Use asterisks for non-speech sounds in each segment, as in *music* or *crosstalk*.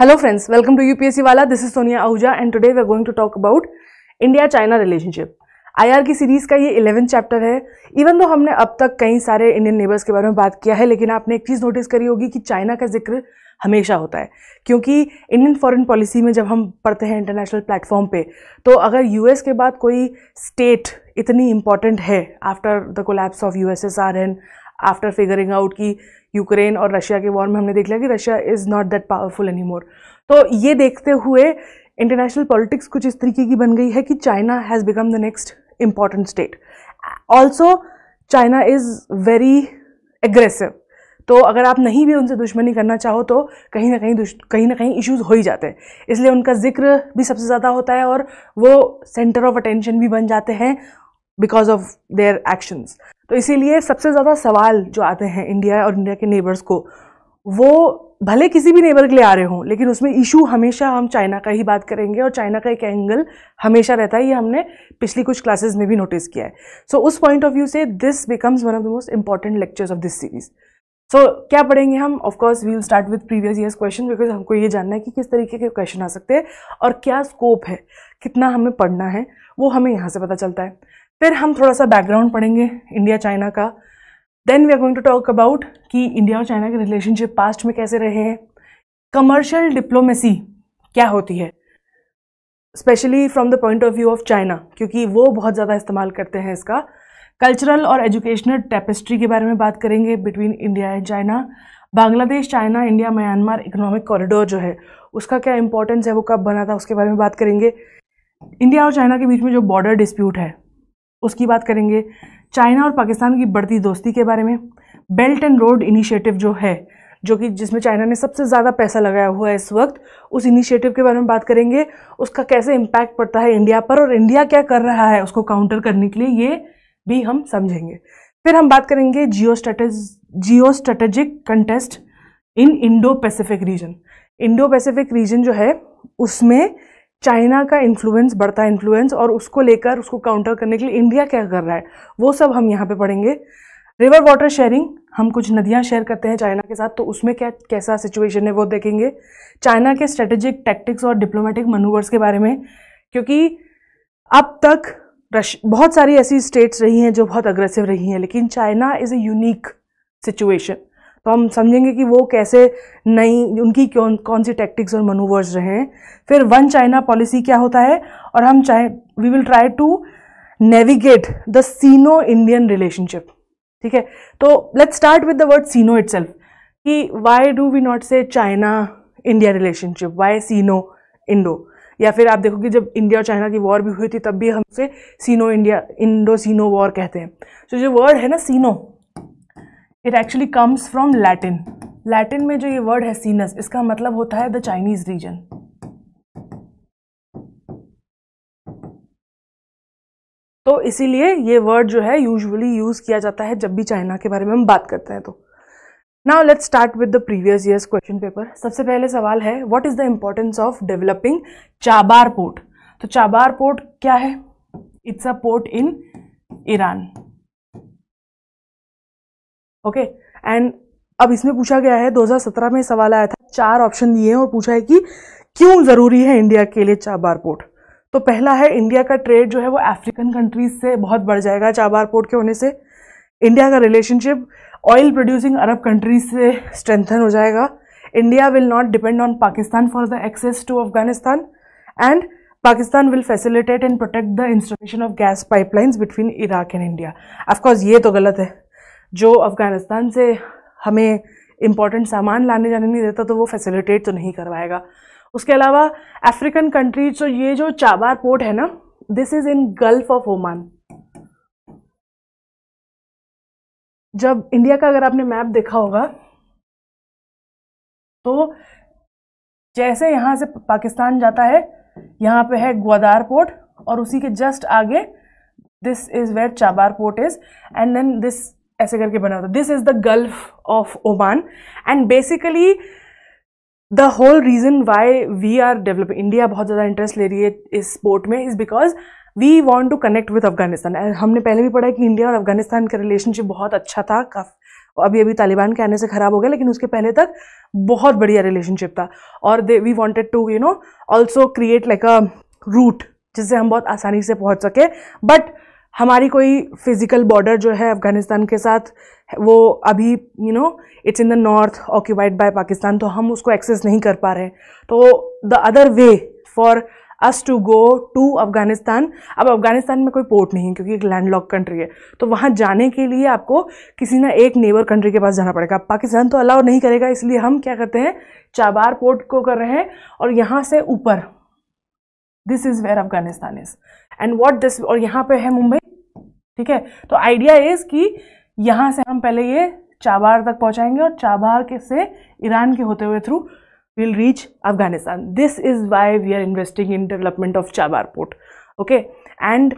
Hello friends welcome to UPSC वाला this is Sonia Ahuja and today we are going to talk about India China relationship IR की series का ये eleven chapter है even तो हमने अब तक कई सारे इंडियन नेबर्स के बारे में बात किया है लेकिन आपने एक चीज़ नोटिस करी होगी कि चाइना का जिक्र हमेशा होता है क्योंकि इंडियन फॉरेन पॉलिसी में जब हम पढ़ते हैं इंटरनेशनल प्लेटफॉर्म पे तो अगर यूएस के बाद कोई स्टेट इतनी इंपॉर्टेंट है after the collapse of U S S R and after figuring out की यूक्रेन और रशिया के वॉर में हमने देख लिया कि Russia is not that powerful any more तो ये देखते हुए इंटरनेशनल पॉलिटिक्स कुछ इस तरीके की बन गई है कि China has become the next important state also China is very aggressive तो अगर आप नहीं भी उनसे दुश्मनी करना चाहो तो कहीं ना कहीं कहीं ना कहीं इश्यूज हो ही जाते हैं इसलिए उनका जिक्र भी सबसे ज़्यादा होता है और वो सेंटर ऑफ अटेंशन भी बन जाते हैं बिकॉज ऑफ देयर एक्शंस तो इसीलिए सबसे ज़्यादा सवाल जो आते हैं इंडिया और इंडिया के नेबर्स को वो भले किसी भी नेबर के लिए आ रहे हों लेकिन उसमें इशू हमेशा हम चाइना का ही बात करेंगे और चाइना का एक एंगल हमेशा रहता है ये हमने पिछली कुछ क्लासेस में भी नोटिस किया है सो so, उस पॉइंट ऑफ व्यू से this becomes one of the most important lectures of this series so क्या पढ़ेंगे हम of course will start with previous years question because हमको ये जानना है कि किस तरीके के क्वेश्चन आ सकते हैं और क्या स्कोप है कितना हमें पढ़ना है वो हमें यहाँ से पता चलता है फिर हम थोड़ा सा बैकग्राउंड पढ़ेंगे इंडिया चाइना का then we are going to talk about कि इंडिया और चाइना के रिलेशनशिप पास्ट में कैसे रहे हैं कमर्शियल डिप्लोमेसी क्या होती है specially from the point of view of China क्योंकि वो बहुत ज़्यादा इस्तेमाल करते हैं इसका कल्चरल और एजुकेशनल टेपेस्ट्री के बारे में बात करेंगे between India and China Bangladesh China India Myanmar economic corridor जो है उसका क्या इंपॉर्टेंस है वो कब बना था उसके बारे में बात करेंगे इंडिया और चाइना के बीच में जो बॉर्डर डिस्प्यूट है उसकी बात करेंगे चाइना और पाकिस्तान की बढ़ती दोस्ती के बारे में बेल्ट एंड रोड इनिशिएटिव जो है जो कि जिसमें चाइना ने सबसे ज़्यादा पैसा लगाया हुआ है इस वक्त उस इनिशिएटिव के बारे में बात करेंगे उसका कैसे इम्पैक्ट पड़ता है इंडिया पर और इंडिया क्या कर रहा है उसको काउंटर करने के लिए ये भी हम समझेंगे फिर हम बात करेंगे geo geo strategic contest in Indo Pacific region Indo Pacific region जो है उसमें चाइना का इन्फ्लुएंस बढ़ता इन्फ्लुएंस और उसको लेकर उसको काउंटर करने के लिए इंडिया क्या कर रहा है वो सब हम यहाँ पे पढ़ेंगे रिवर वाटर शेयरिंग हम कुछ नदियाँ शेयर करते हैं चाइना के साथ तो उसमें क्या कैसा सिचुएशन है वो देखेंगे चाइना के स्ट्रेटेजिक टैक्टिक्स और डिप्लोमेटिक मनूवर्स के बारे में क्योंकि अब तक रश बहुत सारी ऐसी स्टेट्स रही हैं जो बहुत अग्रेसिव रही हैं लेकिन China is a unique situation तो हम समझेंगे कि वो कैसे नई उनकी कौन कौन सी टैक्टिक्स और मनूवर्स रहे हैं फिर वन चाइना पॉलिसी क्या होता है और हम चाहे we will try to navigate the Sino Indian relationship ठीक है तो let's start with the word Sino it कि why do we not say China India relationship why Sino Indo या फिर आप देखोगे जब इंडिया और चाइना की वॉर भी हुई थी तब भी हम उसे Sino India Indo Sino war कहते हैं तो so, जो वर्ड है ना Sino it actually comes from Latin Latin में जो ये वर्ड है सीनस इसका मतलब होता है द चाइनीज रीजन तो इसीलिए ये वर्ड जो है यूजुअली यूज़ किया जाता है जब भी चाइना के बारे में हम बात करते हैं तो now let's start with the previous years question paper सबसे पहले सवाल है what is the importance of developing Chabahar port तो चाबार पोर्ट क्या है it's a port in Iran okay and अब इसमें पूछा गया है 2017 में सवाल आया था चार ऑप्शन दिए हैं और पूछा है कि क्यों ज़रूरी है इंडिया के लिए चाबार पोर्ट तो पहला है इंडिया का ट्रेड जो है वो अफ्रीकन कंट्रीज से बहुत बढ़ जाएगा चाबार पोर्ट के होने से इंडिया का relationship oil producing Arab countries से स्ट्रेंथन हो जाएगा India will not depend on Pakistan for the access to Afghanistan and Pakistan will facilitate and protect the installation of gas pipelines between Iraq and India of course ये तो गलत है जो अफ़गानिस्तान से हमें इम्पॉर्टेंट सामान लाने जाने नहीं देता तो वो फैसिलिटेट तो नहीं करवाएगा उसके अलावा अफ्रीकन कंट्रीज तो ये जो चाबार पोर्ट है ना this is in Gulf of Oman जब इंडिया का अगर आपने मैप देखा होगा तो जैसे यहाँ से पाकिस्तान जाता है यहाँ पे है ग्वादार पोर्ट और उसी के जस्ट आगे this is where Chabahar port is and then this ऐसे करके बना होता है this is the Gulf of Oman and basically the whole reason why we are develop India बहुत ज़्यादा इंटरेस्ट ले रही है इस स्पोर्ट में is because we want to connect with Afghanistan हमने पहले भी पढ़ा है कि इंडिया और अफगानिस्तान का रिलेशनशिप बहुत अच्छा था काफ़ी अभी अभी तालिबान के आने से ख़राब हो गया लेकिन उसके पहले तक बहुत बढ़िया रिलेशनशिप था और they we wanted to you know also create like a route जिससे हम बहुत आसानी से पहुंच सके बट हमारी कोई फिज़िकल बॉर्डर जो है अफ़गानिस्तान के साथ वो अभी you know it's in the north occupied by Pakistan तो हम उसको एक्सेस नहीं कर पा रहे तो the other way for us to go to Afghanistan अब अफ़गानिस्तान में कोई पोर्ट नहीं है क्योंकि एक लैंड लॉक कंट्री है तो वहाँ जाने के लिए आपको किसी ना एक नेबर कंट्री के पास जाना पड़ेगा पाकिस्तान तो अलाउ नहीं करेगा इसलिए हम क्या करते हैं चाबार पोर्ट को कर रहे हैं और यहाँ से ऊपर this is where Afghanistan is and what this और यहाँ पे है मुंबई ठीक है तो आइडिया इज़ कि यहाँ से हम पहले ये चाबार तक पहुँचाएंगे और चाबार के से ईरान के होते हुए through will reach Afghanistan this is why we are investing in development of Chabahar port okay and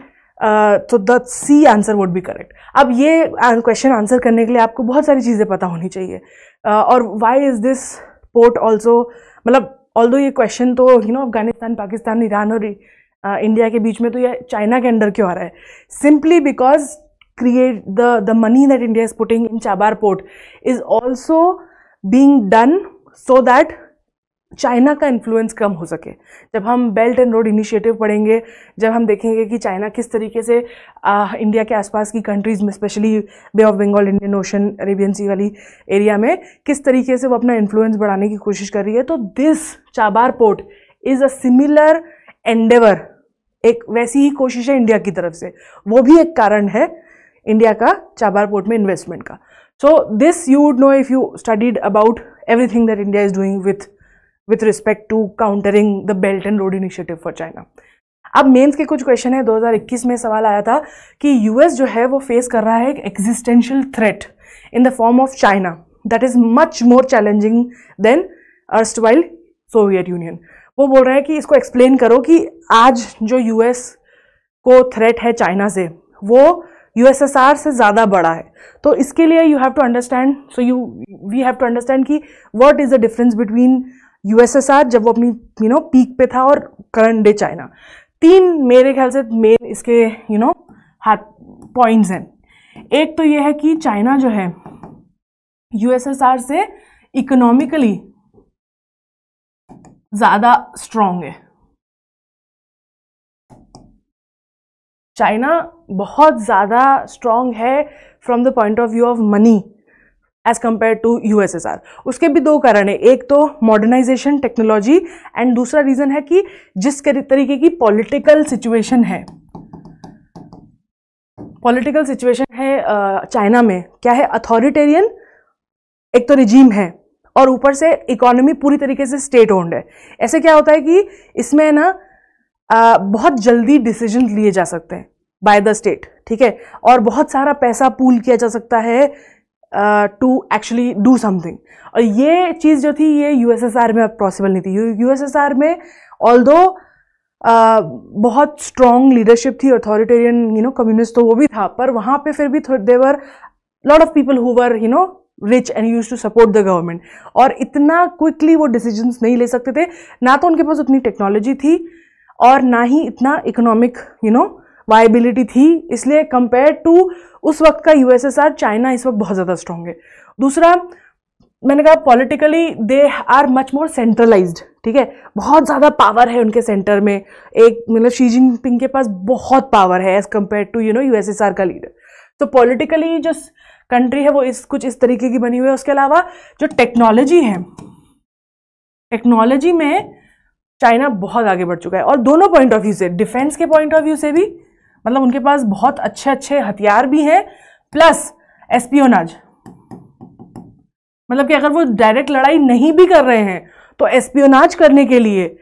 तो the C answer would be correct अब ये क्वेश्चन uh, आंसर करने के लिए आपको बहुत सारी चीज़ें पता होनी चाहिए uh, और why is this port also मतलब ऑल दो ये क्वेश्चन तो you know Afghanistan Pakistan Iran और इंडिया के बीच में तो ये चाइना के अंडर क्यों आ रहा है simply because create the the money that India is putting in Chabahar port is also being done so that China का इन्फ्लुएंस कम हो सके जब हम बेल्ट एंड रोड इनिशिएटिव पढ़ेंगे जब हम देखेंगे कि चाइना किस तरीके से आ, इंडिया के आसपास की कंट्रीज़ में specially Bay of Bengal Indian Ocean Arabian Sea वाली एरिया में किस तरीके से वो अपना इन्फ्लुएंस बढ़ाने की कोशिश कर रही है तो this Chabahar port is a similar endeavour एक वैसी ही कोशिश है इंडिया की तरफ से वो भी एक कारण है इंडिया का चाबार पोर्ट में इन्वेस्टमेंट का so this you would know if you studied about everything that India is doing with with respect to countering the Belt and road Initiative for China अब मेंस के कुछ क्वेश्चन है 2021 में सवाल आया था कि यूएस जो है वो फेस कर रहा है एक existential threat in the form of China that is much more challenging than erstwhile Soviet Union वो बोल रहे हैं कि इसको एक्सप्लेन करो कि आज जो यूएस को थ्रेट है चाइना से वो यूएसएसआर से ज़्यादा बड़ा है तो इसके लिए you have to understand so you we have to understand कि what is the difference between USSR जब वो अपनी यू नो पीक पे था और करंट डे चाइना तीन मेरे ख्याल से मेन इसके यू नो हाथ पॉइंट्स हैं एक तो ये है कि चाइना जो है यूएसएसआर से इकोनॉमिकली ज़्यादा स्ट्रांग है चाइना बहुत ज़्यादा स्ट्रांग है from the point of view of money as compare to USSR उसके भी दो कारण है एक तो मॉडर्नाइजेशन टेक्नोलॉजी एंड दूसरा रीज़न है कि जिस तरीके की पॉलिटिकल सिचुएशन है पॉलिटिकल सिचुएशन है चाइना में क्या है अथॉरिटेरियन एक तो रिजीम है और ऊपर से इकोनॉमी पूरी तरीके से स्टेट ओन्ड है ऐसे क्या होता है कि इसमें ना बहुत जल्दी डिसीजन लिए जा सकते हैं बाय द स्टेट ठीक है और बहुत सारा पैसा पूल किया जा सकता है टू एक्चुअली डू समथिंग और ये चीज़ जो थी ये यूएसएसआर में पॉसिबल नहीं थी यूएसएसआर में ऑल दो Uh, बहुत स्ट्रॉन्ग लीडरशिप थी अथॉरिटेरियन यू नो कम्युनिस्ट तो वो भी था पर वहाँ पे फिर भी there were lot of people who were you know rich and used to support the government और इतना क्विकली वो डिसीजंस नहीं ले सकते थे ना तो उनके पास उतनी टेक्नोलॉजी थी और ना ही इतना इकोनॉमिक यू नो वायबिलिटी थी इसलिए कंपेयर टू उस वक्त का यूएसएसआर चाइना इस वक्त बहुत ज़्यादा स्ट्रॉन्ग है दूसरा मैंने कहा politically they are much more centralised ठीक है बहुत ज़्यादा पावर है उनके सेंटर में एक मतलब शी जिनपिंग के पास बहुत पावर है as compare to you know USSR का लीडर तो पॉलिटिकली जो कंट्री है वो इस कुछ इस तरीके की बनी हुई है उसके अलावा जो टेक्नोलॉजी है टेक्नोलॉजी में चाइना बहुत आगे बढ़ चुका है और दोनों पॉइंट ऑफ व्यू से डिफेंस के पॉइंट ऑफ व्यू से भी मतलब उनके पास बहुत अच्छे अच्छे हथियार भी हैं प्लस एस्पियोनाज मतलब कि अगर वो डायरेक्ट लड़ाई नहीं भी कर रहे हैं तो एस्पियोनाज करने के लिए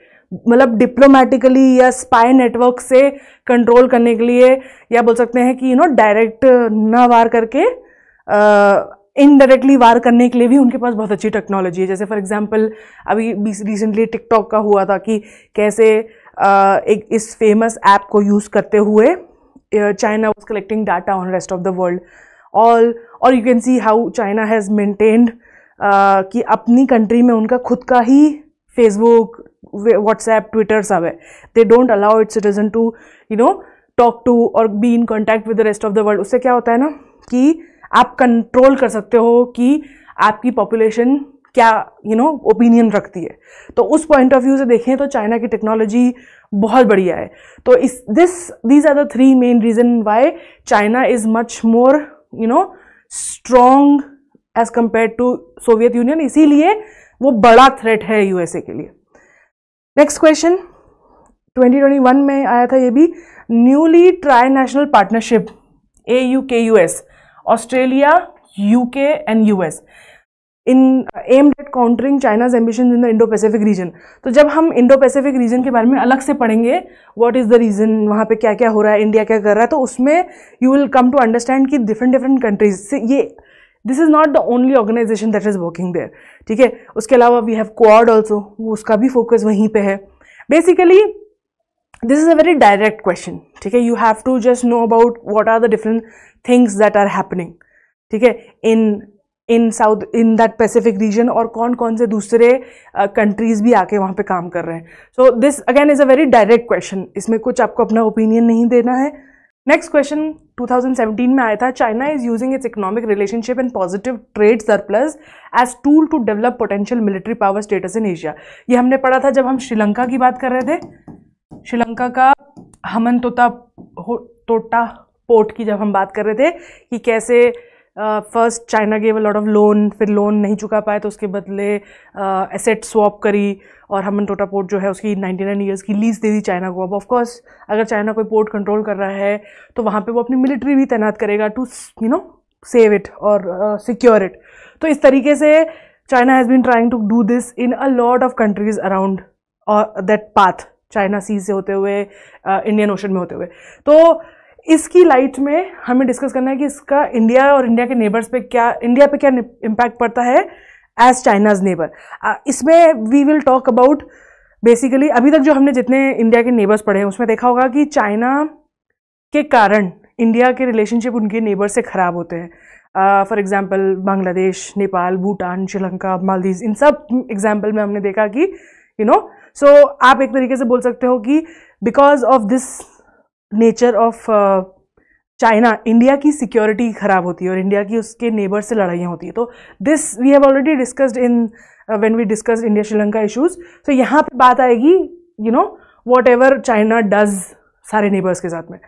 मतलब डिप्लोमेटिकली या स्पाई नेटवर्क से कंट्रोल करने के लिए या बोल सकते हैं कि यू नो डायरेक्ट ना वार करके इनडायरेक्टली वार करने के लिए भी उनके पास बहुत अच्छी टेक्नोलॉजी है जैसे फॉर एग्जांपल अभी रिसेंटली टिकटॉक का हुआ था कि कैसे आ, एक इस फेमस ऐप को यूज़ करते हुए uh, China was collecting data on rest of the world. All or you can see how China has maintained uh, कि अपनी कंट्री में उनका खुद का ही फेसबुक व्हाट्सएप ट्विटर सब है they don't allow it citizen to you know talk to और be in contact with the rest of the world उससे क्या होता है ना कि आप कंट्रोल कर सकते हो कि आपकी पॉपुलेशन क्या यू नो ओपिनियन रखती है तो उस पॉइंट ऑफ व्यू से देखें तो चाइना की टेक्नोलॉजी बहुत बढ़िया है तो इस this these are the three main reason why China is much more you know strong as compare to Soviet Union इसीलिए वो बड़ा थ्रेट है यूएसए के लिए नेक्स्ट क्वेश्चन 2021 में आया था ये भी newly tri national partnership A U K U S Australia UK and US in aimed at countering China's ambition in the Indo Pacific region तो जब हम इंडो पैसिफिक रीजन के बारे में अलग से पढ़ेंगे वॉट इज़ द रीज़न वहाँ पे क्या क्या हो रहा है इंडिया क्या कर रहा है तो उसमें you will come to understand कि डिफरेंट डिफरेंट कंट्रीज से ये this is not the only organisation that is working there ठीक है उसके अलावा वी हैव क्वाड ऑल्सो उसका भी फोकस वहीं पर है basically this is a very direct question ठीक है you have to just know about what are the different things that are happening ठीक है in in south in that Pacific region और कौन कौन से दूसरे कंट्रीज़ uh, भी आके वहाँ पे काम कर रहे हैं so this again is a very direct question इसमें कुछ आपको अपना ओपिनियन नहीं देना है नेक्स्ट क्वेश्चन 2017 में आया था China is using its economic relationship and positive trade surplus as tool to develop potential military power status in Asia ये हमने पढ़ा था जब हम श्रीलंका की बात कर रहे थे श्रीलंका का हमन तोता तोटा पोर्ट की जब हम बात कर रहे थे कि कैसे first China gave a lot of loan फिर लोन नहीं चुका पाए तो उसके बदले एसेट स्वॉप करी और हमन टोटा पोर्ट जो है उसकी 99 ईयर्स की लीज़ दे दी चाइना को अब ऑफकोर्स अगर चाइना कोई पोर्ट कंट्रोल कर रहा है तो वहाँ पे वो अपनी मिलिट्री भी तैनात करेगा to you know save it और सिक्योर इट तो इस तरीके से China has been trying to do this in a lot of countries around that path China सी से होते हुए इंडियन ओशन में होते हुए तो इसकी लाइट में हमें डिस्कस करना है कि इसका इंडिया और इंडिया के नेबर्स पे क्या इंडिया पे क्या इम्पैक्ट पड़ता है एज चाइनाज नेबर इसमें we will talk about basically अभी तक जो हमने जितने इंडिया के नेबर्स पढ़े हैं उसमें देखा होगा कि चाइना के कारण इंडिया के रिलेशनशिप उनके नेबर से ख़राब होते हैं फॉर एग्ज़ाम्पल बांग्लादेश नेपाल भूटान श्रीलंका मालदीव इन सब एग्जाम्पल में हमने देखा कि यू नो सो आप एक तरीके से बोल सकते हो कि because of this nature of China India की सिक्योरिटी ख़राब होती है और इंडिया की उसके नेबर से लड़ाइयाँ होती है तो this we have already discussed in when we discussed India Sri Lanka issues तो यहाँ पे बात आएगी you know whatever China does सारे नेबर्स के साथ में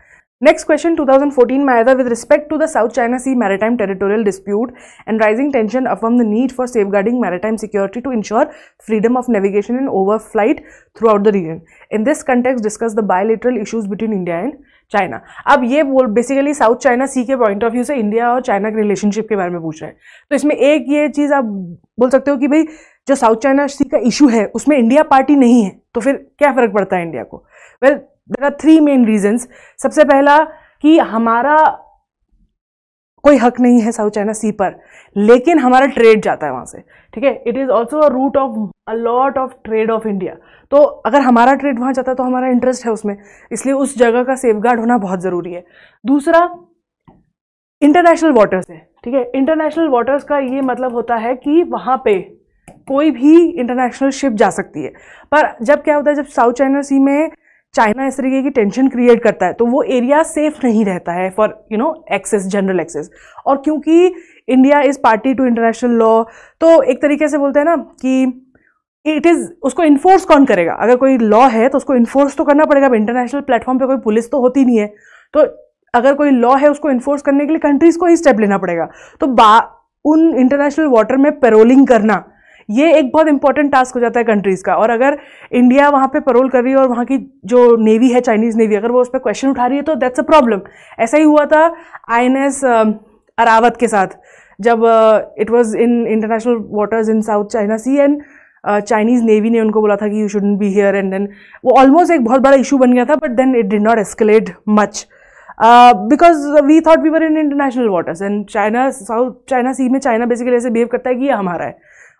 नेक्स्ट क्वेश्चन 2014 में आया था with respect to the South China Sea maritime territorial dispute and rising tension affirm the need for safeguarding maritime security to ensure freedom of navigation and overflight throughout the reason in this context discuss the bilateral issues between India and China अब ये बोल basically South China Sea के point of view से India और China के relationship के बारे में पूछ रहे हैं तो इसमें एक ये चीज़ आप बोल सकते हो कि भाई जो साउथ चाइना सी का इशू है उसमें इंडिया पार्टी नहीं है तो फिर क्या फ़र्क पड़ता है इंडिया को well well, there are three main reasons सबसे पहला कि हमारा कोई हक नहीं है साउथ चाइना सी पर लेकिन हमारा ट्रेड जाता है वहाँ से ठीक है it is also a route of a lot of trade of India तो अगर हमारा ट्रेड वहाँ जाता है तो हमारा इंटरेस्ट है उसमें इसलिए उस जगह का सेफ होना बहुत ज़रूरी है दूसरा इंटरनेशनल वाटर्स है ठीक है इंटरनेशनल वाटर्स का ये मतलब होता है कि वहाँ पे कोई भी इंटरनेशनल शिप जा सकती है पर जब क्या होता है जब साउथ चाइना सी में चाइना इस तरीके की टेंशन क्रिएट करता है तो वो एरिया सेफ नहीं रहता है for you know access general access और क्योंकि India is party to international law तो एक तरीके से बोलते हैं ना कि इट इज़ उसको इन्फोर्स कौन करेगा अगर कोई लॉ है तो उसको इन्फोर्स तो करना पड़ेगा अब इंटरनेशनल प्लेटफॉर्म पे कोई पुलिस तो होती नहीं है तो अगर कोई लॉ है उसको इन्फोर्स करने के लिए कंट्रीज़ को ही स्टेप लेना पड़ेगा तो बा उन इंटरनेशनल वाटर में पेरोलिंग करना ये एक बहुत इंपॉर्टेंट टास्क हो जाता है कंट्रीज़ का और अगर इंडिया वहाँ पे परोल कर रही है और वहाँ की जो नेवी है चाइनीज़ नेवी अगर वो उस पर क्वेश्चन उठा रही है तो दैट्स अ प्रॉब्लम ऐसा ही हुआ था आई अरावत के साथ जब it was in international waters in South China Sea and Chinese navy ने उनको बोला था कि you shouldn't be here and then वो ऑलमोस्ट एक बहुत बड़ा इशू बन गया था but then it did not escalate much because we thought we were in international waters and China South China Sea में चाइना बेसिकली ऐसे बिहेव करता है कि ये हमारा है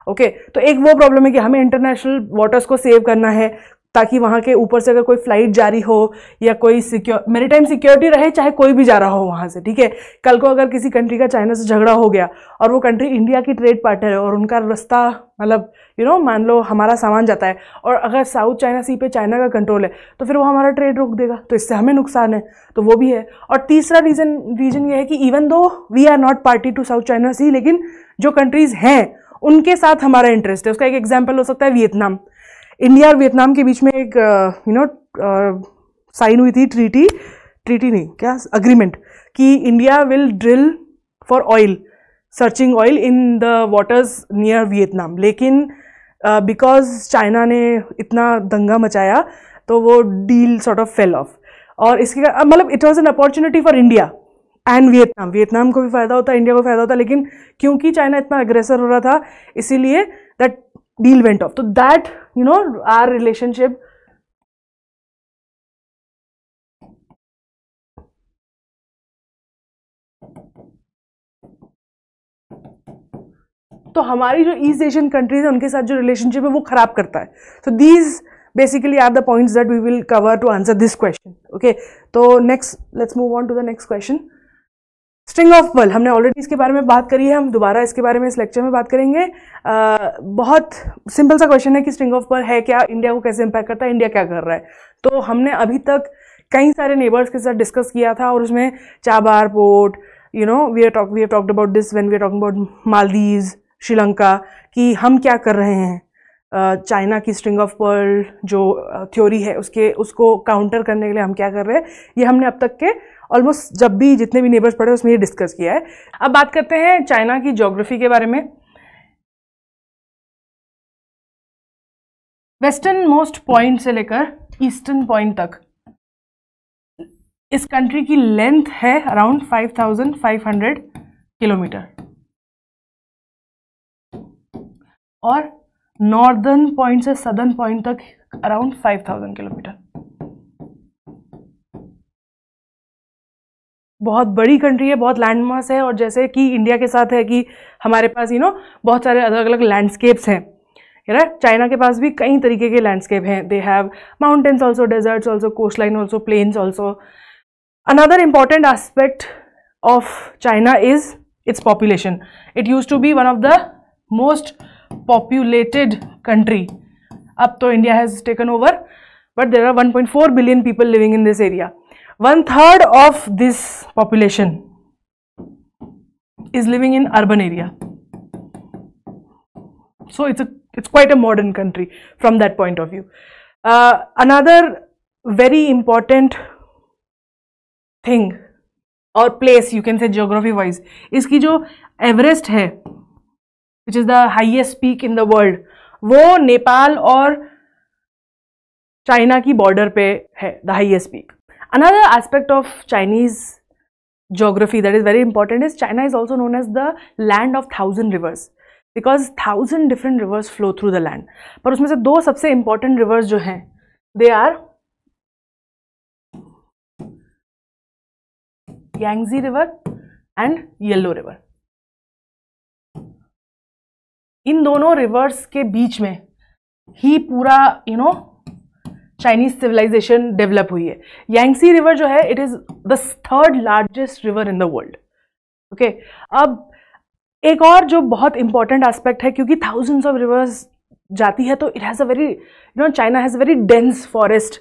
ओके तो एक वो प्रॉब्लम है कि हमें इंटरनेशनल वाटर्स को सेव करना है ताकि वहाँ के ऊपर से अगर कोई फ्लाइट जारी हो या कोई सिक्योर मेरी टाइम सिक्योरिटी रहे चाहे कोई भी जा रहा हो वहाँ से ठीक है कल को अगर किसी कंट्री का चाइना से झगड़ा हो गया और वो कंट्री इंडिया की ट्रेड पार्टनर है और उनका रास्ता मतलब यू नो मान लो हमारा सामान जाता है और अगर साउथ चाइना सी पे चाइना का कंट्रोल है तो फिर वो हमारा ट्रेड रोक देगा तो इससे हमें नुकसान है तो वो भी है और तीसरा रीज़न रीजन ये है कि even though we are not party to South China Sea लेकिन जो कंट्रीज़ हैं उनके साथ हमारा इंटरेस्ट है उसका एक एग्जाम्पल हो सकता है वियतनाम इंडिया और वियतनाम के बीच में एक यू नो साइन हुई थी ट्रीटी ट्रीटी नहीं क्या अग्रीमेंट कि India will drill for oil searching oil in the waters near Vietnam लेकिन बिकॉज uh, चाइना ने इतना दंगा मचाया तो वो deal sort of fell off और इसके मतलब it was an opportunity for India and Vietnam Vietnam को भी फ़ायदा होता इंडिया को फ़ायदा होता लेकिन क्योंकि चाइना इतना अग्रेसर हो रहा था इसीलिए दैट डील वेंट ऑफ तो that you know our relationship तो हमारी जो ईस्ट एशियन कंट्रीज है उनके साथ जो रिलेशनशिप है वो खराब करता है so these basically are the points that we will cover to answer this question okay तो next let's move on to the next question string of बल हमने ऑलरेडी इसके बारे में बात करी है हम दोबारा इसके बारे में इस लेक्चर में बात करेंगे आ, बहुत सिंपल सा क्वेश्चन है कि स्ट्रिंग ऑफ बल है क्या इंडिया को कैसे इम्पैक्ट करता है इंडिया क्या कर रहा है तो हमने अभी तक कई सारे नेबर्स के साथ डिस्कस किया था और उसमें Chabahar port you know we are talk we are talked about this when we are talk about Maldives Sri Lanka कि हम क्या कर रहे हैं चाइना की स्ट्रिंग ऑफ पर्ल जो थ्योरी है उसके उसको काउंटर करने के लिए हम क्या कर रहे हैं ये हमने अब तक के ऑलमोस्ट जब भी जितने भी नेबर्स पढ़े उसमें ये डिस्कस किया है अब बात करते हैं चाइना की जोग्राफी के बारे में वेस्टर्न मोस्ट पॉइंट से लेकर ईस्टर्न पॉइंट तक इस कंट्री की लेंथ है अराउंड 5,500 किलोमीटर और नॉर्दर्न पॉइंट से सदर्न पॉइंट तक अराउंड 5,000 किलोमीटर बहुत बड़ी कंट्री है बहुत लैंड मास है और जैसे कि इंडिया के साथ है कि हमारे पास यू नो बहुत सारे अलग अलग लैंडस्केप्स हैं राइट चाइना के पास भी कई तरीके के लैंडस्केप हैं they have mountains also deserts also coastline also plains also another important aspect of China is its population it used to be one of the most populated country अब तो India has taken over but there are 1.4 billion people living in this area One third of this population is living in urban area. So it's a it's quite a modern country from that point of view. Uh, another very important thing or place you can say geography wise is ki jo Everest hai which is the highest peak in the world or China ki border pe hai the highest peak. Another aspect of Chinese geography that is very important is China is also known as the land of thousand rivers because thousand different rivers flow through the land. पर usme se do sabse important rivers jo hain they are Yangtze River and Yellow River. इन दोनों rivers के बीच में ही पूरा you you know know, Chinese civilisation develop हुई है यांगसी रिवर जो है it is the third largest river in the world okay अब एक और जो बहुत इंपॉर्टेंट एस्पेक्ट है क्योंकि थाउजेंड्स ऑफ रिवर्स जाती है तो it has a very you know China has a very dense forest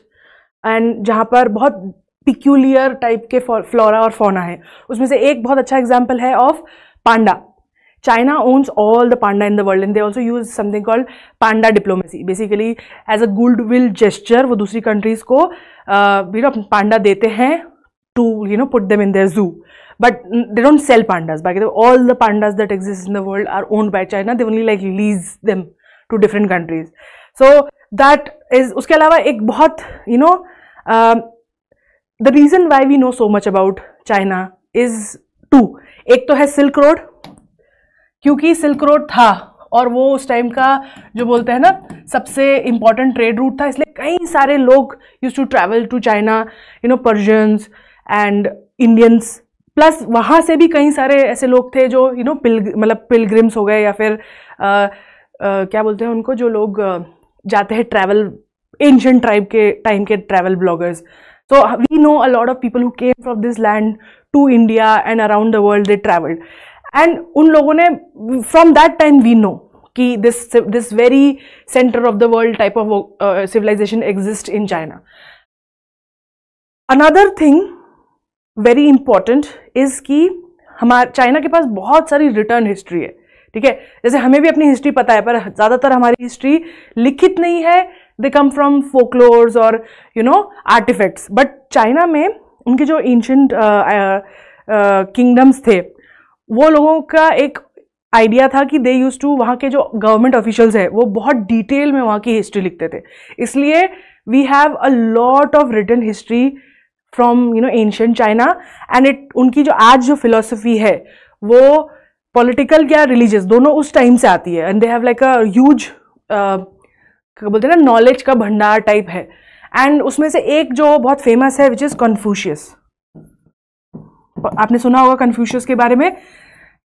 and जहाँ पर बहुत पिक्यूलियर टाइप के फ्लोरा और फोना है उसमें से एक बहुत अच्छा एग्जाम्पल है of panda China owns all the panda in the world and they also use something called panda diplomacy. Basically, as a goodwill gesture, वो दूसरी countries को you know panda देते हैं to you know put them in their zoo. But they don't sell pandas. By the way, all the pandas that exist in the world are owned by China. They only like lease them to different countries. So that is उसके अलावा एक बहुत you know uh, the reason why we know so much about China is two. एक तो है silk road क्योंकि silk road था और वो उस टाइम का जो बोलते हैं ना सबसे इम्पॉर्टेंट ट्रेड रूट था इसलिए कई सारे लोग used to travel to China you know Persians and Indians plus वहाँ से भी कई सारे ऐसे लोग थे जो यू नो पिल मतलब पिलग्रिम्स हो गए या फिर आ, आ, क्या बोलते हैं उनको जो लोग जाते हैं ट्रैवल एंशंट ट्राइब के टाइम के ट्रैवल ब्लॉगर्स तो we know a lot of people who came from this land to India and around the world they travelled and उन लोगों ने from that time we know कि this this very centre of the world type of civilisation exist in China another thing very important is कि हमारे China के पास बहुत सारी return history है ठीक है जैसे हमें भी अपनी हिस्ट्री पता है पर ज़्यादातर हमारी हिस्ट्री लिखित नहीं है दे कम फ्रॉम फोकलोर्स और you know artefacts but China में उनके जो ancient kingdoms uh, uh, uh, थे वो लोगों का एक आइडिया था कि दे यूज़ टू वहाँ के जो गवर्नमेंट ऑफिशियल्स हैं वो बहुत डिटेल में वहाँ की हिस्ट्री लिखते थे इसलिए we have a lot of written history from you know ancient China and it उनकी जो आज जो फिलोसफी है वो पॉलिटिकल या रिलीजियस दोनों उस टाइम से आती है and they have like a huge क्या बोलते हैं ना नॉलेज का भंडार टाइप है एंड उसमें से एक जो बहुत फेमस है विच इज़ कन्फ्यूशियस आपने सुना होगा कन्फ्यूशियस के बारे में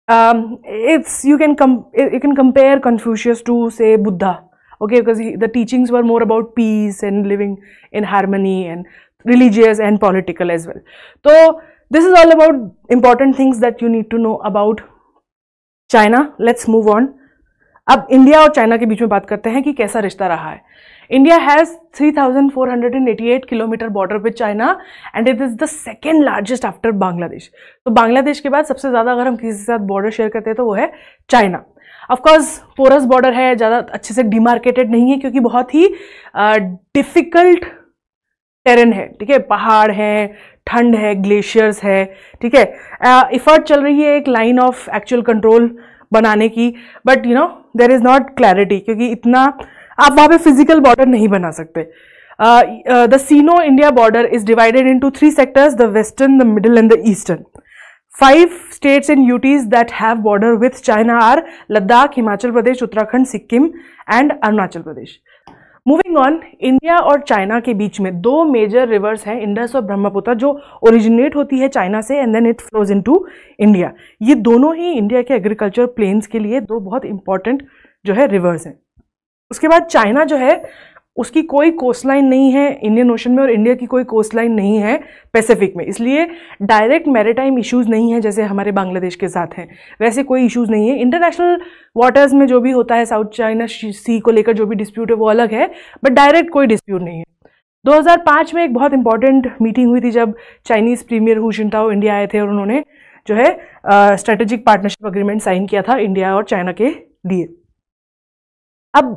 um, it's you can come you can compare Confucius to say Buddha okay because he, the teachings were more about peace and living in harmony and religious and political as well so this is all about important things that you need to know about China let's move on अब India और China के बीच में बात करते हैं कि कैसा रिश्ता रहा है India has 3,488 kilometre border with China and it is the second largest after Bangladesh तो बांग्लादेश के बाद सबसे ज़्यादा अगर हम किसी के साथ बॉर्डर शेयर करते हैं तो वो है चाइना ऑफकोर्स पोरस बॉर्डर है ज़्यादा अच्छे से डिमार्केटेड नहीं है क्योंकि बहुत ही डिफ़िकल्ट टेरन है ठीक है पहाड़ हैं ठंड है ग्लेशियर्स है ठीक है इफर्ट चल रही है एक लाइन ऑफ एक्चुअल कंट्रोल बनाने की but you know there is not clarity क्योंकि इतना आप वहाँ पे फिजिकल बॉर्डर नहीं बना सकते the Sino India border is divided into three sectors the western the middle and the eastern five states and UTs that have border with China are Ladakh Himachal Pradesh Uttarakhand Sikkim and Arunachal Pradesh moving on India और China के बीच में दो major rivers हैं Indus और ब्रह्मपुत्र जो originate होती है चाइना से and then it flows into India ये दोनों ही इंडिया के एग्रीकल्चर प्लेन्स के लिए दो बहुत इंपॉर्टेंट जो है रिवर्स हैं उसके बाद चाइना जो है उसकी कोई कोस्ट लाइन नहीं है इंडियन ओशन में और इंडिया की कोई कोस्ट लाइन नहीं है पैसिफिक में इसलिए डायरेक्ट मैरिटाइम इश्यूज़ नहीं है जैसे हमारे बांग्लादेश के साथ हैं वैसे कोई इश्यूज़ नहीं है इंटरनेशनल वाटर्स में जो भी होता है साउथ चाइना सी को लेकर जो भी डिस्प्यूट है वो अलग है बट डायरेक्ट कोई डिस्प्यूट नहीं है 2005 में एक बहुत इंपॉर्टेंट मीटिंग हुई थी जब चाइनीज़ प्रीमियर हु इंडिया आए थे और उन्होंने जो है स्ट्रेटेजिक पार्टनरशिप अग्रीमेंट साइन किया था इंडिया और चाइना के लिए अब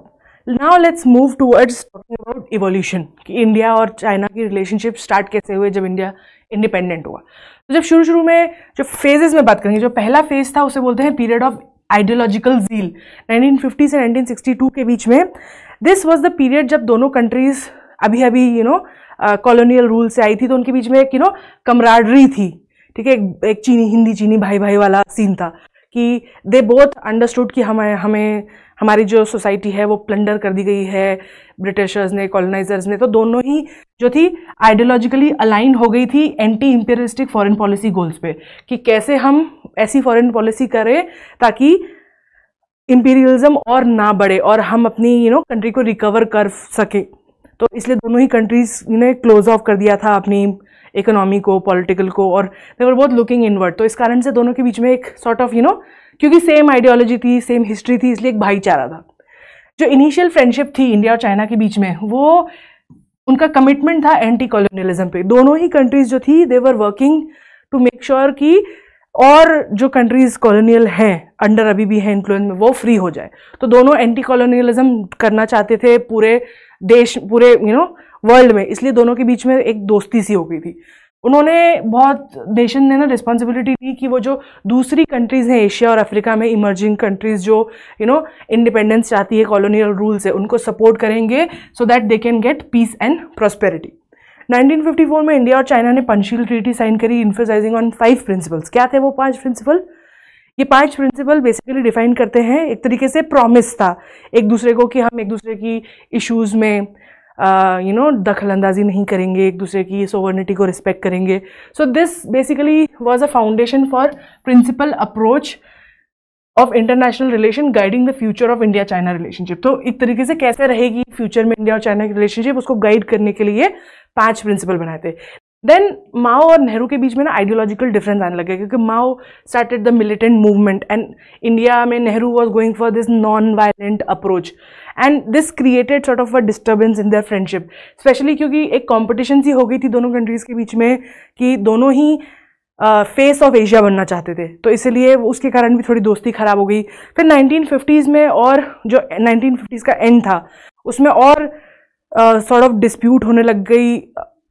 now let's move towards talking about evolution कि इंडिया और चाइना की रिलेशनशिप स्टार्ट कैसे हुए जब इंडिया इंडिपेंडेंट हुआ तो जब शुरू शुरू में जो फेजेस में बात करेंगे जो पहला फेज था उसे बोलते हैं पीरियड ऑफ आइडियोलॉजिकल जील 1950 से 1962 के बीच में दिस वॉज द पीरियड जब दोनों कंट्रीज अभी अभी यू नो कॉलोनियल रूल से आई थी तो उनके बीच में एक यू नो कमराडरी थी ठीक है एक, एक चीनी हिंदी चीनी भाई भाई वाला सीन था कि दे बोथ अंडरस्टूड कि हमें हमें हमारी जो सोसाइटी है वो प्लंडर कर दी गई है ब्रिटिशर्स ने कॉलोनाइजर्स ने तो दोनों ही जो थी आइडियोलॉजिकली अलाइन हो गई थी anti imperialistic foreign policy goals पे कि कैसे हम ऐसी फॉरेन पॉलिसी करें ताकि इम्पीरियलिज्म और ना बढ़े और हम अपनी यू नो कंट्री को रिकवर कर सकें तो इसलिए दोनों ही कंट्रीज़ ने क्लोज ऑफ कर दिया था अपनी इकोनॉमी को पॉलिटिकल को और देवर बहुत लुकिंग इनवर्ड तो इस कारण से दोनों के बीच में एक सॉर्ट ऑफ यू नो क्योंकि सेम आइडियोलॉजी थी सेम हिस्ट्री थी इसलिए एक भाईचारा था जो इनिशियल फ्रेंडशिप थी इंडिया और चाइना के बीच में वो उनका कमिटमेंट था एंटी कॉलोनियलिज्म पे दोनों ही कंट्रीज जो थी they were working to make sure कि और जो कंट्रीज कॉलोनियल हैं अंडर अभी भी हैं इन्फ्लुएंस में वो फ्री हो जाए तो दोनों एंटी कॉलोनियलिज्म करना चाहते थे पूरे देश पूरे यू नो वर्ल्ड में इसलिए दोनों के बीच में एक दोस्ती सी हो गई थी उन्होंने बहुत देशन ने ना रिस्पॉन्सिबिलिटी दी कि वो जो दूसरी कंट्रीज़ हैं एशिया और अफ्रीका में इमर्जिंग कंट्रीज़ जो यू नो इंडिपेंडेंस चाहती है कॉलोनियल रूल से उनको सपोर्ट करेंगे so that they can get peace and prosperity 1954 में इंडिया और चाइना ने पंशील ट्रीटी साइन करी इन्फोसाइजिंग ऑन फाइव प्रिंसिपल्स क्या थे वो पांच प्रिंसिपल ये पांच प्रिंसिपल बेसिकली डिफाइन करते हैं एक तरीके से प्रॉमिस था एक दूसरे को कि हम एक दूसरे की इश्यूज़ में यू नो दखल अंदाजी नहीं करेंगे एक दूसरे की सोवर्निटी को रिस्पेक्ट करेंगे so this basically was a foundation for principle approach of international relation guiding the future of India China relationship तो एक तरीके से कैसे रहेगी फ्यूचर में इंडिया और चाइना की रिलेशनशिप उसको गाइड करने के लिए पांच प्रिंसिपल बनाए थे देन माओ और नेहरू के बीच में ना आइडियोलॉजिकल डिफरेंस आने लगे क्योंकि Mao started the militant movement and India में Nehru was going for this non violent approach and this created sort of a disturbance in their friendship specially क्योंकि एक कॉम्पिटिशन सी हो गई थी दोनों कंट्रीज़ के बीच में कि दोनों ही फेस ऑफ एशिया बनना चाहते थे तो इसलिए उसके कारण भी थोड़ी दोस्ती ख़राब हो गई फिर नाइनटीन फिफ्टीज़ में और जो नाइनटीन फिफ्टीज़ का एंड था उसमें और सॉर्ट ऑफ डिस्प्यूट होने लग गई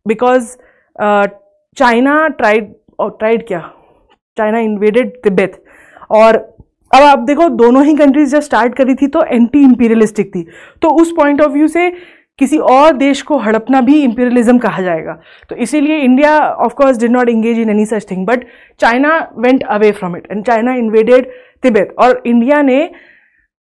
बिकॉज uh, चाइना ट्राइड और ट्राइड क्या चाइना इन्वेडेड तिब्बत और अब आप देखो दोनों ही कंट्रीज जब स्टार्ट करी थी तो एंटी इम्पीरियलिस्टिक थी तो उस पॉइंट ऑफ व्यू से किसी और देश को हड़पना भी इम्पीरियलिज्म कहा जाएगा तो इसीलिए India of course did not engage in any such thing but China went away from it and China invaded Tibet और इंडिया ने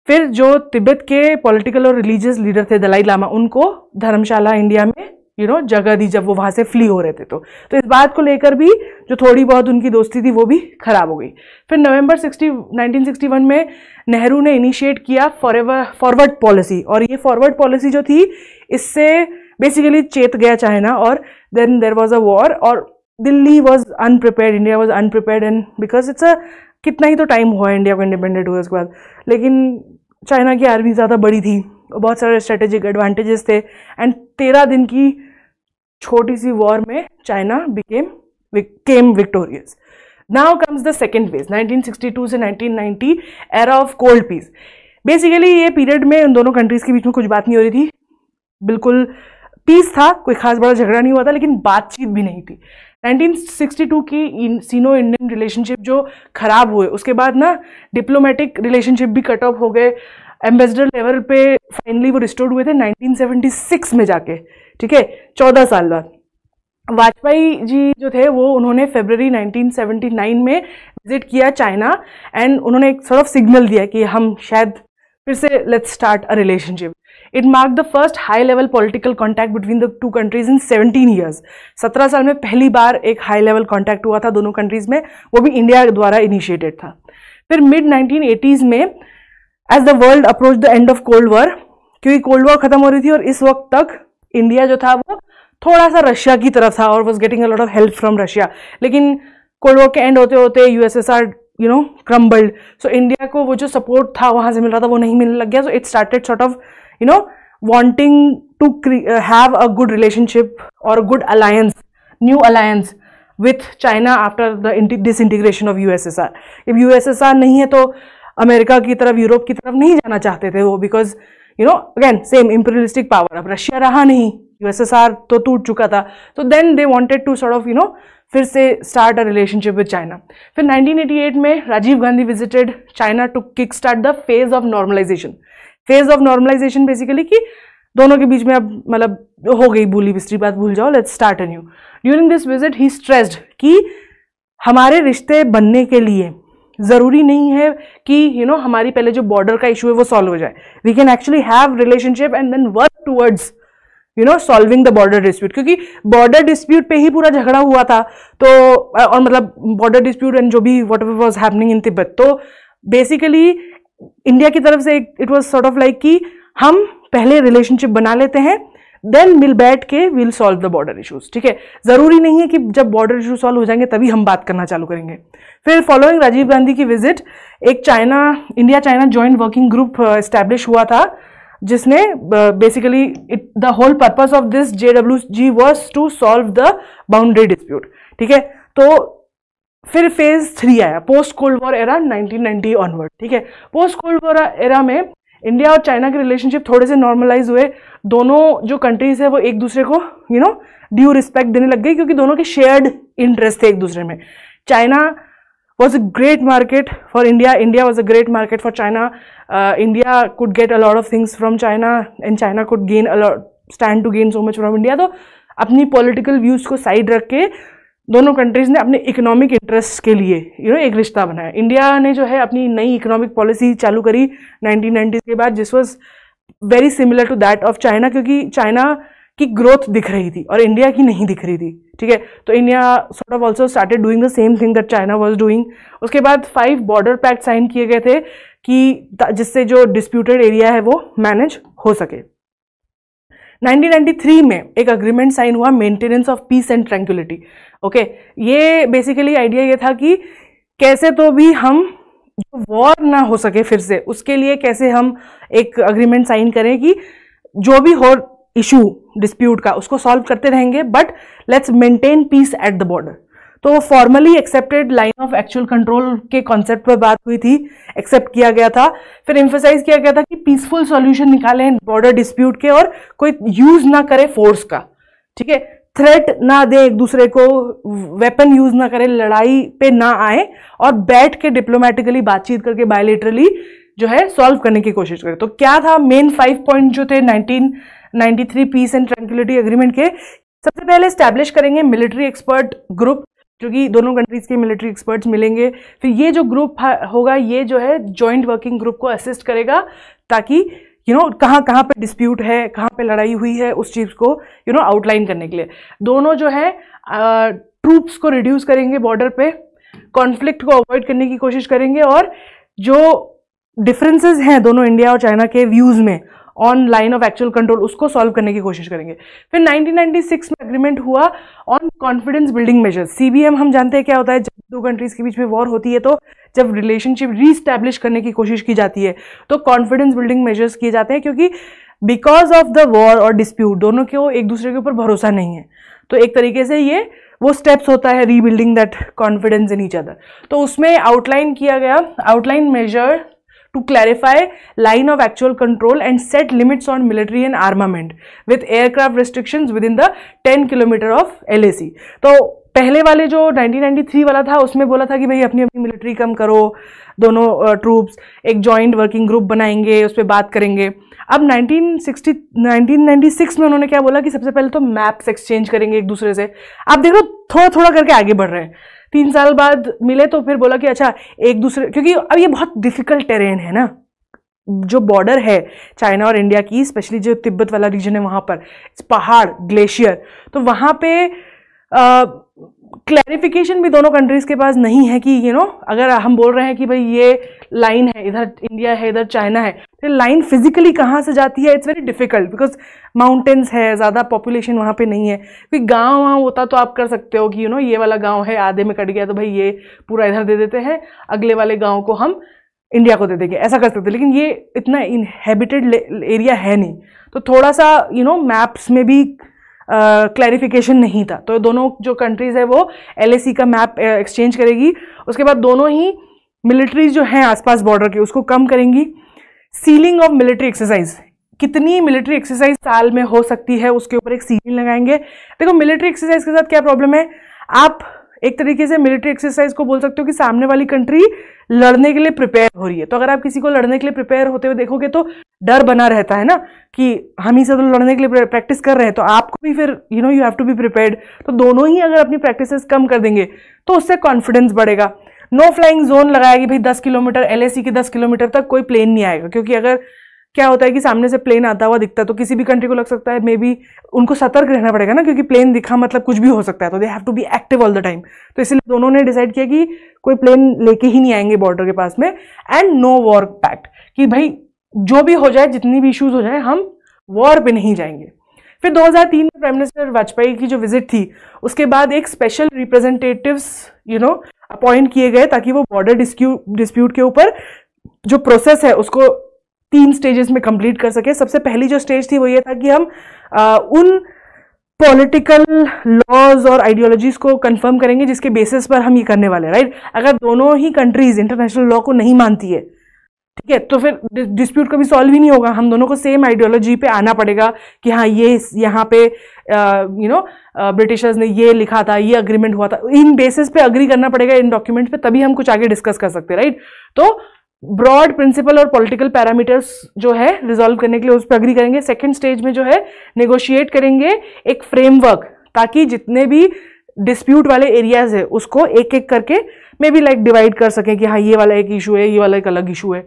फिर जो तिब्बत के पॉलिटिकल और रिलीजियस लीडर थे दलाई लामा उनको धर्मशाला इंडिया में यू नो जगह दी जब वो वहाँ से फ्ली हो रहे थे तो तो इस बात को लेकर भी जो थोड़ी बहुत उनकी दोस्ती थी वो भी ख़राब हो गई फिर नवंबर सिक्सटी 1961 में नेहरू ने इनिशिएट किया फॉरवर फॉरवर्ड पॉलिसी और ये फॉरवर्ड पॉलिसी जो थी इससे बेसिकली चेत गया चाइना और then there was a war और Delhi was unprepared India was unprepared and because it's a कितना ही तो टाइम हुआ इंडिया को इंडिपेंडेंट हुए उसके बाद लेकिन चाइना की आर्मी ज़्यादा बड़ी थी बहुत सारे स्ट्रेटेजिक एडवांटेजेस थे एंड तेरह दिन की छोटी सी वॉर में China became came victorious now comes the second phase 1962 से 1990 era of cold peace basically ये पीरियड में उन दोनों कंट्रीज़ के बीच में कुछ बात नहीं हो रही थी बिल्कुल पीस था कोई खास बड़ा झगड़ा नहीं हुआ था लेकिन बातचीत भी नहीं थी 1962 की सीनो इंडियन रिलेशनशिप जो ख़राब हुए उसके बाद ना डिप्लोमेटिक रिलेशनशिप भी कट ऑफ हो गए एम्बेसडर लेवल पे फाइनली वो रिस्टोर हुए थे 1976 में जाके ठीक है चौदह साल बाद वाजपेयी जी जो थे वो उन्होंने फेबररी 1979 में विजिट किया चाइना एंड उन्होंने एक सॉर्ट ऑफ सिग्नल दिया कि हम शायद फिर से let's start a relationship it mark the first high level political contact between the two countries in 17 years 17 साल में पहली बार एक हाई लेवल कॉन्टैक्ट हुआ था दोनों कंट्रीज में वो भी इंडिया द्वारा इनिशिएटेड था फिर मिड 1980s में as the world approach the end of cold war क्योंकि कोल्ड वॉर खत्म हो रही थी और इस वक्त तक इंडिया जो था वो थोड़ा सा रशिया की तरफ था और was getting a lot of help from Russia लेकिन कोल्ड वॉर के एंड होते होते USSR you know crumbled so India को वो जो सपोर्ट था वहाँ से मिल रहा था वो नहीं मिलने लग गया so it started sort of you know wanting to have a good relationship और good alliance new alliance with China after the disintegration of U S S R if U S S R नहीं है तो America की तरफ Europe की तरफ नहीं जाना चाहते थे वो because you know again same imperialistic power अब रशिया रहा नहीं यूएसएसआर तो टूट चुका था तो then they wanted to sort of you know फिर से start a relationship with China फिर 1988 में Rajiv Gandhi visited China to kick start the phase of normalization phase of normalization basically कि दोनों के बीच में अब मतलब हो गई भूली बिस्तरी बात भूल जाओ let's start a new during this visit he stressed कि हमारे रिश्ते बनने के लिए ज़रूरी नहीं है कि यू you नो know, हमारी पहले जो बॉर्डर का इशू है वो सॉल्व हो जाए we can actually have relationship and then work towards you know solving the border dispute क्योंकि बॉर्डर डिस्प्यूट पे ही पूरा झगड़ा हुआ था तो और मतलब बॉर्डर डिस्प्यूट एंड जो भी whatever was happening in Tibet तो बेसिकली इंडिया की तरफ से it was sort of like कि हम पहले रिलेशनशिप बना लेते हैं देन मिल बैठ के will solve the border issues ठीक है जरूरी नहीं है कि जब बॉर्डर इशू सॉल्व हो जाएंगे तभी हम बात करना चालू करेंगे फिर फॉलोइंग राजीव गांधी की विजिट एक China India China joint working group establish हुआ था जिसने basically it the whole purpose of this J W G was to solve the boundary dispute ठीक है तो फिर फेज थ्री आया post cold war era 1990 onward ठीक है पोस्ट कोल्ड वॉर एरा में इंडिया और चाइना के रिलेशनशिप थोड़े से नॉर्मलाइज हुए दोनों जो कंट्रीज है वो एक दूसरे को यू नो ड्यू रिस्पेक्ट देने लग गई क्योंकि दोनों के शेयर्ड इंटरेस्ट थे एक दूसरे में China was a great market for India India was a great market for China India could get a lot of things from China and China could gain a lot stand to gain so much from India तो अपनी political views को side रख के दोनों countries ने अपने economic interest के लिए यू नो एक रिश्ता बनाया इंडिया ने जो है अपनी नई इकोनॉमिक पॉलिसी चालू करी नाइनटीन के बाद जिस was very similar to that of China क्योंकि चाइना की ग्रोथ दिख रही थी और इंडिया की नहीं दिख रही थी ठीक है तो India sort of also started doing the same thing that China was doing उसके बाद फाइव बॉर्डर पैक्ट साइन किए गए थे कि जिससे जो डिस्प्यूटेड एरिया है वो मैनेज हो सके 1993 में एक अग्रीमेंट साइन हुआ maintenance of peace and tranquility okay ये बेसिकली आइडिया ये था कि कैसे तो भी हम वॉर ना हो सके फिर से उसके लिए कैसे हम एक अग्रीमेंट साइन करें कि जो भी हो इशू डिस्प्यूट का उसको सॉल्व करते रहेंगे but let's maintain peace at the border तो formally accepted line of actual control के कॉन्सेप्ट पर बात हुई थी एक्सेप्ट किया गया था फिर एम्फोसाइज किया गया था कि पीसफुल सॉल्यूशन निकालें बॉर्डर डिस्प्यूट के और कोई यूज ना करे फोर्स का ठीक है थ्रेट ना दें एक दूसरे को वेपन यूज़ ना करें लड़ाई पे ना आए और बैठ के डिप्लोमेटिकली बातचीत करके बायोलिटरली जो है सॉल्व करने की कोशिश करें तो क्या था मेन फाइव पॉइंट जो थे nineteen three peace and tranquility agreement के सबसे पहले स्टैब्लिश करेंगे मिलिट्री एक्सपर्ट ग्रुप जो कि दोनों कंट्रीज़ के मिलिट्री एक्सपर्ट्स मिलेंगे फिर ये जो ग्रुप होगा ये जो है जॉइंट वर्किंग ग्रुप को असिस्ट करेगा ताकि यू नो कहाँ कहाँ पे डिस्प्यूट है कहाँ पे लड़ाई हुई है उस चीज़ को यू नो आउटलाइन करने के लिए दोनों जो है ट्रूप्स को रिड्यूस करेंगे बॉर्डर पे कॉन्फ्लिक्ट को अवॉइड करने की कोशिश करेंगे और जो डिफरेंसेस हैं दोनों इंडिया और चाइना के व्यूज़ में on line of actual control उसको सॉल्व करने की कोशिश करेंगे फिर 1996 में अग्रीमेंट हुआ on confidence building measures CBM हम जानते हैं क्या होता है जब दो कंट्रीज़ के बीच में वॉर होती है तो जब रिलेशनशिप रीस्टैब्लिश करने की कोशिश की जाती है तो कॉन्फिडेंस बिल्डिंग मेजर्स किए जाते हैं क्योंकि बिकॉज ऑफ द वॉर और डिस्प्यूट दोनों के एक दूसरे के ऊपर भरोसा नहीं है तो एक तरीके से ये वो स्टेप्स होता है rebuilding that confidence in each other तो उसमें आउटलाइन किया गया outline major to clarify line of actual control and set limits on military and armament with aircraft restrictions within the 10 kilometer of LAC. तो पहले वाले जो 1993 वाला था उसमें बोला था कि भाई अपनी अपनी मिलिट्री कम करो दोनों ट्रूप्स एक जॉइंट वर्किंग ग्रुप बनाएंगे उस पर बात करेंगे अब 1960 1996 में उन्होंने क्या बोला कि सबसे पहले तो मैप्स एक्सचेंज करेंगे एक दूसरे से आप देखो थोड़ा थोड़ा करके आगे बढ़ रहे हैं तीन साल बाद मिले तो फिर बोला कि अच्छा एक दूसरे क्योंकि अब ये बहुत डिफिकल्ट टेरेन है ना जो बॉर्डर है चाइना और इंडिया की स्पेशली जो तिब्बत वाला रीजन है वहाँ पर पहाड़ ग्लेशियर तो वहाँ पे आ, क्लैरिफिकेशन भी दोनों कंट्रीज़ के पास नहीं है कि यू you नो know, अगर हम बोल रहे हैं कि भाई ये लाइन है इधर इंडिया है इधर चाइना है तो लाइन फिजिकली कहाँ से जाती है it's very difficult because mountains है ज़्यादा पॉपुलेशन वहाँ पे नहीं है कोई गांव वहाँ होता तो आप कर सकते हो कि यू नो ये वाला गाँव है आधे में कट गया तो भाई ये पूरा इधर दे देते हैं अगले वाले गाँव को हम इंडिया को दे देंगे ऐसा कर सकते लेकिन ये इतना इनहेबिटेड एरिया है नहीं तो थोड़ा सा यू नो मैप्स में भी क्लैरिफिकेशन नहीं था तो दोनों जो कंट्रीज़ है वो एल का मैप एक्सचेंज करेगी उसके बाद दोनों ही मिलिट्रीज जो हैं आसपास बॉर्डर के उसको कम करेंगी सीलिंग ऑफ मिलिट्री एक्सरसाइज कितनी मिलिट्री एक्सरसाइज साल में हो सकती है उसके ऊपर एक सीलिंग लगाएंगे देखो मिलिट्री एक्सरसाइज के साथ क्या प्रॉब्लम है आप एक तरीके से मिलिट्री एक्सरसाइज को बोल सकते हो कि सामने वाली कंट्री लड़ने के लिए प्रिपेयर हो रही है तो अगर आप किसी को लड़ने के लिए प्रिपेयर होते हुए देखोगे तो डर बना रहता है ना कि हम ही से तो लड़ने के लिए प्रैक्टिस कर रहे हैं तो आपको भी फिर you know you have to be prepared तो दोनों ही अगर अपनी प्रैक्टिसेस कम कर देंगे तो उससे कॉन्फिडेंस बढ़ेगा नो फ्लाइंग जोन लगाएगी भाई दस किलोमीटर एल की दस किलोमीटर तक कोई प्लेन नहीं आएगा क्योंकि अगर क्या होता है कि सामने से प्लेन आता हुआ दिखता है तो किसी भी कंट्री को लग सकता है मे बी उनको सतर्क रहना पड़ेगा ना क्योंकि प्लेन दिखा मतलब कुछ भी हो सकता है तो they have to be active all the time तो इसलिए दोनों ने डिसाइड किया कि कोई प्लेन लेके ही नहीं आएंगे बॉर्डर के पास में एंड नो वॉर पैक्ट कि भाई जो भी हो जाए जितनी भी इशूज़ हो जाए हम वॉर पर नहीं जाएंगे फिर 2003 में प्राइम मिनिस्टर वाजपेयी की जो विजिट थी उसके बाद एक special representatives you know appoint किए गए ताकि वो बॉर्डर डिस्प्यूट के ऊपर जो प्रोसेस है उसको तीन स्टेजेस में कंप्लीट कर सके सबसे पहली जो स्टेज थी वो ये था कि हम आ, उन पॉलिटिकल लॉज और आइडियोलॉजीज को कंफर्म करेंगे जिसके बेसिस पर हम ये करने वाले हैं राइट अगर दोनों ही कंट्रीज इंटरनेशनल लॉ को नहीं मानती है ठीक है तो फिर डिस्प्यूट कभी सॉल्व ही नहीं होगा हम दोनों को सेम आइडियोलॉजी पे आना पड़ेगा कि हाँ ये यहाँ पे यू नो ब्रिटिशर्स ने ये लिखा था ये अग्रीमेंट हुआ था इन बेसिस पे अग्री करना पड़ेगा इन डॉक्यूमेंट्स पे तभी हम कुछ आगे डिस्कस कर सकते राइट तो ब्रॉड प्रिंसिपल और पॉलिटिकल पैरामीटर्स जो है रिजॉल्व करने के लिए उस पर अग्री करेंगे सेकेंड स्टेज में जो है नेगोशिएट करेंगे एक फ्रेमवर्क ताकि जितने भी डिस्प्यूट वाले एरियाज है उसको एक एक करके मे बी लाइक डिवाइड कर सकें कि हाँ ये वाला एक इशू है ये वाला एक अलग इशू है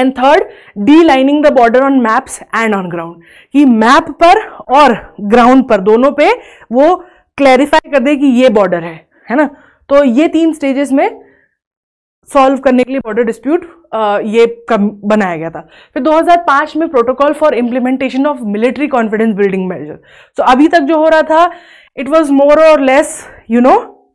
and third delining the border on maps and on ground कि मैप पर और ग्राउंड पर दोनों पे वो क्लैरिफाई कर दे कि ये बॉर्डर है है ना तो ये तीन स्टेजेस में सॉल्व करने के लिए बॉर्डर डिस्प्यूट ये कम बनाया गया था फिर 2005 में protocol for implementation of military confidence building measure so अभी तक जो हो रहा था इट वॉज मोर और less you know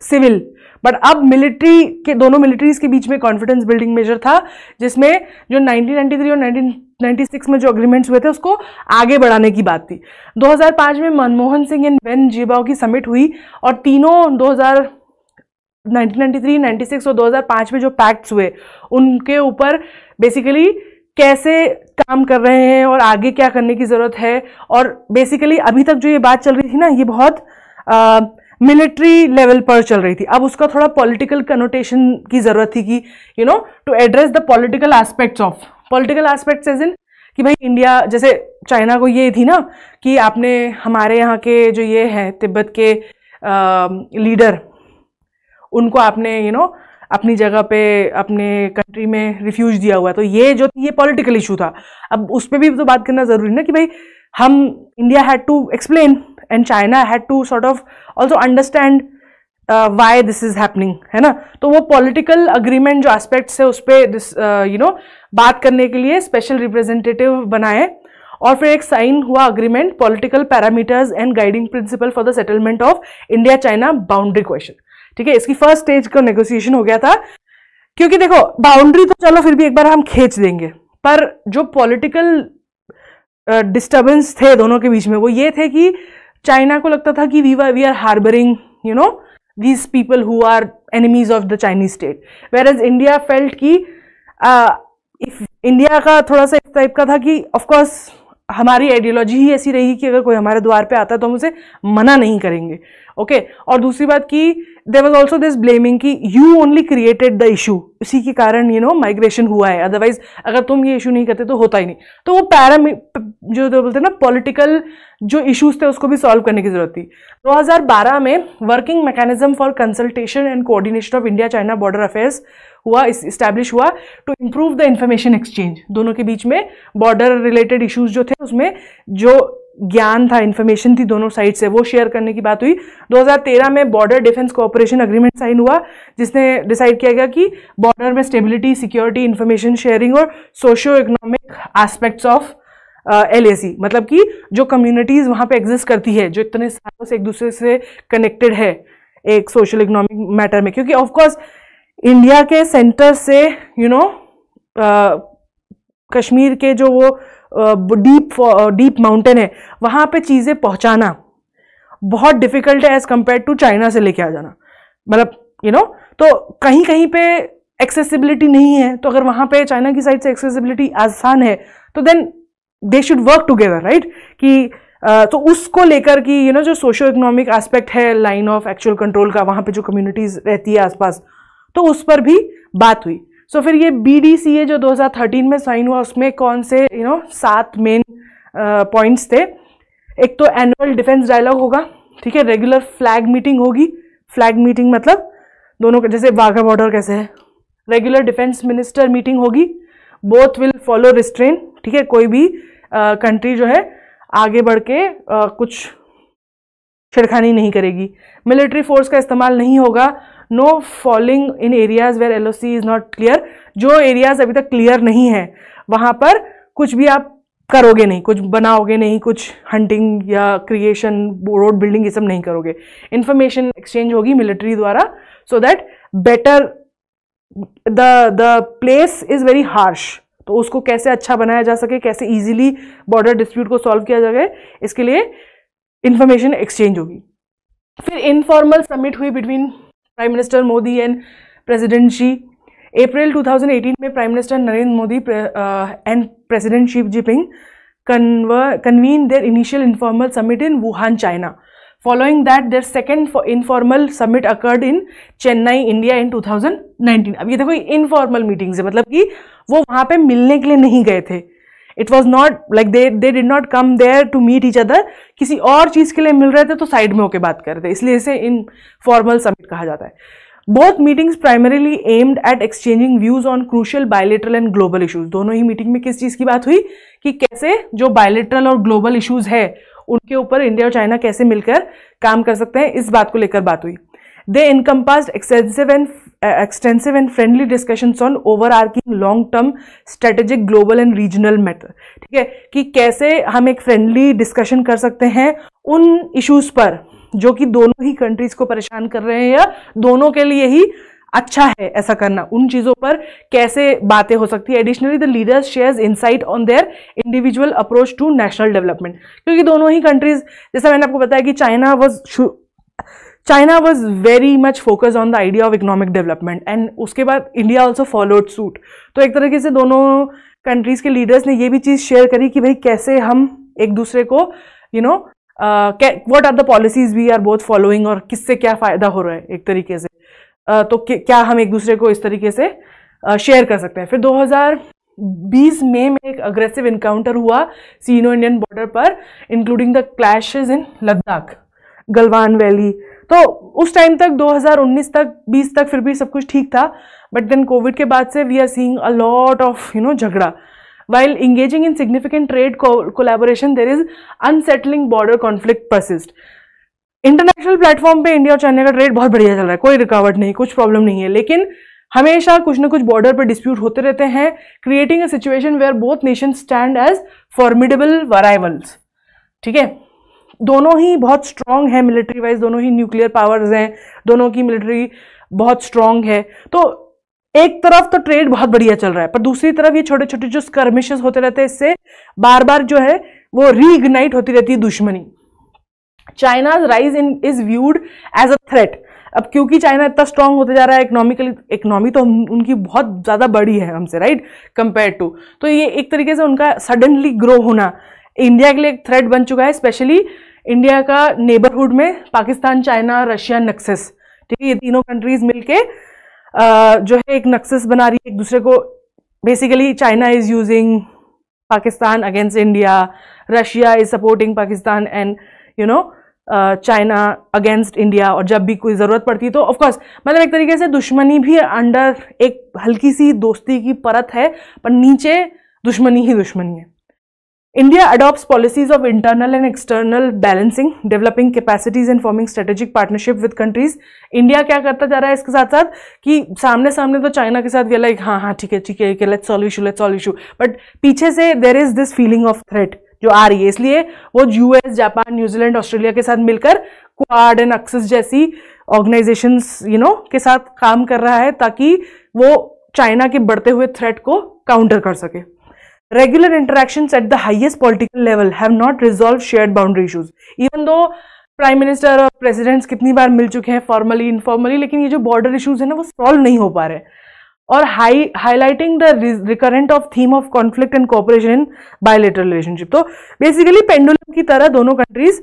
civil but अब मिलिट्री के दोनों मिलिट्रीज के बीच में कॉन्फिडेंस बिल्डिंग मेजर था जिसमें जो 1993 और 1996 में जो अग्रीमेंट्स हुए थे उसको आगे बढ़ाने की बात थी 2005 में Manmohan Singh and Wen Jiabao की समिट हुई और तीनों 2000 1993, 96 और 2005 में जो पैक्ट्स हुए उनके ऊपर बेसिकली कैसे काम कर रहे हैं और आगे क्या करने की ज़रूरत है और बेसिकली अभी तक जो ये बात चल रही थी ना ये बहुत मिलिट्री लेवल पर चल रही थी अब उसका थोड़ा पॉलिटिकल कनोटेशन की ज़रूरत थी कि you know to address the political aspects of political aspects as in कि भाई इंडिया जैसे चाइना को ये थी ना कि आपने हमारे यहाँ के जो ये हैं तिब्बत के आ, लीडर उनको आपने यू you नो know, अपनी जगह पे अपने कंट्री में रिफ्यूज दिया हुआ है तो ये जो ये पॉलिटिकल इशू था अब उस पर भी तो बात करना ज़रूरी ना कि भाई हम India had to explain and China had to sort of also understand why this is happening है ना तो वो पॉलिटिकल अग्रीमेंट जो एस्पेक्ट्स है उस पर दिस यू नो बात करने के लिए स्पेशल रिप्रेजेंटेटिव बनाए और फिर एक साइन हुआ agreement political parameters and guiding principle for the settlement of India China boundary question ठीक है इसकी फर्स्ट स्टेज का नेगोशिएशन हो गया था क्योंकि देखो बाउंड्री तो चलो फिर भी एक बार हम खींच देंगे पर जो पॉलिटिकल डिस्टर्बेंस uh, थे दोनों के बीच में वो ये थे कि चाइना को लगता था कि we we are harbouring you know these people who are enemies of the Chinese state whereas India felt कि इफ इंडिया का थोड़ा सा इस टाइप का था कि ऑफकोर्स हमारी आइडियोलॉजी ही ऐसी रही कि अगर कोई हमारे द्वार पे आता है तो हम उसे मना नहीं करेंगे ओके okay? और दूसरी बात कि there was also this blaming की you only created the issue इसी के कारण यू नो माइग्रेशन हुआ है अदरवाइज अगर तुम ये इशू नहीं करते तो होता ही नहीं तो वो पैरा जो तो बोलते हैं ना पॉलिटिकल जो इशूज थे उसको भी सॉल्व करने की जरूरत थी 2012 में working mechanism for consultation and coordination of India China border affairs हुआ इस्टेब्लिश हुआ to improve the information exchange दोनों के बीच में बॉर्डर रिलेटेड इशूज जो थे उसमें जो ज्ञान था इन्फॉर्मेशन थी दोनों साइड से वो शेयर करने की बात हुई 2013 में border defence cooperation agreement sign हुआ जिसने डिसाइड किया गया कि बॉर्डर में स्टेबिलिटी सिक्योरिटी इन्फॉर्मेशन शेयरिंग और socio economic aspects of L मतलब कि जो कम्युनिटीज़ वहाँ पे एग्जिस्ट करती है जो इतने सालों से एक दूसरे से कनेक्टेड है एक सोशल इकोनॉमिक मैटर में क्योंकि ऑफकोर्स इंडिया के सेंटर से you you know know, uh, Kashmir के जो वो डीप डीप माउंटेन है वहाँ पे चीज़ें पहुँचाना बहुत डिफ़िकल्ट है एज़ कम्पेयर टू चाइना से लेके आ जाना मतलब यू नो तो कहीं कहीं पे एक्सेसिबिलिटी नहीं है तो अगर वहाँ पे चाइना की साइड से एक्सेसिबिलिटी आसान है तो then they should work together right कि तो उसको लेकर कि यू नो जो सोशो इकोनॉमिक एस्पेक्ट है लाइन ऑफ एक्चुअल कंट्रोल का वहाँ पे जो कम्युनिटीज़ रहती है आसपास तो उस पर भी बात हुई सो so, फिर ये बी डी सी ए जो 2013 में साइन हुआ उसमें कौन से यू नो सात मेन पॉइंट्स uh, थे एक तो एनुअल डिफेंस डायलॉग होगा ठीक है रेगुलर फ्लैग मीटिंग होगी फ्लैग मीटिंग मतलब दोनों का जैसे वाघा बॉर्डर कैसे है रेगुलर डिफेंस मिनिस्टर मीटिंग होगी बोथ विल फॉलो रिस्ट्रेन ठीक है कोई भी कंट्री uh, जो है आगे बढ़ के uh, कुछ छिड़खानी नहीं करेगी मिलिट्री फोर्स का इस्तेमाल नहीं होगा no falling in areas where L is not clear जो एरियाज़ अभी तक क्लियर नहीं है वहां पर कुछ भी आप करोगे नहीं कुछ बनाओगे नहीं कुछ हंटिंग या क्रिएशन रोड बिल्डिंग ये सब नहीं करोगे इन्फॉर्मेशन एक्सचेंज होगी मिलिट्री द्वारा so that better the the place is very harsh तो उसको कैसे अच्छा बनाया जा सके कैसे इजीली बॉर्डर डिस्प्यूट को सॉल्व किया जाए इसके लिए इन्फॉर्मेशन एक्सचेंज होगी फिर इनफॉर्मल समिट हुई between prime minister Modi and president Xi April 2018 में prime minister Narendra Modi and president Xi Jinping convene their initial informal summit in Wuhan China following that their second informal summit occurred in Chennai India in 2019 अब ये देखो informal meetings है मतलब कि वो वहाँ पे मिलने के लिए नहीं गए थे it was not like they they did not come there to meet each other किसी और चीज़ के लिए मिल रहे थे तो साइड में होकर बात कर रहे थे इसलिए इसे इन फॉर्मल समिट कहा जाता है both meetings primarily aimed at exchanging views on crucial bilateral and global issues दोनों ही मीटिंग में किस चीज़ की बात हुई कि कैसे जो बायोलेटरल और ग्लोबल इशूज है उनके ऊपर इंडिया और चाइना कैसे मिलकर काम कर सकते हैं इस बात को लेकर बात हुई They encompassed extensive and uh, extensive and friendly discussions on overarching long-term strategic global and regional matter. ठीक है कि कैसे हम एक friendly discussion कर सकते हैं उन issues पर जो कि दोनों ही countries को परेशान कर रहे हैं या दोनों के लिए ही अच्छा है ऐसा करना उन चीज़ों पर कैसे बातें हो सकती है additionally the leaders shares insight on their individual approach to national development क्योंकि दोनों ही कंट्रीज जैसा मैंने आपको बताया कि China was China was very much focused on the idea of economic development and उसके बाद India also followed suit. तो एक तरीके से दोनों countries के leaders ने ये भी चीज़ share करी कि भाई कैसे हम एक दूसरे को you know what are the policies we are both following और किससे क्या फ़ायदा हो रहा है एक तरीके से uh, तो क्या हम एक दूसरे को इस तरीके से शेयर uh, कर सकते हैं फिर 2020 मई में एक अग्रेसिव इनकाउंटर हुआ सीनो इंडियन बॉर्डर पर including the clashes in Ladakh Galwan valley तो उस टाइम तक 2019 तक 20 तक फिर भी सब कुछ ठीक था बट देन कोविड के बाद से we are seeing a lot of you know झगड़ा while engaging in significant trade collaboration there is unsettling border conflict persist international platform पे इंडिया और चाइना का ट्रेड बहुत बढ़िया चल रहा है कोई रिकावट नहीं कुछ प्रॉब्लम नहीं है लेकिन हमेशा कुछ ना कुछ बॉर्डर पर डिस्प्यूट होते रहते हैं creating a situation where both nation stand as formidable rivals ठीक है दोनों ही बहुत स्ट्रांग है मिलिट्री वाइज दोनों ही न्यूक्लियर पावर्स हैं दोनों की मिलिट्री बहुत स्ट्रांग है तो एक तरफ तो ट्रेड बहुत बढ़िया चल रहा है पर दूसरी तरफ ये छोटे छोटे जो स्कर्मिशेस होते रहते हैं इससे बार बार जो है वो रीइग्नाइट होती रहती है दुश्मनी China's rise in is viewed as a threat अब क्योंकि चाइना इतना स्ट्रांग होते जा रहा है इकोनॉमिकली इकोनॉमी तो उनकी बहुत ज़्यादा बड़ी है हमसे राइट कंपेयर टू तो ये एक तरीके से उनका सडनली ग्रो होना इंडिया के लिए एक थ्रेट बन चुका है स्पेशली इंडिया का नेबरहुड में पाकिस्तान चाइना रशिया नक्सेस ठीक है ये तीनों कंट्रीज मिलके जो है एक नक्सेस बना रही है एक दूसरे को basically China is using Pakistan against India Russia is supporting Pakistan and you know China against India और जब भी कोई ज़रूरत पड़ती है तो ऑफकोर्स मतलब एक तरीके से दुश्मनी भी अंडर एक हल्की सी दोस्ती की परत है पर नीचे दुश्मनी ही दुश्मनी है India adopts policies of internal and external balancing, developing capacities and forming strategic partnership with countries. India क्या करता जा रहा है इसके साथ साथ कि सामने सामने तो चाइना के साथ वी लाइक हाँ हाँ ठीक है ठीक है let solve issue let solve issue but पीछे से there is this feeling of threat जो आ रही है इसलिए वो यूएस जापान न्यूजीलैंड ऑस्ट्रेलिया के साथ मिलकर क्वाड एंड अक्सेस जैसी ऑर्गेनाइजेशंस यू नो के साथ काम कर रहा है ताकि वो चाइना के बढ़ते हुए थ्रेट को काउंटर कर सके Regular interactions at the highest political level have not resolved shared boundary issues. Even though prime minister और प्रेसिडेंट्स कितनी बार मिल चुके हैं फॉर्मली इनफॉर्मली लेकिन ये जो बॉर्डर इश्यूज है ना वो सॉल्व नहीं हो पा रहे और high highlighting the recurrent of theme of conflict and cooperation in bilateral relationship तो बेसिकली पेंडुलम की तरह दोनों कंट्रीज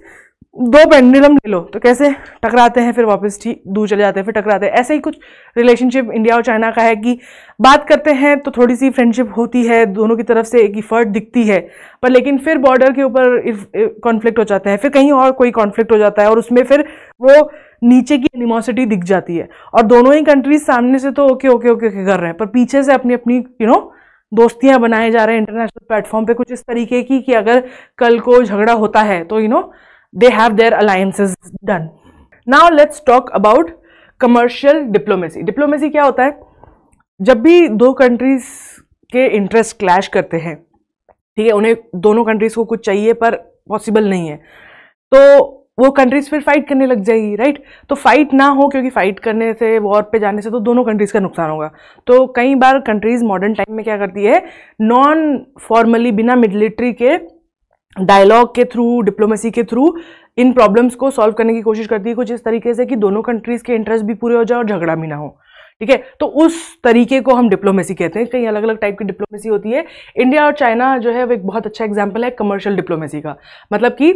दो पेंडुलम ले लो तो कैसे टकराते हैं फिर वापस ठीक दूर चले जाते हैं फिर टकराते हैं ऐसे ही कुछ रिलेशनशिप इंडिया और चाइना का है कि बात करते हैं तो थोड़ी सी फ्रेंडशिप होती है दोनों की तरफ से एक इफर्ट दिखती है पर लेकिन फिर बॉर्डर के ऊपर कॉन्फ्लिक्ट हो जाता है फिर कहीं और कोई कॉन्फ्लिक्ट हो जाता है और उसमें फिर वो नीचे की एनिमोसिटी दिख जाती है और दोनों ही कंट्रीज सामने से तो ओके ओके ओके ओके कर रहे हैं पर पीछे से अपनी अपनी यू नो दोस्तियां बनाए जा रहे हैं इंटरनेशनल प्लेटफॉर्म पे कुछ इस तरीके की कि अगर कल को झगड़ा होता है तो you know they have their alliances done. Now let's talk about commercial diplomacy. Diplomacy kya hota hai jab bhi दो countries ke interest clash karte hain theek hai unhe dono countries ko kuch chahiye par possible nahi hai to वो countries फिर fight करने लग जाएगी right तो fight ना हो क्योंकि फाइट करने से वॉर पे जाने से तो दोनों कंट्रीज का नुकसान होगा तो कई बार कंट्रीज मॉडर्न टाइम में क्या करती है नॉन फॉर्मली बिना मिलिट्री के डायलॉग के थ्रू डिप्लोमेसी के थ्रू इन प्रॉब्लम्स को सॉल्व करने की कोशिश करती है कुछ इस तरीके से कि दोनों कंट्रीज़ के इंटरेस्ट भी पूरे हो जाए और झगड़ा भी ना हो ठीक है तो उस तरीके को हम डिप्लोमेसी कहते हैं कई अलग अलग टाइप की डिप्लोमेसी होती है इंडिया और चाइना जो है वो एक बहुत अच्छा एग्जाम्पल है कमर्शियल डिप्लोमेसी का मतलब कि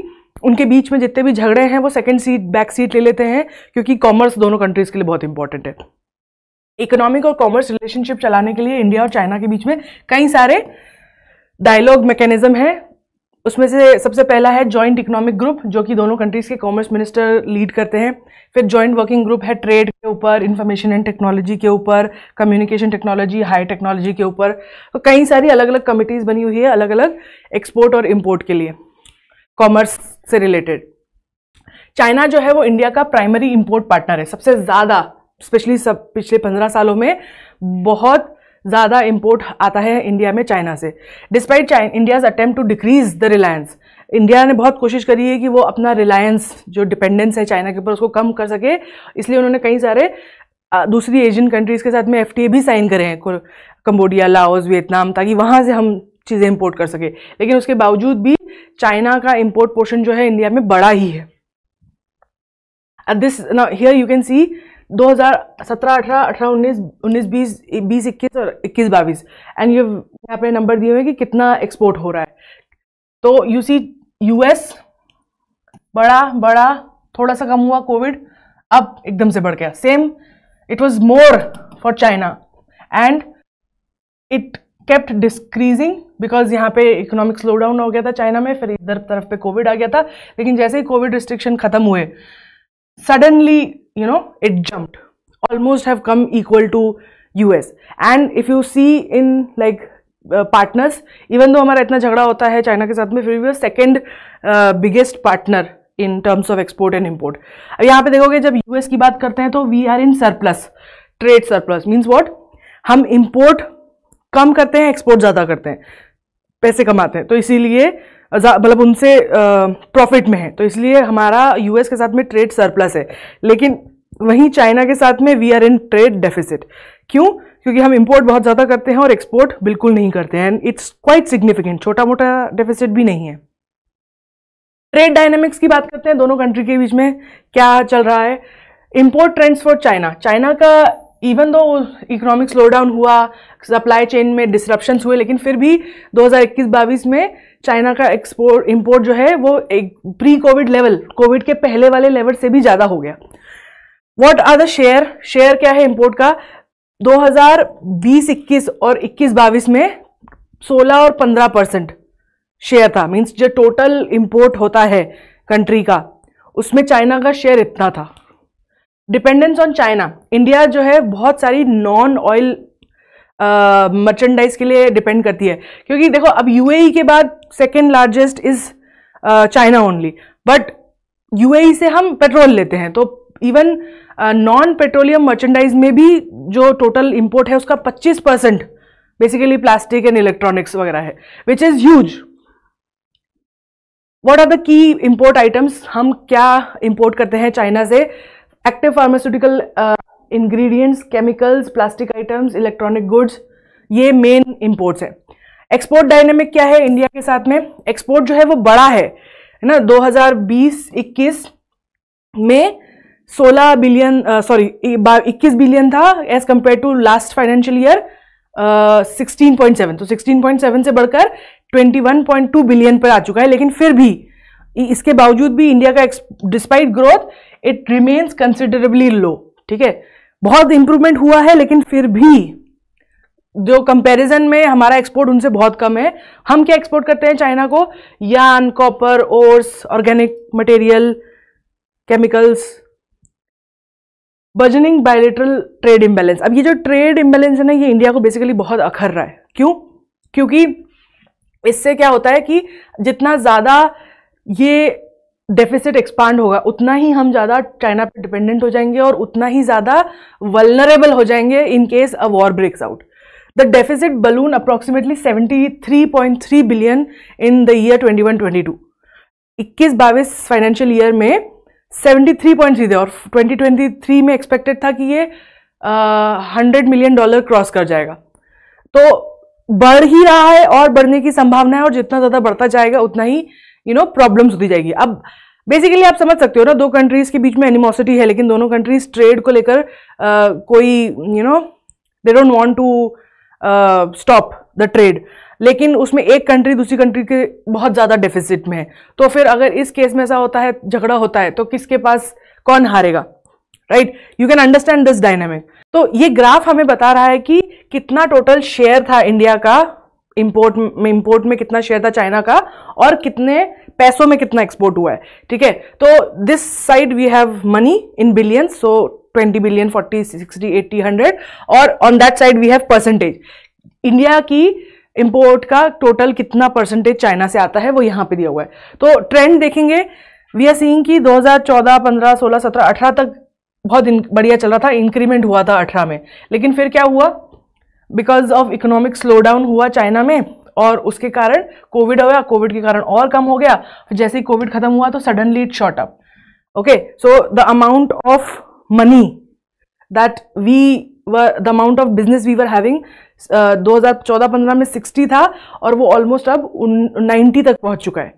उनके बीच में जितने भी झगड़े हैं वो सेकेंड सीट बैक सीट ले लेते हैं क्योंकि कॉमर्स दोनों कंट्रीज़ के लिए बहुत इंपॉर्टेंट है इकोनॉमिक और कॉमर्स रिलेशनशिप चलाने के लिए इंडिया और चाइना के बीच में कई सारे डायलॉग मैकेनिज्म है उसमें से सबसे पहला है जॉइंट इकोनॉमिक ग्रुप जो कि दोनों कंट्रीज़ के कॉमर्स मिनिस्टर लीड करते हैं फिर जॉइंट वर्किंग ग्रुप है ट्रेड के ऊपर इंफॉर्मेशन एंड टेक्नोलॉजी के ऊपर कम्युनिकेशन टेक्नोलॉजी हाई टेक्नोलॉजी के ऊपर तो कई सारी अलग अलग कमिटीज़ बनी हुई है अलग अलग एक्सपोर्ट और इम्पोर्ट के लिए कॉमर्स से रिलेटेड चाइना जो है वो इंडिया का प्राइमरी इम्पोर्ट पार्टनर है सबसे ज़्यादा स्पेशली सब पिछले पंद्रह सालों में बहुत ज़्यादा इम्पोर्ट आता है इंडिया में चाइना से despite China India's attempt to decrease the reliance India ने बहुत कोशिश करी है कि वो अपना रिलायंस जो डिपेंडेंस है चाइना के ऊपर उसको कम कर सके इसलिए उन्होंने कई सारे दूसरी एशियन कंट्रीज़ के साथ में एफ भी साइन करे हैं कम्बोडिया लाओस वियतनाम ताकि वहाँ से हम चीज़ें इम्पोर्ट कर सके लेकिन उसके बावजूद भी चाइना का इम्पोर्ट पोर्शन जो है इंडिया में बड़ा ही है this now here you can see दो हज़ार सत्रह अठारह अठारह उन्नीस उन्नीस बीस बीस इक्कीस और इक्कीस बाईस एंड ये यहाँ पे नंबर दिए हुए कि कितना एक्सपोर्ट हो रहा है तो यू सी यूएस बड़ा बड़ा थोड़ा सा कम हुआ कोविड अब एकदम से बढ़ गया same it was more for China and it kept decreasing because यहाँ पे इकोनॉमिक स्लो डाउन हो गया था चाइना में फिर इधर तरफ पे कोविड आ गया था लेकिन जैसे ही कोविड रिस्ट्रिक्शन खत्म हुए suddenly you know, it jumped, almost have come equal to US. And if you see in like partners even though हमारा इतना झगड़ा होता है चाइना के साथ में फिर भी वो second biggest partner in terms of export and import अब यहाँ पे देखोगे जब यूएस की बात करते हैं तो we are in surplus trade surplus means what हम इम्पोर्ट कम करते हैं एक्सपोर्ट ज़्यादा करते हैं पैसे कमाते हैं तो इसीलिए मतलब उनसे प्रॉफिट में है तो इसलिए हमारा यूएस के साथ में ट्रेड सरप्लस है लेकिन वहीं चाइना के साथ में we are in trade deficit क्यों क्योंकि हम इंपोर्ट बहुत ज़्यादा करते हैं और एक्सपोर्ट बिल्कुल नहीं करते हैं एंड इट्स क्वाइट सिग्निफिकेंट छोटा मोटा डेफिसिट भी नहीं है ट्रेड डायनेमिक्स की बात करते हैं दोनों कंट्री के बीच में क्या चल रहा है import trends for China China का even though economic slow down हुआ सप्लाई चेन में डिसरप्शन हुए लेकिन फिर भी 2021-22 में चाइना का एक्सपोर्ट इम्पोर्ट जो है वो एक प्री कोविड लेवल कोविड के पहले वाले लेवल से भी ज़्यादा हो गया what are the share share क्या है इम्पोर्ट का 2020-21 और 21-22 में 16 और 15 परसेंट शेयर था मीन्स जो टोटल इम्पोर्ट होता है कंट्री का उसमें चाइना का शेयर इतना था डिपेंडेंस ऑन चाइना इंडिया जो है बहुत सारी नॉन ऑयल मर्चेंडाइज के लिए डिपेंड करती है क्योंकि देखो अब यूएई e के बाद second largest is China only but UAE से हम पेट्रोल लेते हैं तो इवन नॉन पेट्रोलियम मर्चेंडाइज में भी जो टोटल इम्पोर्ट है उसका 25 percent basically plastic and electronics वगैरह है which is huge what are the key import items हम क्या इंपोर्ट करते हैं चाइना से active pharmaceutical ingredients chemicals plastic items electronic goods ये मेन इंपोर्ट्स हैं एक्सपोर्ट डायनेमिक क्या है इंडिया के साथ में एक्सपोर्ट जो है वो बड़ा है है ना 2020-21 में 16 बिलियन सॉरी इक्कीस बिलियन था as compare to last financial year seven तो सेवन से बढ़कर टू बिलियन पर आ चुका है लेकिन फिर भी इसके बावजूद भी इंडिया का despite growth it remains considerably low ठीक है बहुत इंप्रूवमेंट हुआ है लेकिन फिर भी जो कंपैरिजन में हमारा एक्सपोर्ट उनसे बहुत कम है हम क्या एक्सपोर्ट करते हैं चाइना को yarn copper ores organic material chemicals burgeoning bilateral trade imbalance अब ये जो ट्रेड इम्बेलेंस है ना ये इंडिया को बेसिकली बहुत अखर रहा है क्यों क्योंकि इससे क्या होता है कि जितना ज़्यादा ये डेफिसिट एक्सपांड होगा उतना ही हम ज़्यादा चाइना पे डिपेंडेंट हो जाएंगे और उतना ही ज़्यादा वलनरेबल हो जाएंगे in case a war breaks out the deficit balloon approximately 73.3 billion in the year 21-22 इक्कीस बाईस फाइनेंशियल ईयर में 73.3 थे और 2023 में एक्सपेक्टेड था कि ये हंड्रेड मिलियन डॉलर क्रॉस कर जाएगा तो बढ़ ही रहा है और बढ़ने की संभावना है और जितना ज़्यादा बढ़ता जाएगा उतना ही यू नो प्रॉब्लम्स होती जाएगी अब बेसिकली आप समझ सकते हो ना दो कंट्रीज़ के बीच में एनिमोसिटी है लेकिन दोनों कंट्रीज ट्रेड को लेकर uh, कोई you know they don't want to stop the trade लेकिन उसमें एक कंट्री दूसरी कंट्री के बहुत ज़्यादा डेफिसिट में है तो फिर अगर इस केस में ऐसा होता है झगड़ा होता है तो किसके पास कौन हारेगा right you can understand this dynamic तो ये ग्राफ हमें बता रहा है कि कितना टोटल शेयर था इंडिया का इम्पोर्ट में इम्पोर्ट में कितना शेयर था चाइना का और कितने पैसों में कितना एक्सपोर्ट हुआ है ठीक है तो this side we have money in billions so 20 billion 40 60 80 100 और on that side we have percentage India की इम्पोर्ट का टोटल कितना परसेंटेज चाइना से आता है वो यहां पे दिया हुआ है तो ट्रेंड देखेंगे वी आर सीइंग कि 2014 15 16 17 18 तक बहुत बढ़िया चल रहा था इंक्रीमेंट हुआ था 18 में लेकिन फिर क्या हुआ because of economic slow down हुआ चाइना में और उसके कारण कोविड हो गया कोविड के कारण और कम हो गया जैसे ही कोविड खत्म हुआ तो suddenly it shot up okay so the amount of money that we the amount of business we were having 2014-15 में 60 था और वो ऑलमोस्ट अब 90 तक पहुंच चुका है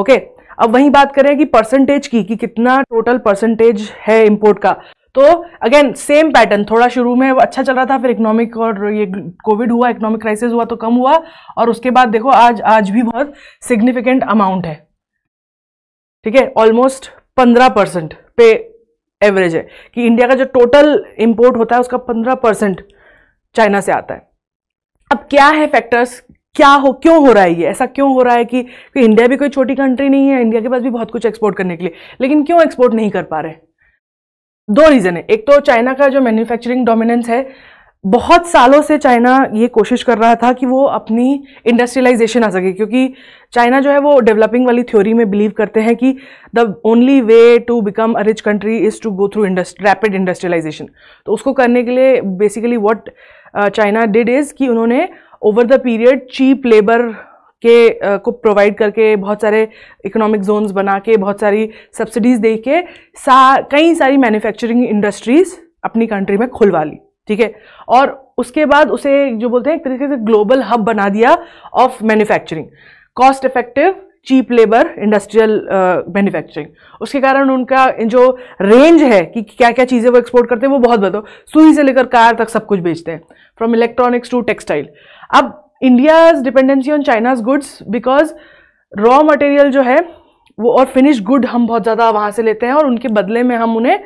ओके okay, अब वही बात करें कि परसेंटेज की कि कितना टोटल परसेंटेज है इंपोर्ट का तो अगेन सेम पैटर्न थोड़ा शुरू में अच्छा चल रहा था फिर इकोनॉमिक और ये कोविड हुआ इकोनॉमिक क्राइसिस हुआ तो कम हुआ और उसके बाद देखो आज आज भी बहुत सिग्निफिकेंट अमाउंट है ठीक है ऑलमोस्ट पंद्रह परसेंट पे एवरेज है कि इंडिया का जो टोटल इम्पोर्ट होता है उसका पंद्रह परसेंट चाइना से आता है अब क्या है फैक्टर्स क्या हो क्यों हो रहा है ये ऐसा क्यों हो रहा है कि, कि इंडिया भी कोई छोटी कंट्री नहीं है इंडिया के पास भी बहुत कुछ एक्सपोर्ट करने के लिए लेकिन क्यों एक्सपोर्ट नहीं कर पा रहे दो रीज़न है एक तो चाइना का जो मैन्युफैक्चरिंग डोमिनेंस है बहुत सालों से चाइना ये कोशिश कर रहा था कि वो अपनी इंडस्ट्रियलाइजेशन आ सके क्योंकि चाइना जो है वो डेवलपिंग वाली थ्योरी में बिलीव करते हैं कि the only way to become a rich country is to go through indust rapid industrialisation तो उसको करने के लिए basically what uh, China did is कि उन्होंने over the period cheap labour के को प्रोवाइड करके बहुत सारे इकोनॉमिक जोन्स बना के बहुत सारी सब्सिडीज़ दे के सा कई सारी मैन्युफैक्चरिंग इंडस्ट्रीज़ अपनी कंट्री में खुलवा ली ठीक है और उसके बाद उसे जो बोलते हैं एक तरीके से ग्लोबल हब बना दिया of manufacturing cost effective cheap labour industrial manufacturing उसके कारण उनका जो रेंज है कि क्या क्या चीज़ें वो एक्सपोर्ट करते हैं वो बहुत बदो सुई से लेकर कार तक सब कुछ बेचते हैं फ्रॉम इलेक्ट्रॉनिक्स टू टेक्सटाइल अब India's dependency on China's goods because raw material जो है वो और फिनिश गुड हम बहुत ज़्यादा वहाँ से लेते हैं और उनके बदले में हम उन्हें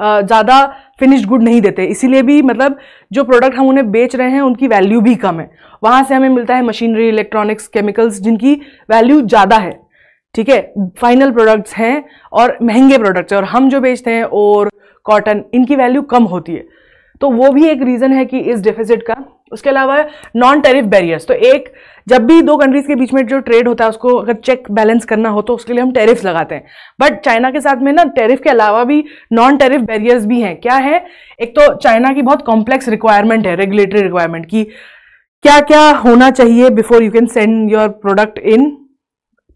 ज़्यादा फिनिश गुड नहीं देते इसीलिए भी मतलब जो प्रोडक्ट हम उन्हें बेच रहे हैं उनकी वैल्यू भी कम है वहाँ से हमें मिलता है मशीनरी इलेक्ट्रॉनिक्स केमिकल्स जिनकी वैल्यू ज़्यादा है ठीक है फाइनल प्रोडक्ट्स हैं और महंगे प्रोडक्ट्स हैं और हम जो बेचते हैं और कॉटन इनकी वैल्यू कम होती है तो वो भी एक रीज़न है कि इस डिफिजिट का उसके अलावा नॉन टेरिफ बैरियर्स तो एक जब भी दो कंट्रीज़ के बीच में जो ट्रेड होता है उसको अगर चेक बैलेंस करना हो तो उसके लिए हम टेरिफ लगाते हैं बट चाइना के साथ में ना टेरिफ के अलावा भी नॉन टेरिफ बैरियर्स भी हैं क्या है एक तो चाइना की बहुत कॉम्प्लेक्स रिक्वायरमेंट है रेगुलेटरी रिक्वायरमेंट की क्या क्या होना चाहिए before you can send your product in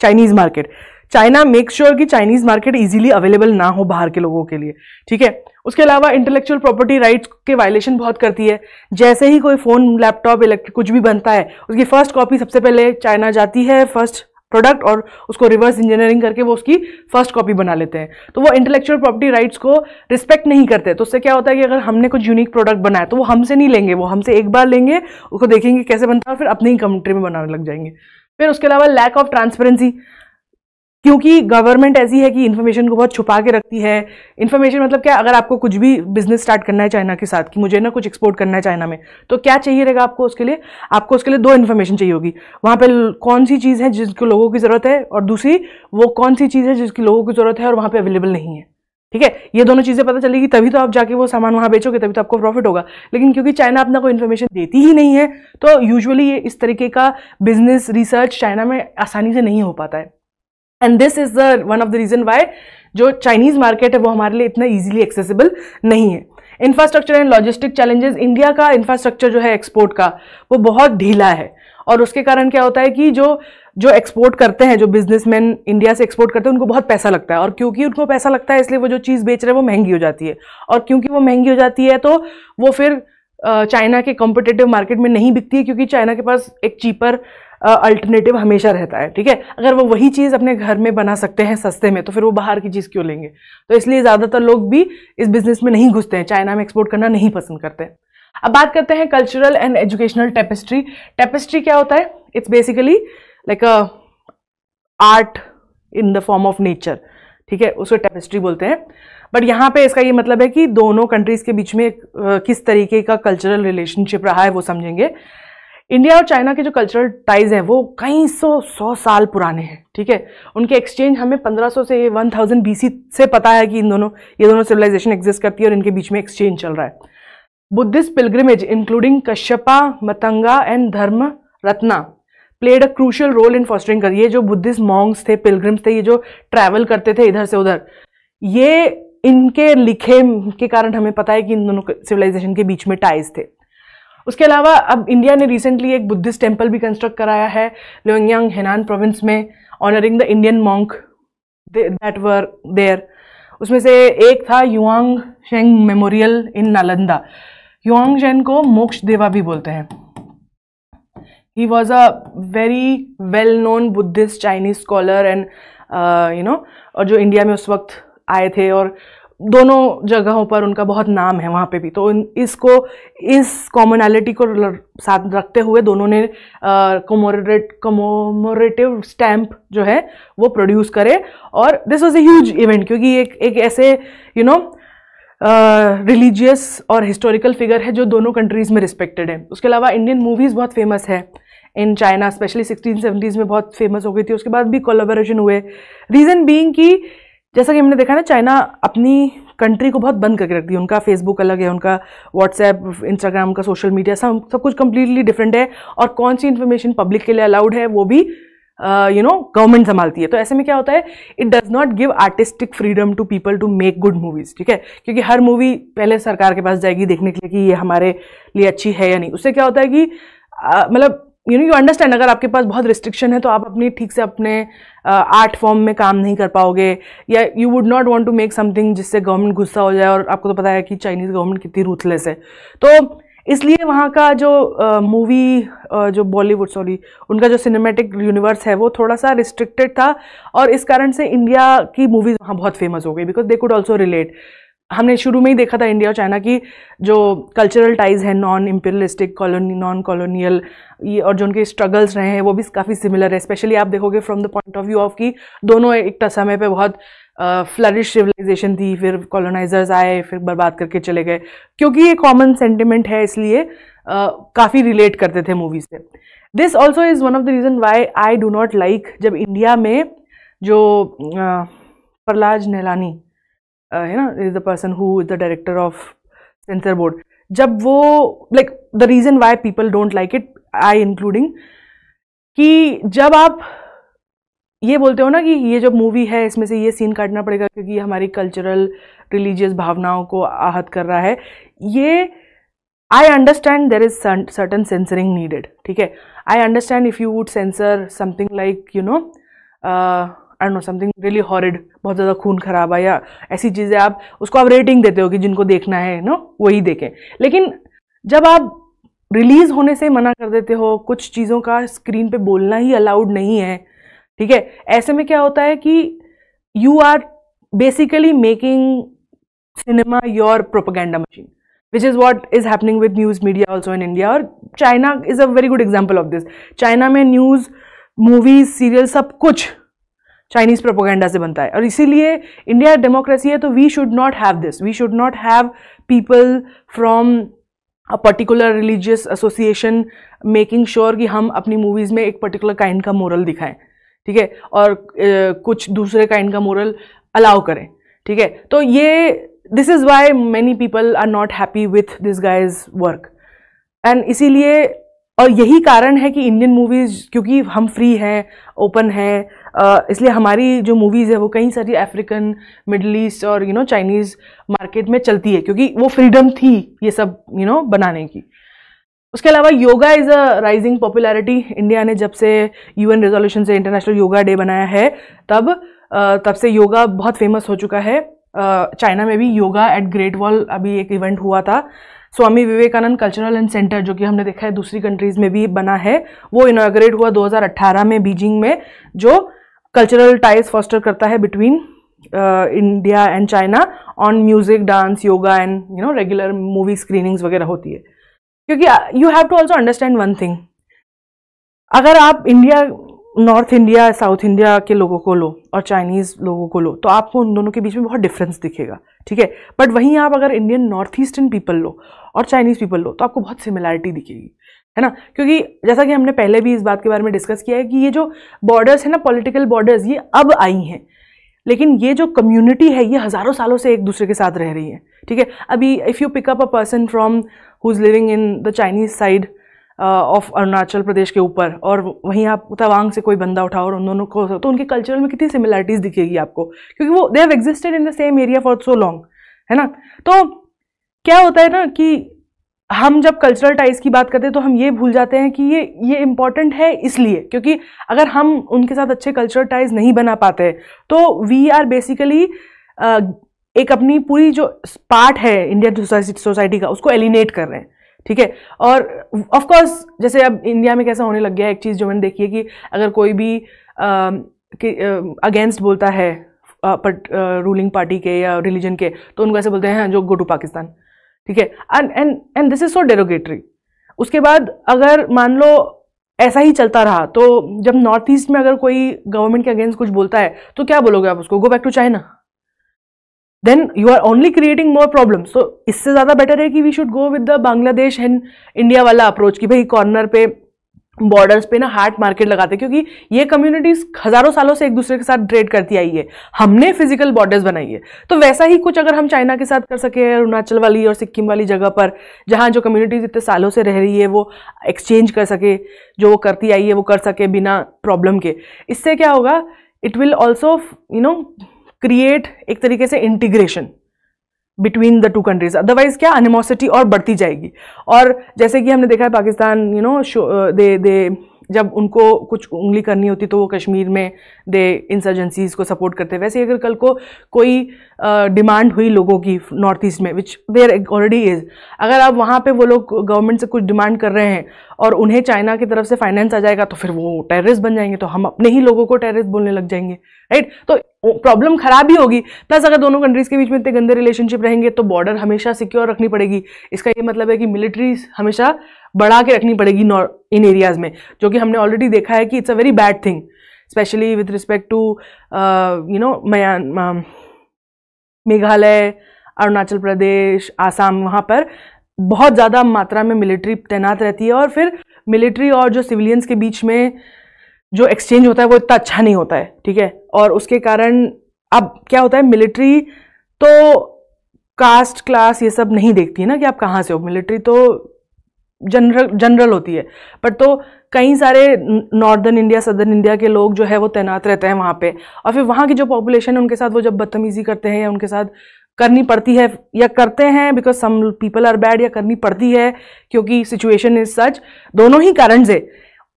Chinese market China make sure कि चाइनीज़ मार्केट इजीली अवेलेबल ना हो बाहर के लोगों के लिए ठीक है उसके अलावा इंटेलेक्चुअल प्रॉपर्टी राइट्स के वायलेशन बहुत करती है जैसे ही कोई फ़ोन लैपटॉप इलेक्ट्रिक कुछ भी बनता है उसकी फ़र्स्ट कॉपी सबसे पहले चाइना जाती है फर्स्ट प्रोडक्ट और उसको रिवर्स इंजीनियरिंग करके वो उसकी फर्स्ट कॉपी बना लेते हैं तो वो इंटेलेक्चुअल प्रॉपर्टी राइट्स को रिस्पेक्ट नहीं करते तो उससे क्या होता है कि अगर हमने कुछ यूनिक प्रोडक्ट बनाया तो वो हमसे नहीं लेंगे वो हमसे एक बार लेंगे उसको देखेंगे कैसे बनता है और फिर अपनी ही कंट्री में बनाने लग जाएंगे फिर उसके अलावा लैक ऑफ ट्रांसपेरेंसी क्योंकि गवर्नमेंट ऐसी है कि इन्फॉर्मेशन को बहुत छुपा के रखती है इन्फॉर्मेशन मतलब क्या अगर आपको कुछ भी बिजनेस स्टार्ट करना है चाइना के साथ कि मुझे ना कुछ एक्सपोर्ट करना है चाइना में तो क्या चाहिए रहेगा आपको उसके लिए आपको उसके लिए दो इन्फॉर्मेशन चाहिए होगी वहाँ पर कौन सी चीज़ है जिसको लोगों की ज़रूरत है और दूसरी वो कौन सी चीज़ है जिसकी लोगों की ज़रूरत है और वहाँ पर अवेलेबल नहीं है ठीक है ये दोनों चीज़ें पता चलेगी तभी तो आप जाके वो सामान वहाँ बेचोगे तभी तो आपको प्रॉफिट होगा लेकिन क्योंकि चाइना अपना कोई इन्फॉर्मेशन देती ही नहीं है तो यूजुअली ये इस तरीके का बिजनेस रिसर्च चाइना में आसानी से नहीं हो पाता है and this is the one of the reason why जो चाइनीज मार्केट है वो हमारे लिए इतना ईजिली एक्सेसिबल नहीं है infrastructure and logistic challenges India का इंफ्रास्ट्रक्चर जो है एक्सपोर्ट का वो बहुत ढीला है और उसके कारण क्या होता है कि जो जो एक्सपोर्ट करते हैं जो बिजनेसमैन इंडिया से एक्सपोर्ट करते हैं उनको बहुत पैसा लगता है और क्योंकि उनको पैसा लगता है इसलिए वो जो चीज़ बेच रहे हैं वो महंगी हो जाती है और क्योंकि वो महंगी हो जाती है तो वो फिर चाइना के कॉम्पिटेटिव मार्केट में नहीं बिकती है क्योंकि चाइना के पास एक चीपर अल्टरनेटिव हमेशा रहता है ठीक है अगर वो वही चीज़ अपने घर में बना सकते हैं सस्ते में तो फिर वो बाहर की चीज़ क्यों लेंगे तो इसलिए ज़्यादातर लोग भी इस बिज़नेस में नहीं घुसते हैं चाइना में एक्सपोर्ट करना नहीं पसंद करते अब बात करते हैं cultural and educational tapestry tapestry क्या होता है it's basically like a art in the form of nature ठीक है उसको टेपेस्ट्री बोलते हैं बट यहाँ पे इसका ये मतलब है कि दोनों कंट्रीज़ के बीच में किस तरीके का कल्चरल रिलेशनशिप रहा है वो समझेंगे इंडिया और चाइना के जो कल्चरल टाइज हैं वो कई सौ सौ साल पुराने हैं ठीक है उनके एक्सचेंज हमें 1500 से 1000 थाउजेंड से पता है कि इन दोनों ये दोनों सिविलाइजेशन एग्जिस्ट करती है और इनके बीच में एक्सचेंज चल रहा है Buddhist pilgrimage including Kashyapa Matanga and Dharma Ratna played a crucial role in fostering कर ये जो बुद्धिस्ट मॉन्ग्स थे पिलग्रिम्स थे ये जो ट्रैवल करते थे इधर से उधर ये इनके लिखे के कारण हमें पता है कि इन दोनों सिविलाइजेशन के बीच में टाइज थे उसके अलावा अब इंडिया ने रिसेंटली एक बुद्धिस्ट टेम्पल भी कंस्ट्रक्ट कराया है लोंगयांग हेनान प्रोविंस में honouring the Indian monk that were there उसमें से एक था Xuanzang memorial in Nalanda युआंग शेन को मोक्ष देवा भी बोलते हैं he was a very well known Buddhist Chinese scholar and you know और जो इंडिया में उस वक्त आए थे और दोनों जगहों पर उनका बहुत नाम है वहाँ पे भी तो इसको इस कॉमनैलिटी को साथ रखते हुए दोनों ने कमोरेट कमोमोरेटिव स्टैम्प जो है वो प्रोड्यूस करे और this was a huge event क्योंकि एक एक ऐसे यू नो रिलीजियस और हिस्टोरिकल फिगर है जो दोनों कंट्रीज़ में रिस्पेक्टेड है उसके अलावा इंडियन मूवीज़ बहुत फेमस है in China specially sixteen seventies में बहुत फेमस हो गई थी उसके बाद भी कोलाबोरेशन हुए रीज़न बींग की जैसा कि हमने देखा ना चाइना अपनी कंट्री को बहुत बंद करके रखती है उनका फेसबुक अलग है उनका व्हाट्सएप इंस्टाग्राम उनका सोशल मीडिया सब सब कुछ कम्प्लीटली डिफरेंट है और कौन सी इन्फॉर्मेशन पब्लिक के लिए अलाउड है वो भी यू नो गवर्नमेंट संभालती है तो ऐसे में क्या होता है it does not give artistic freedom to people to make good movies ठीक है क्योंकि हर मूवी पहले सरकार के पास जाएगी देखने के लिए कि ये हमारे लिए अच्छी है या नहीं उससे क्या होता है कि मतलब यू नो यू अंडरस्टैंड अगर आपके पास बहुत रिस्ट्रिक्शन है तो आप अपनी ठीक से अपने आर्ट uh, फॉर्म में काम नहीं कर पाओगे या you would not want to make something जिससे गवर्नमेंट गुस्सा हो जाए और आपको तो पता है कि चाइनीज़ गवर्नमेंट कितनी रूथलेस है तो इसलिए वहाँ का जो मूवी uh, uh, जो बॉलीवुड सॉरी उनका जो सिनेमेटिक यूनिवर्स है वो थोड़ा सा रिस्ट्रिक्टेड था और इस कारण से इंडिया की मूवीज़ वहाँ बहुत फेमस हो गई because they could also relate हमने शुरू में ही देखा था इंडिया और चाइना की जो कल्चरल टाइज है non imperialistic colony non colonial ये और जो उनके स्ट्रगल्स रहे हैं वो भी काफ़ी सिमिलर है स्पेशली आप देखोगे from the point of view of कि दोनों एक समय पे बहुत फ्लरिश सिविलाइजेशन थी फिर कॉलोनाइजर्स आए फिर बर्बाद करके चले गए क्योंकि ये कॉमन सेंटिमेंट है इसलिए काफ़ी रिलेट करते थे मूवी से this also is one of the reason why I do not like जब इंडिया में जो प्रहलाज नहलानी है ना is the person who is the director of censor board जब वो like the reason why people don't like it I including कि जब आप ये बोलते हो ना कि ये जब मूवी है इसमें से ये सीन काटना पड़ेगा क्योंकि ये हमारी कल्चरल रिलीजियस भावनाओं को आहत कर रहा है ये I understand there is certain censoring needed ठीक है I understand if you would censor something like you know I know something really horrid बहुत ज़्यादा खून खराब है या ऐसी चीज़ें आप उसको आप रेटिंग देते हो कि जिनको देखना है नो वही देखें लेकिन जब आप रिलीज़ होने से मना कर देते हो कुछ चीज़ों का स्क्रीन पे बोलना ही अलाउड नहीं है ठीक है ऐसे में क्या होता है कि you are basically making cinema your propaganda machine which is what is happening with news media also in India और China is a very good example of this China में न्यूज़ मूवीज सीरियल सब कुछ Chinese propaganda से बनता है और इसीलिए India democracy है तो we should not have this we should not have people from a particular religious association making sure कि हम अपनी मूवीज़ में एक पर्टिकुलर काइंड का मोरल दिखाएं ठीक है और ए, कुछ दूसरे काइंड का मोरल अलाउ करें ठीक है तो ये this is why many people are not happy with this guys work and इसीलिए और यही कारण है कि इंडियन मूवीज़ क्योंकि हम फ्री हैं ओपन हैं इसलिए हमारी जो मूवीज़ है वो कई सारी अफ्रीकन मिडल ईस्ट और यू नो चाइनीज़ मार्केट में चलती है क्योंकि वो फ्रीडम थी ये सब यू you नो know, बनाने की उसके अलावा yoga is a rising popularity India ने जब से यूएन रेजोल्यूशन से इंटरनेशनल योगा डे बनाया है तब तब से योगा बहुत फेमस हो चुका है चाइना में भी योगा एट ग्रेट वॉल अभी एक इवेंट हुआ था Swami Vivekananda cultural and centre जो कि हमने देखा है दूसरी कंट्रीज़ में भी बना है वो इनाग्रेट हुआ 2018 में बीजिंग में जो कल्चरल टाइज फॉस्टर करता है between India and China on music dance yoga and you know regular movie screenings वगैरह होती है क्योंकि you have to also understand one thing अगर आप India north India south India के लोगों को लो और चाइनीज़ लोगों को लो तो आपको उन दोनों के बीच में बहुत डिफरेंस दिखेगा ठीक है बट वहीं आप अगर इंडियन नॉर्थ ईस्टर्न पीपल लो और चाइनीज़ पीपल लो तो आपको बहुत सिमिलैरिटी दिखेगी है ना क्योंकि जैसा कि हमने पहले भी इस बात के बारे में डिस्कस किया है कि ये जो बॉर्डर्स है ना पॉलिटिकल बॉर्डर्स ये अब आई हैं लेकिन ये जो कम्युनिटी है ये हज़ारों सालों से एक दूसरे के साथ रह रही है ठीक है अभी if you pick up a person from who is living in the Chinese side of Arunachal Pradesh के ऊपर और वहीं आप तवांग से कोई बंदा उठाओ और उन दोनों को तो उनके कल्चरल में कितनी सिमिलरिटीज़ दिखेगी आपको क्योंकि वो they have existed in the same area for so long है ना तो क्या होता है ना कि हम जब कल्चरल टाइज की बात करते हैं तो हम ये भूल जाते हैं कि ये ये इम्पॉर्टेंट है इसलिए क्योंकि अगर हम उनके साथ अच्छे कल्चरल टाइज नहीं बना पाते तो वी आर बेसिकली एक अपनी पूरी जो पार्ट है इंडियन सोसाइटी का उसको एलिनेट कर रहे हैं ठीक है और ऑफ कोर्स जैसे अब इंडिया में कैसा होने लग गया है एक चीज़ जो मैंने देखी है कि अगर कोई भी अगेंस्ट बोलता है रूलिंग पार्टी के या रिलीजन के तो उनको ऐसे बोलते हैं हाँ, जो गो टू पाकिस्तान ठीक है and and and this is so derogatory उसके बाद अगर मान लो ऐसा ही चलता रहा तो जब नॉर्थ ईस्ट में अगर कोई गवर्नमेंट के अगेंस्ट कुछ बोलता है तो क्या बोलोगे आप उसको go back to China then you are only creating more problem so इससे ज़्यादा बेटर है कि we should go with the Bangladesh and India वाला अप्रोच कि भाई कॉर्नर पे बॉर्डर्स पे ना हार्ट मार्केट लगाते क्योंकि ये कम्युनिटीज हजारों सालों से एक दूसरे के साथ ट्रेड करती आई है हमने फिजिकल बॉर्डर्स बनाई है तो वैसा ही कुछ अगर हम चाइना के साथ कर सके अरुणाचल वाली और सिक्किम वाली जगह पर जहाँ जो कम्युनिटीज इतने सालों से रह रही है वो एक्सचेंज कर सके जो वो करती आई है वो कर सके बिना प्रॉब्लम के इससे क्या होगा it will also you know create एक तरीके से integration between the two countries otherwise क्या अनिमोसिटी और बढ़ती जाएगी और जैसे कि हमने देखा है Pakistan you know they they जब उनको कुछ उंगली करनी होती तो वो कश्मीर में दे इंसर्जेंसीज को सपोर्ट करते वैसे अगर कल को कोई डिमांड uh, हुई लोगों की नॉर्थ ईस्ट में विच देयर ऑलरेडी इज़ अगर आप वहाँ पे वो लोग गवर्नमेंट से कुछ डिमांड कर रहे हैं और उन्हें चाइना की तरफ से फाइनेंस आ जाएगा तो फिर वो टेररिस्ट बन जाएंगे तो हम अपने ही लोगों को टेररिस्ट बोलने लग जाएंगे राइट तो प्रॉब्लम खराब ही होगी प्लस अगर दोनों कंट्रीज़ के बीच में इतने गंदे रिलेशनशिप रहेंगे तो बॉर्डर हमेशा सिक्योर रखनी पड़ेगी इसका ये मतलब है कि मिलिट्री हमेशा बढ़ा के रखनी पड़ेगी इन एरियाज़ में जो कि हमने ऑलरेडी देखा है कि it's a very bad thing specially with respect to you know Meghalaya Arunachal Pradesh Assam वहाँ पर बहुत ज़्यादा मात्रा में मिलिट्री तैनात रहती है और फिर मिलिट्री और जो सिविलियंस के बीच में जो एक्सचेंज होता है वो इतना अच्छा नहीं होता है ठीक है और उसके कारण अब क्या होता है मिलिट्री तो कास्ट क्लास ये सब नहीं देखती है ना कि आप कहाँ से हो मिलिट्री तो जनरल जनरल होती है बट तो कई सारे नॉर्दर्न इंडिया सदर्न इंडिया के लोग जो है वो तैनात रहते हैं वहाँ पे और फिर वहाँ की जो पॉपुलेशन है उनके साथ वो जब बदतमीज़ी करते हैं या उनके साथ करनी पड़ती है या करते हैं because some people are bad या करनी पड़ती है क्योंकि सिचुएशन इज सच दोनों ही कारण से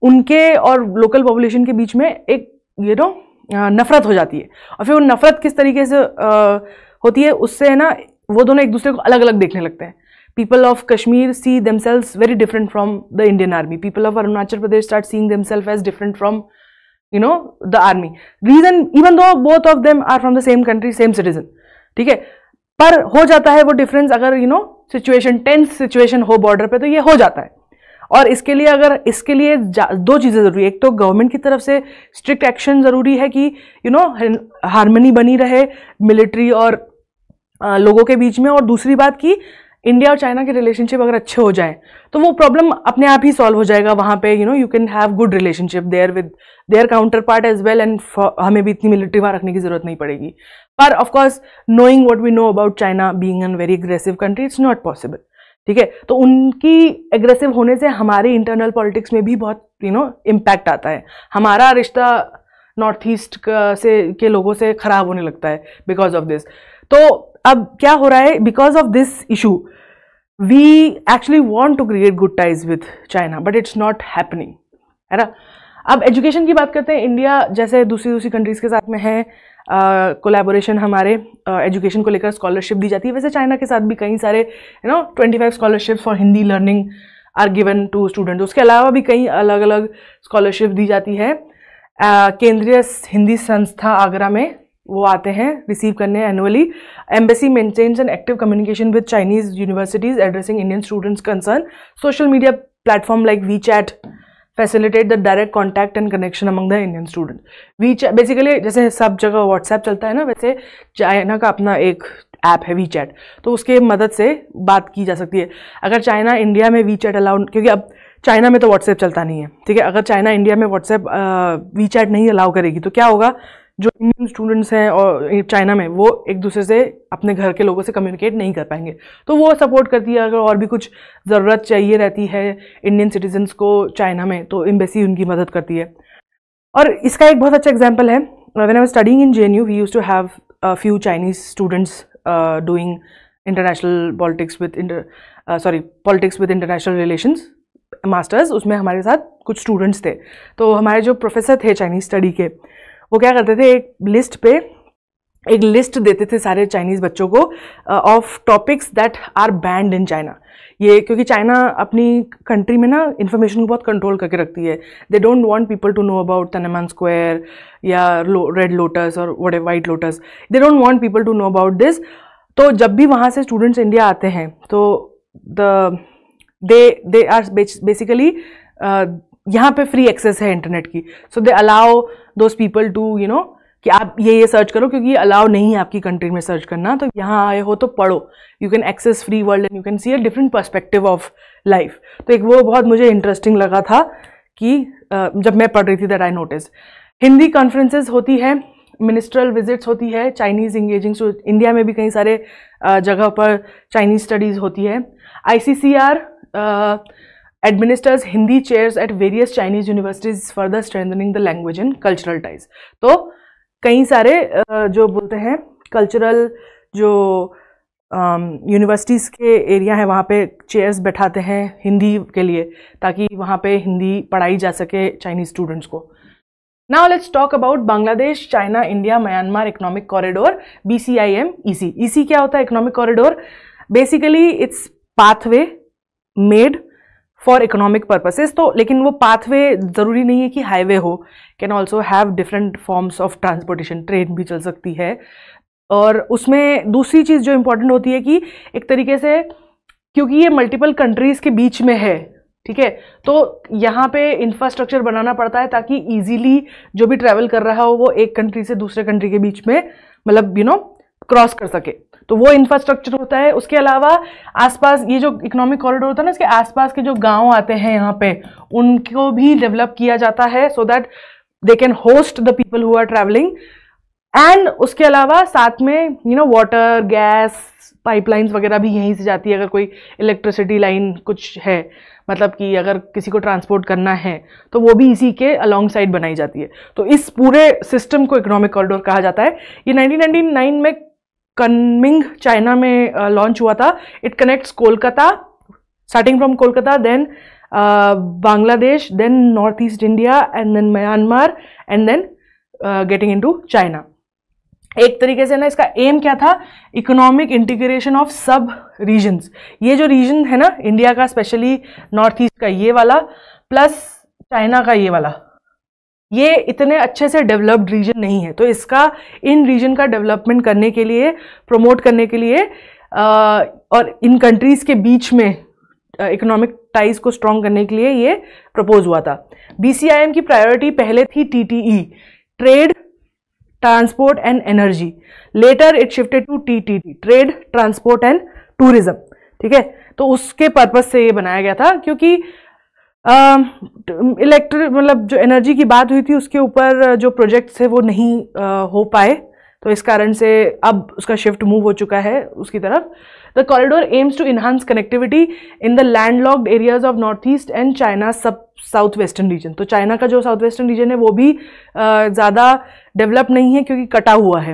उनके और लोकल पॉपुलेशन के बीच में एक यू नो नफरत हो जाती है और फिर वो नफरत किस तरीके से आ, होती है उससे है ना वो दोनों एक दूसरे को अलग अलग देखने लगते हैं people of Kashmir see themselves very different from the Indian army people of Arunachal Pradesh start seeing self as different from you know the army region even though both of them are from the same country same citizen ठीक है पर हो जाता है वो difference अगर you know situation tense situation हो border पे तो ये हो जाता है और इसके लिए अगर इसके लिए दो चीज़ें ज़रूरी है एक तो गवर्नमेंट की तरफ से स्ट्रिक्ट एक्शन ज़रूरी है कि यू नो हारमोनी बनी रहे मिलिट्री और आ, लोगों के बीच में और दूसरी बात कि इंडिया और चाइना के रिलेशनशिप अगर अच्छे हो जाए तो वो प्रॉब्लम अपने आप ही सॉल्व हो जाएगा वहाँ पे you know you can have good relationship there with their counterpart as well and हमें भी इतनी मिलिट्री वहाँ रखने की जरूरत नहीं पड़ेगी पर of course knowing what we know about China being an very aggressive country it's not possible ठीक है तो उनकी एग्रेसिव होने से हमारे इंटरनल पॉलिटिक्स में भी बहुत यू नो इम्पैक्ट आता है हमारा रिश्ता नॉर्थ ईस्ट से के लोगों से ख़राब होने लगता है बिकॉज ऑफ दिस तो अब क्या हो रहा है because of this issue we actually want to create good ties with China but it's not happening है ना अब एजुकेशन की बात करते हैं इंडिया जैसे दूसरी दूसरी कंट्रीज़ के साथ में hai कोलेबोरेशन uh, हमारे एजुकेशन uh, को लेकर स्कॉलरशिप दी जाती है वैसे चाइना के साथ भी कई सारे you know twenty five scholarships for Hindi learning are given to student उसके अलावा भी कई अलग अलग स्कॉलरशिप दी जाती है uh, केंद्रीय हिंदी संस्था आगरा में वो आते हैं रिसीव करने annually embassy maintains an active communication with Chinese universities addressing Indian students concern social media platform like WeChat facilitate the direct contact and connection among the Indian student WeChat basically जैसे सब जगह WhatsApp चलता है ना वैसे China का अपना एक ऐप है वी चैट तो उसके मदद से बात की जा सकती है अगर चाइना इंडिया में वी चैट अलाउड क्योंकि अब चाइना में तो व्हाट्सएप चलता नहीं है ठीक है अगर चाइना इंडिया में व्हाट्सएप वी चैट नहीं अलाउ करेगी तो क्या होगा जो इंडियन स्टूडेंट्स हैं और चाइना में वो एक दूसरे से अपने घर के लोगों से कम्युनिकेट नहीं कर पाएंगे तो वो सपोर्ट करती है अगर और भी कुछ ज़रूरत चाहिए रहती है इंडियन सिटीजन्स को चाइना में तो एम्बेसी उनकी मदद करती है और इसका एक बहुत अच्छा एग्जाम्पल है when I was studying in J N U we use to have few Chinese students doing international politics with inter sorry politics with international relations masters उसमें हमारे साथ कुछ स्टूडेंट्स थे तो हमारे जो प्रोफेसर थे चाइनीज स्टडी के वो क्या करते थे एक लिस्ट पे एक लिस्ट देते थे सारे चाइनीज़ बच्चों को of topics that are banned in China ये क्योंकि चाइना अपनी कंट्री में ना इन्फॉर्मेशन को बहुत कंट्रोल करके रखती है they don't want people to know about Tiananmen Square या रेड लोटस और what white lotus they don't want people to know about this तो जब भी वहाँ से स्टूडेंट्स इंडिया आते हैं तो the they they are basically यहाँ पे फ्री एक्सेस है इंटरनेट की so they allow those people to you know कि आप ये ये सर्च करो क्योंकि ये अलाउ नहीं है आपकी कंट्री में सर्च करना तो यहाँ आए हो तो पढ़ो you can access free world and you can see a different perspective of life तो एक वो बहुत मुझे इंटरेस्टिंग लगा था कि जब मैं पढ़ रही थी that I notice Hindi conferences होती है मिनिस्ट्रल विजिट्स होती है चाइनीज़ इंगेजिंग सो इंडिया में भी कई सारे जगह पर चाइनीज़ स्टडीज़ होती है I C C R administers Hindi chairs at various Chinese universities further strengthening the language in cultural ties तो कई सारे जो बोलते हैं कल्चरल जो यूनिवर्सिटीज़ के एरिया हैं वहाँ पे चेयर्स बैठाते हैं हिंदी के लिए ताकि वहाँ पे हिंदी पढ़ाई जा सके चाइनीज स्टूडेंट्स को now let's talk about Bangladesh China India Myanmar economic corridor B C I M E C E C क्या होता है economic corridor basically it's pathway made for economic purposes तो लेकिन वो पाथवे ज़रूरी नहीं है कि हाईवे हो can also have different forms of transportation train भी चल सकती है और उसमें दूसरी चीज़ जो इम्पोर्टेंट होती है कि एक तरीके से क्योंकि ये मल्टीपल कंट्रीज़ के बीच में है ठीक है तो यहाँ पे इंफ्रास्ट्रक्चर बनाना पड़ता है ताकि इजीली जो भी ट्रैवल कर रहा हो वो एक कंट्री से दूसरे कंट्री के बीच में मतलब यू नो क्रॉस कर सके तो वो इंफ्रास्ट्रक्चर होता है उसके अलावा आसपास ये जो इकोनॉमिक कॉरिडोर होता है ना इसके आसपास के जो गांव आते हैं यहाँ पे उनको भी डेवलप किया जाता है so that they can host the people who are travelling and उसके अलावा साथ में you know water gas pipelines वगैरह भी यहीं से जाती है अगर कोई इलेक्ट्रिसिटी लाइन कुछ है मतलब कि अगर किसी को ट्रांसपोर्ट करना है तो वो भी इसी के अलॉन्ग साइड बनाई जाती है तो इस पूरे सिस्टम को इकोनॉमिक कॉरिडोर कहा जाता है ये 1999 में कनमिंग चाइना में लॉन्च uh, हुआ था it connects Kolkata starting from Kolkata then Bangladesh then north east India and then Myanmar and then getting to China एक तरीके से ना इसका एम क्या था economic integration of sub regions ये जो रीजन है ना इंडिया का स्पेशली नॉर्थ ईस्ट का ये वाला प्लस चाइना का ये वाला ये इतने अच्छे से डेवलप्ड रीजन नहीं है तो इसका इन रीजन का डेवलपमेंट करने के लिए प्रमोट करने के लिए आ, और इन कंट्रीज़ के बीच में इकोनॉमिक टाइज को स्ट्रॉन्ग करने के लिए ये प्रपोज हुआ था बी की प्रायोरिटी पहले थी T trade transport and energy later it shifted to T T trade transport and tourism ठीक है तो उसके पर्पज से ये बनाया गया था क्योंकि इलेक्ट्रिक मतलब जो एनर्जी की बात हुई थी उसके ऊपर जो प्रोजेक्ट्स है वो नहीं uh, हो पाए तो इस कारण से अब उसका शिफ्ट मूव हो चुका है उसकी तरफ the corridor aims to enhance connectivity in the landlocked areas of north east and China sub south western region तो चाइना का जो साउथ वेस्टर्न रीजन है वो भी ज़्यादा डेवलप नहीं है क्योंकि कटा हुआ है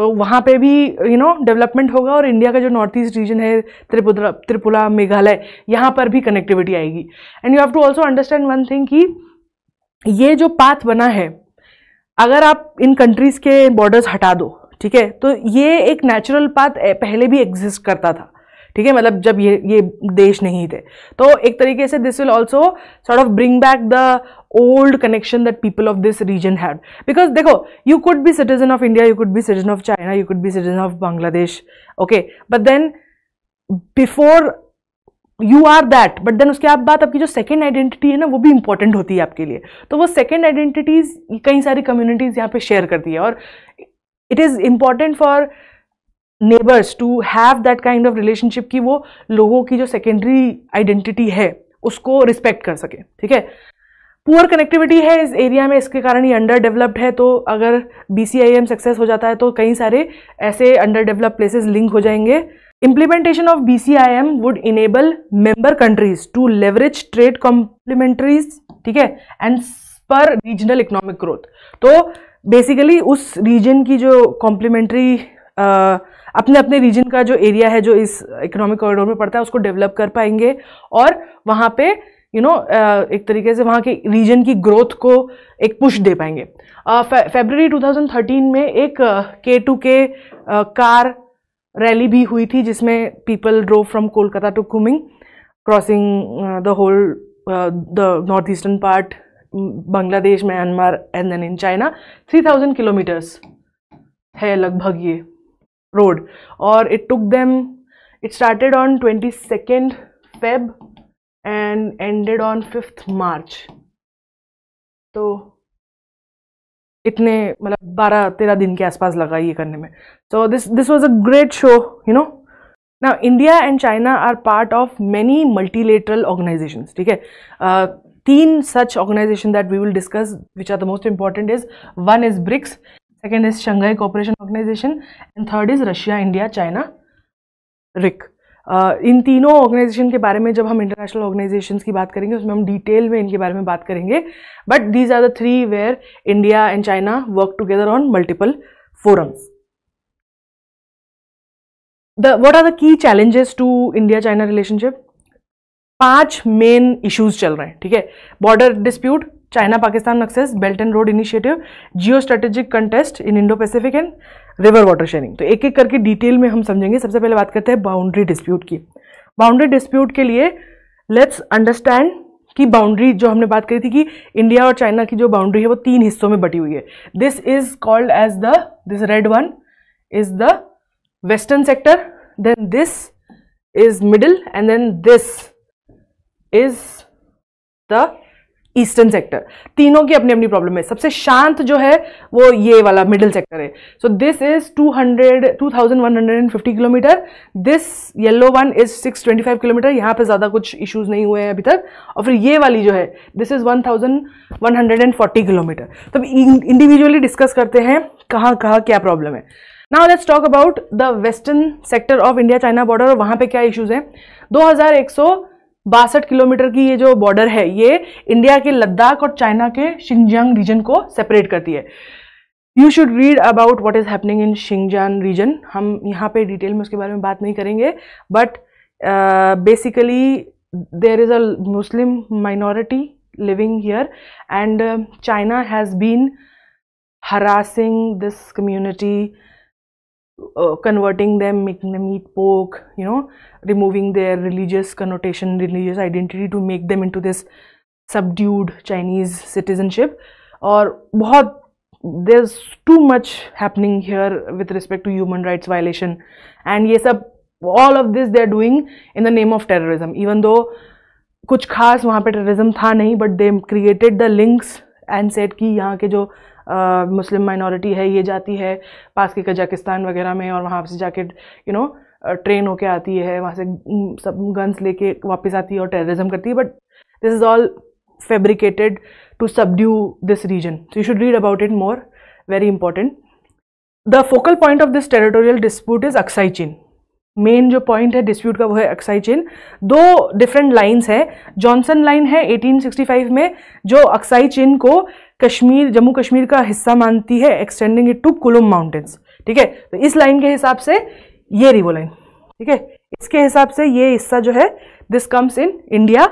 तो वहाँ पे भी यू नो डेवलपमेंट होगा और इंडिया का जो नॉर्थ ईस्ट रीजन है त्रिपुरा त्रिपुरा मेघालय यहाँ पर भी कनेक्टिविटी आएगी and you have to also understand one thing कि ये जो पाथ बना है अगर आप इन कंट्रीज़ के बॉर्डर्स हटा दो ठीक है तो ये एक नेचुरल पाथ पहले भी एग्जिस्ट करता था ठीक है मतलब जब ये ये देश नहीं थे तो एक तरीके से this will also sort of bring back the old connection that people of this region had because देखो you could be citizen of India you could be citizen of China you could be citizen of Bangladesh okay but then before you are that but then उसके आप बात आपकी जो second identity है ना वो भी इंपॉर्टेंट होती है आपके लिए तो वो सेकेंड आइडेंटिटीज़ कई सारी कम्युनिटीज़ यहाँ पे शेयर करती है और it is important for neighbours to have that kind of relationship कि वो लोगों की जो सेकेंडरी आइडेंटिटी है उसको रिस्पेक्ट कर सके ठीक है पुअर कनेक्टिविटी है इस एरिया में इसके कारण ये अंडर डेवलप्ड है तो अगर बी सक्सेस हो जाता है तो कई सारे ऐसे अंडर डेवलप्ड प्लेसेज लिंक हो जाएंगे implementation of B C I M would enable member countries to leverage trade complementaries ठीक है एंड पर रीजनल इकोनॉमिक ग्रोथ तो बेसिकली उस रीजन की जो कॉम्प्लीमेंट्री अपने अपने रीजन का जो एरिया है जो इस इकोनॉमिक कॉरिडोर में पड़ता है उसको डेवलप कर पाएंगे और वहाँ पे यू you नो know, एक तरीके से वहाँ के रीजन की ग्रोथ को एक पुश दे पाएंगे फेबररी 2013 में एक के टू के कार रैली भी हुई थी जिसमें people drove from Kolkata to Kunming crossing the whole the north eastern part Bangladesh Myanmar and then in China 3000 kilometres है लगभग ये और it took took it started on twenty second Feb and ended on fifth March तो इतने मतलब बारह तेरह दिन के आसपास लगा ये करने में so this this was a great show you know ना India and China are part of many multilateral organization ठीक है uh, तीन such organization that we will discuss which are the most important is one is BRICS second is Shanghai cooperation organization and third is Russia India China RIC Uh, इन तीनों organization के बारे में जब हम इंटरनेशनल ऑर्गेनाइजेशन की बात करेंगे उसमें हम डिटेल में इनके बारे में बात करेंगे but these are the three where India and China work together on multiple forums the what are the key challenges to India China relationship पांच मेन इश्यूज चल रहे हैं ठीक है border dispute China Pakistan nexus belt and road initiative geo strategic contest in Indo Pacific and river water sharing तो एक एक करके डिटेल में हम समझेंगे सबसे पहले बात करते हैं बाउंड्री डिस्प्यूट की बाउंड्री डिस्प्यूट के लिए लेट्स अंडरस्टैंड कि बाउंड्री जो हमने बात करी थी कि इंडिया और चाइना की जो बाउंड्री है वो तीन हिस्सों में बटी हुई है this is called as the this red one is the western sector then this is middle and then this is the eastern sector तीनों की अपनी अपनी प्रॉब्लम है सबसे शांत जो है वो ये वाला मिडिल सेक्टर है so this is 200 2150 kilometre this yellow one is 625 kilometre यहाँ पे ज़्यादा कुछ इश्यूज नहीं हुए हैं अभी तक और फिर ये वाली जो है दिस इज़ 1140 किलोमीटर तो इंडिविजुअली डिस्कस करते हैं कहाँ कहाँ क्या प्रॉब्लम है now let's talk about the western sector of India China border और वहाँ पर क्या इशूज़ हैं दो बासठ किलोमीटर की ये जो बॉर्डर है ये इंडिया के लद्दाख और चाइना के शिंगजांग रीजन को सेपरेट करती है you should read about what is happening in Xinjiang region हम यहाँ पे डिटेल में उसके बारे में बात नहीं करेंगे but basically there is a Muslim minority living here and China has been harassing this community Uh, converting them, making them eat pork, you know, removing their religious connotation, religious identity to make them into this subdued Chinese citizenship. Or bahut, there's too much happening here with respect to human rights violation. And yes, all of this they're doing in the name of terrorism. Even though कुछ खास वहाँ पे terrorism था नहीं but they created the links and set कि यहाँ के जो मुस्लिम माइनॉरिटी है ये जाती है पास के कजाकिस्तान वगैरह में और वहाँ से जाके यू नो ट्रेन होके आती है वहाँ से सब गन्स लेके वापस आती है और टेररिज्म करती है but this is all fabricated to subdue this region so you should read about it more very important the focal point of this territorial dispute is Aksai Chin main जो पॉइंट है डिस्प्यूट का वो है अक्साई चेन दो डिफरेंट लाइंस है Johnson line है 1865 में जो अक्साई चेन को कश्मीर जम्मू कश्मीर का हिस्सा मानती है extending it to Kunlun mountains ठीक है तो इस लाइन के हिसाब से ये रिवो लाइन ठीक है इसके हिसाब से ये हिस्सा जो है this comes in India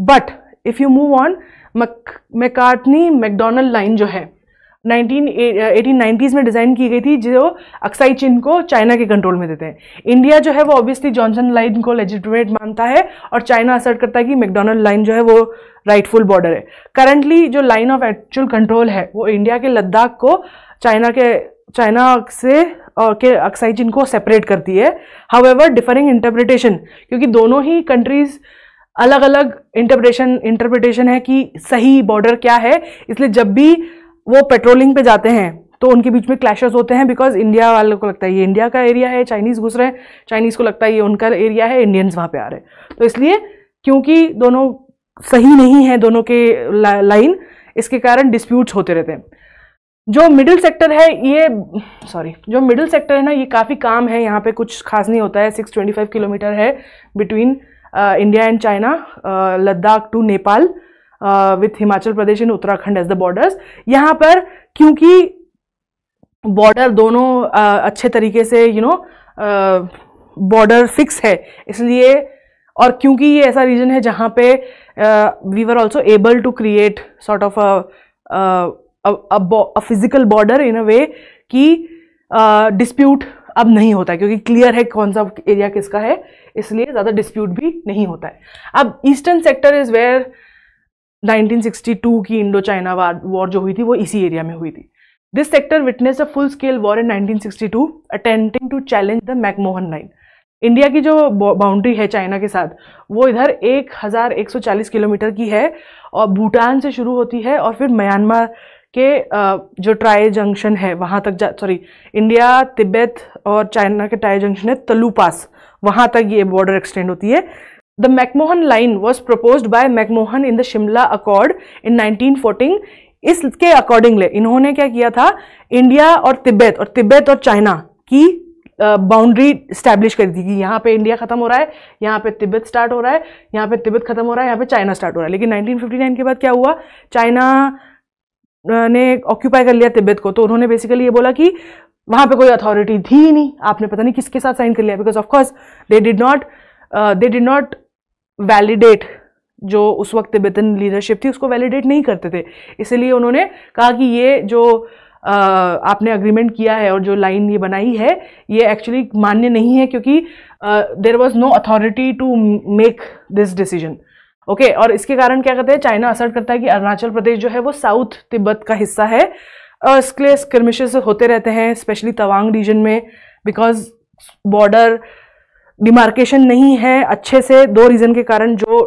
but if you move on Macartney MacDonald line जो है नाइनटीन एटीन नाइन्टीज़ में डिज़ाइन की गई थी जो अक्साई चिन्ह को चाइना के कंट्रोल में देते हैं इंडिया जो है वो ऑब्वियसली जॉनसन लाइन को लेजिटिवेट मानता है और चाइना असर्ट करता है कि मैकडोनल्ड लाइन जो है वो राइटफुल बॉर्डर है करंटली जो लाइन ऑफ एक्चुअल कंट्रोल है वो इंडिया के लद्दाख को चाइना के चाइना से और के अक्साई चिन्ह को सेपरेट करती है हाउएवर डिफरिंग इंटरप्रिटेशन क्योंकि दोनों ही कंट्रीज़ अलग अलग इंटरप्रिटेशन इंटरप्रिटेशन है कि सही बॉर्डर क्या है इसलिए जब भी वो पेट्रोलिंग पे जाते हैं तो उनके बीच में क्लैशेस होते हैं बिकॉज इंडिया वालों को लगता है ये इंडिया का एरिया है चाइनीज़ घुस रहे हैं चाइनीज़ को लगता है ये उनका एरिया है इंडियंस वहाँ पे आ रहे हैं तो इसलिए क्योंकि दोनों सही नहीं है दोनों के लाइन इसके कारण डिस्प्यूट्स होते रहते हैं जो मिडिल सेक्टर है ये सॉरी जो मिडिल सेक्टर है ना ये काफ़ी काम है यहाँ पे कुछ खास नहीं होता है 625 किलोमीटर है between India and China Ladakh to Nepal with Himachal Pradesh in Uttarakhand as the borders यहाँ पर क्योंकि बॉर्डर दोनों uh, अच्छे तरीके से यू नो बॉर्डर फिक्स है इसलिए और क्योंकि ये ऐसा रीजन है जहाँ पे we were also able to create sort of a physical border in a way कि डिस्प्यूट uh, अब नहीं होता है क्योंकि क्लियर है कौन सा एरिया किसका है इसलिए ज़्यादा डिस्प्यूट भी नहीं होता है अब ईस्टर्न सेक्टर इज़ वेयर 1962 की इंडो चाइना वॉर जो हुई थी वो इसी एरिया में हुई थी this sector witness a full scale war in 1962 attempting to challenge the McMahon line India की जो बाउंड्री है चाइना के साथ वो इधर 1140 किलोमीटर की है और भूटान से शुरू होती है और फिर म्यांमार के जो ट्राई जंक्शन है वहाँ तक जा सॉरी इंडिया तिब्बत और चाइना के ट्राई जंक्शन है तलू पास वहाँ तक ये बॉर्डर एक्सटेंड होती है The line line was proposed by in in the Shimla Accord in 1914. इसके अकॉर्डिंगली इन्होंने क्या किया था इंडिया और तिब्बत और तिब्बत और चाइना की बाउंड्री स्टैब्लिश करी थी कि यहाँ पे इंडिया खत्म हो रहा है यहाँ पे तिब्बत स्टार्ट हो रहा है यहाँ पे तिब्बत खत्म हो रहा है यहाँ पे चाइना स्टार्ट हो रहा है लेकिन 1959 के बाद क्या हुआ चाइना ने ऑक्यूपाई कर लिया तिब्बत को तो उन्होंने बेसिकली ये बोला कि वहाँ पे कोई अथॉरिटी थी ही नहीं आपने पता नहीं किसके साथ साइन कर लिया because of course they did not they did not validate जो उस वक्त तिब्बतन लीडरशिप थी उसको वैलिडेट नहीं करते थे इसलिए उन्होंने कहा कि ये जो आ, आपने अग्रीमेंट किया है और जो लाइन ये बनाई है ये एक्चुअली मान्य नहीं है क्योंकि there was no authority to make this decision okay और इसके कारण क्या कहते हैं चाइना असर करता है कि अरुणाचल प्रदेश जो है वो साउथ तिब्बत का हिस्सा है और इसके लिए स्कर्मिशेस होते रहते हैं स्पेशली तवांग रीजन में बिकॉज बॉर्डर डिमार्केशन नहीं है अच्छे से दो रीज़न के कारण जो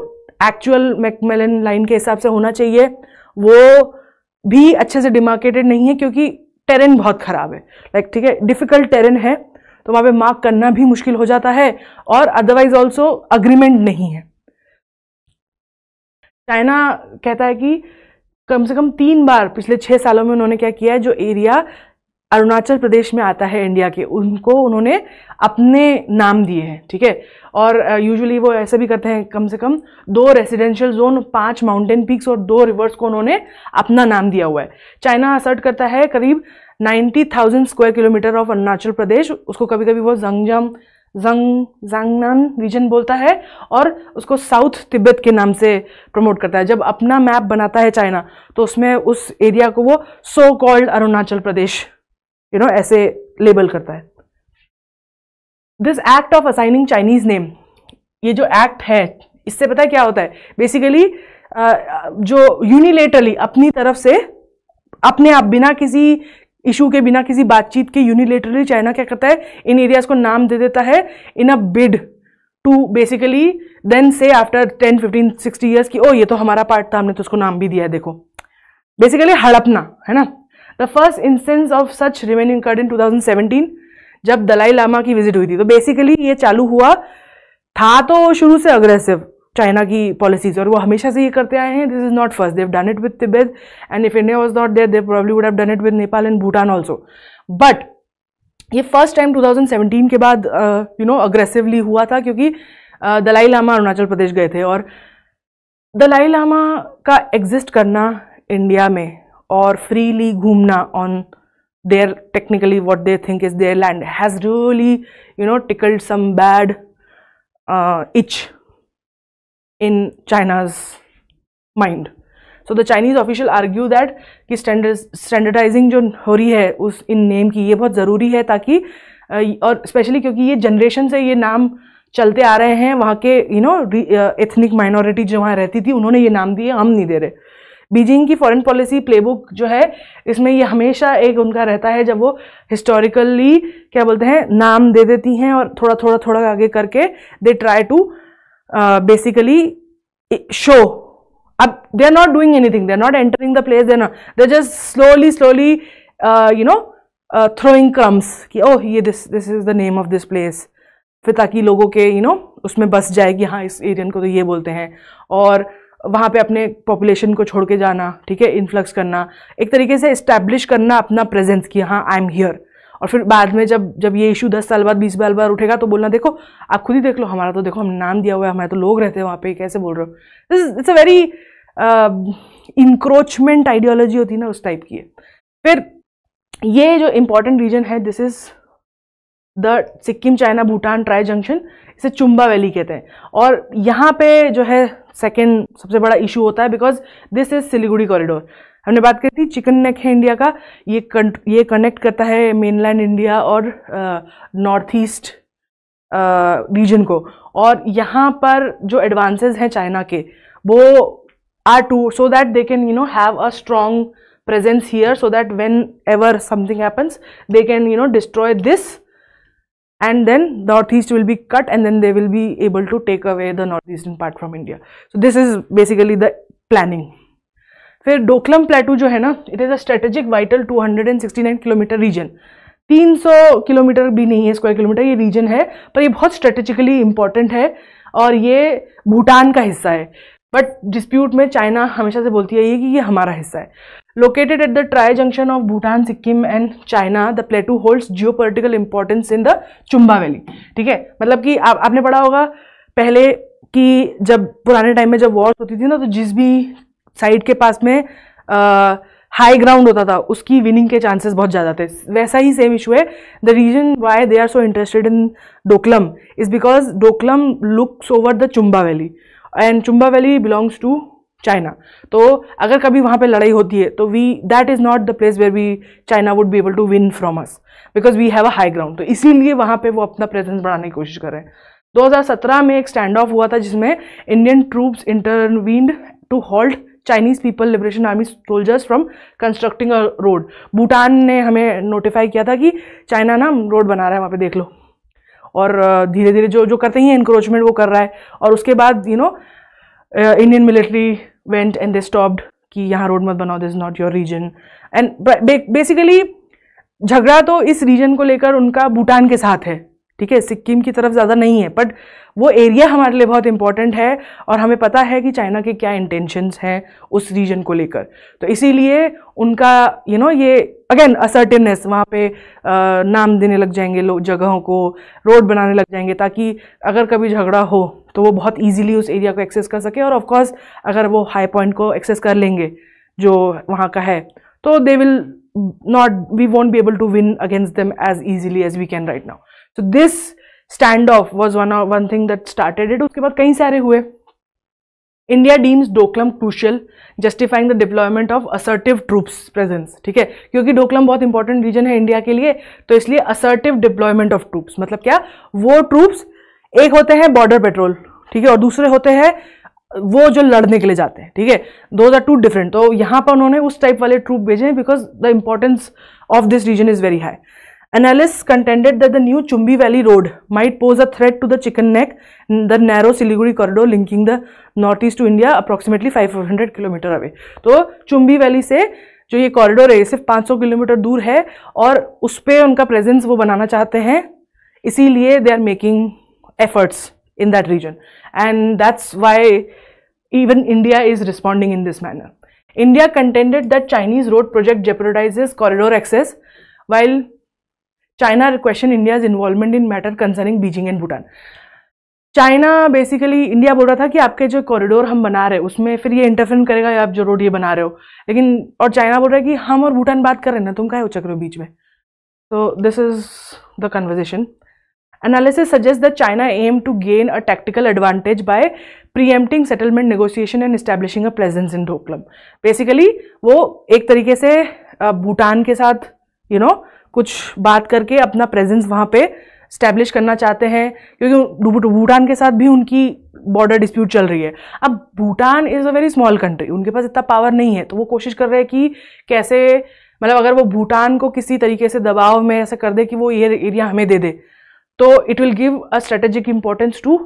एक्चुअल मैकमेलन लाइन के हिसाब से होना चाहिए वो भी अच्छे से डिमार्केटेड नहीं है क्योंकि टेरेन बहुत ख़राब है लाइक ठीक है डिफ़िकल्ट टेरेन है तो वहां पे मार्क करना भी मुश्किल हो जाता है और अदरवाइज ऑल्सो अग्रीमेंट नहीं है चाइना कहता है कि कम से कम तीन बार पिछले छः सालों में उन्होंने क्या किया है जो एरिया अरुणाचल प्रदेश में आता है इंडिया के उनको उन्होंने अपने नाम दिए हैं ठीक है और यूजुअली वो ऐसे भी करते हैं कम से कम दो रेसिडेंशियल जोन पांच माउंटेन पीक्स और दो रिवर्स को उन्होंने अपना नाम दिया हुआ है चाइना असर्ट करता है करीब 90,000 square kilometre of Arunachal Pradesh उसको कभी कभी वो जंगजम जंग जांगनान रीजन बोलता है और उसको साउथ तिब्बत के नाम से प्रमोट करता है जब अपना मैप बनाता है चाइना तो उसमें उस एरिया को वो so called Arunachal Pradesh you know ऐसे लेबल करता है this act of assigning Chinese name ये जो एक्ट है इससे पता है क्या होता है बेसिकली uh, uh, जो यूनिलेटरली अपनी तरफ से अपने आप बिना किसी इशू के बिना किसी बातचीत के यूनिलेटरली चाइना क्या करता है इन एरियाज को नाम दे देता है in a bid to basically then say after ten fifteen sixty years की ओ ये तो हमारा पार्ट था हमने तो उसको नाम भी दिया है देखो बेसिकली हड़पना है ना the first instance of such renaming occurred in 2017 जब दलाई लामा की विजिट हुई थी तो बेसिकली ये चालू हुआ था तो शुरू से अग्रेसिव चाइना की पॉलिसीज और वो हमेशा से ये करते आए हैं this is not first they've done it with Tibet and if India was not there they probably would have done it with Nepal and Bhutan also but ये फर्स्ट टाइम 2017 के बाद यू नो अग्रेसिवली हुआ था क्योंकि uh, दलाई लामा अरुणाचल प्रदेश गए थे और दलाई लामा का एग्जिस्ट करना इंडिया में और फ्रीली घूमना on there technically what they think is their land has really you know tickled some bad itch in China's mind so the Chinese official argue that कि स्टैंडर्डाइजिंग जो हो रही है उस इन नेम की ये बहुत ज़रूरी है ताकि uh, और स्पेशली क्योंकि ये जनरेशन से ये नाम चलते आ रहे हैं वहाँ के यू नो एथनिक माइनॉरिटी जो वहाँ रहती थी उन्होंने ये नाम दिए हम नहीं दे रहे बीजिंग की फॉरेन पॉलिसी प्लेबुक जो है इसमें ये हमेशा एक उनका रहता है जब वो हिस्टोरिकली क्या बोलते हैं नाम दे देती हैं और थोड़ा थोड़ा थोड़ा आगे करके they try to basically show अब they are not doing anything they are not entering the place they not they just slowly slowly you know throwing crumbs कि ओह oh, ये this this is the name of this place फिर ताकि लोगों के you you know know, उसमें बस जाए कि हाँ इस एरियन को तो ये बोलते हैं और वहाँ पे अपने पॉपुलेशन को छोड़ के जाना ठीक है इन्फ्लक्स करना एक तरीके से इस्टेब्लिश करना अपना प्रेजेंस कि हाँ आई एम हियर और फिर बाद में जब जब ये इशू दस साल बाद बीस साल बाद उठेगा तो बोलना देखो आप खुद ही देख लो हमारा तो देखो हमने नाम दिया हुआ है हमारे तो लोग रहते हैं वहाँ पे कैसे बोल रहे हो this it's a very encroachment ideology होती है ना उस टाइप की है फिर ये जो इम्पोर्टेंट रीजन है this is the Sikkim China Bhutan tri junction इसे चुम्बा वैली कहते हैं और यहाँ पे जो है सेकेंड सबसे बड़ा इशू होता है because this is Siliguri corridor हमने बात करी थी चिकन नेक है इंडिया का ये कन, ये कनेक्ट करता है मेनलैंड इंडिया और नॉर्थ ईस्ट रीजन को और यहाँ पर जो एडवांसेस हैं चाइना के वो are to so that they can you know have a strong here so that whenever something happens they can you know destroy this and then northeast will be cut and then they will be able to take away the northeastern part from India. So this is basically the planning. फिर डोकलम प्लेटू जो है ना it is a strategic vital 269 kilometre region 300 kilometre भी नहीं है square kilometre ये reason है पर ये बहुत स्ट्रेटेजिकली इम्पॉर्टेंट है और ये भूटान का हिस्सा है बट डिस्प्यूट में चाइना हमेशा से बोलती है ये कि ये हमारा हिस्सा है Located at the tri-junction of Bhutan, Sikkim and China, the plateau holds geopolitical importance in the Chumba Valley. ठीक है मतलब कि आप आपने पढ़ा होगा पहले कि जब पुराने टाइम में जब वॉर्स होती थी ना तो जिस भी साइड के पास में आ, हाई ग्राउंड होता था उसकी विनिंग के चांसेस बहुत ज़्यादा थे वैसा ही सेम इशू है the reason why they are so interested in Doklam is because Doklam looks over the Chumbi valley and Chumbi valley belongs to China तो अगर कभी वहाँ पे लड़ाई होती है तो we that is not the place where we China would be able to win from us because we have a high ground तो इसीलिए वहाँ पे वो अपना प्रेजेंस बढ़ाने की कोशिश कर रहे हैं 2017 में एक स्टैंड ऑफ हुआ था जिसमें Indian troops intervened to halt Chinese people liberation army soldiers from constructing a road Bhutan ने हमें नोटिफाई किया था कि चाइना ना रोड बना रहा है वहाँ पे देख लो और धीरे धीरे जो जो करते ही इंक्रोचमेंट वो कर रहा है और उसके बाद you know Indian military went and they stopped कि यहाँ रोड मत बनाओ this is not your region and basically झगड़ा तो इस रीजन को लेकर उनका भूटान के साथ है ठीक है सिक्किम की तरफ ज़्यादा नहीं है बट वो एरिया हमारे लिए बहुत इंपॉर्टेंट है और हमें पता है कि चाइना के क्या इंटेंशंस हैं उस रीजन को लेकर तो इसीलिए उनका यू you नो know, ये अगेन असर्टिवनेस वहाँ पे आ, नाम देने लग जाएंगे लोग जगहों को रोड बनाने लग जाएंगे ताकि अगर कभी झगड़ा हो तो वो बहुत ईजिली उस एरिया को एक्सेस कर सके और ऑफकोर्स अगर वो हाई पॉइंट को एक्सेस कर लेंगे जो वहाँ का है तो they will not we won't be able to win against them as easily as we can right now so this standoff was one one thing that started it उसके बाद कई सारे हुए India deems Doklam crucial justifying the deployment of assertive troops presence ठीक है क्योंकि डोकलम बहुत important reason है इंडिया के लिए तो इसलिए असर्टिव डिप्लॉयमेंट ऑफ ट्रूप्स मतलब क्या वो ट्रूप्स एक होते हैं बॉर्डर पेट्रोल ठीक है और दूसरे होते हैं वो जो लड़ने के लिए जाते हैं ठीक है दोज आर टू डिफरेंट तो यहाँ पर उन्होंने उस टाइप वाले ट्रूप भेजे हैं because the importance of this region is very high analysis that the new Chumbi valley road might pose a threat to the chicken neck the narrow Siliguri corridor linking the north east to India approximately five hundred kilometre away तो Chumbi valley से जो ये corridor है ये सिर्फ सौ kilometre दूर है और उस पर उनका प्रेजेंस वो बनाना चाहते हैं इसीलिए they are making efforts in that region. And that's why even India is responding in this manner. India contended that Chinese road project jeopardizes corridor access while China question India's involvement in matter concerning Beijing and Bhutan. China basically India बोल रहा था कि आपके जो corridor हम बना रहे हैं उसमें फिर ये इंटरफेन करेगा या आप जो रोड ये बना रहे हो लेकिन और चाइना बोल रहा है कि हम और भूटान बात कर रहे हैं ना तुम क्या उचक रहे हो बीच में तो this is the conversation Analysis suggest that China aim to gain a tactical advantage by preempting settlement negotiation and establishing a presence in Doklam. Basically वो एक तरीके से भूटान के साथ यू नो कुछ बात करके अपना प्रेजेंस वहाँ पे स्टैब्लिश करना चाहते हैं क्योंकि भूटान के साथ भी उनकी बॉर्डर डिस्प्यूट चल रही है अब Bhutan is a very small country उनके पास इतना पावर नहीं है तो वो कोशिश कर रहे हैं कि कैसे मतलब अगर वो भूटान को किसी तरीके से दबाव में ऐसा कर दे कि वो ये एरिया हमें दे दे तो it will give a strategic importance to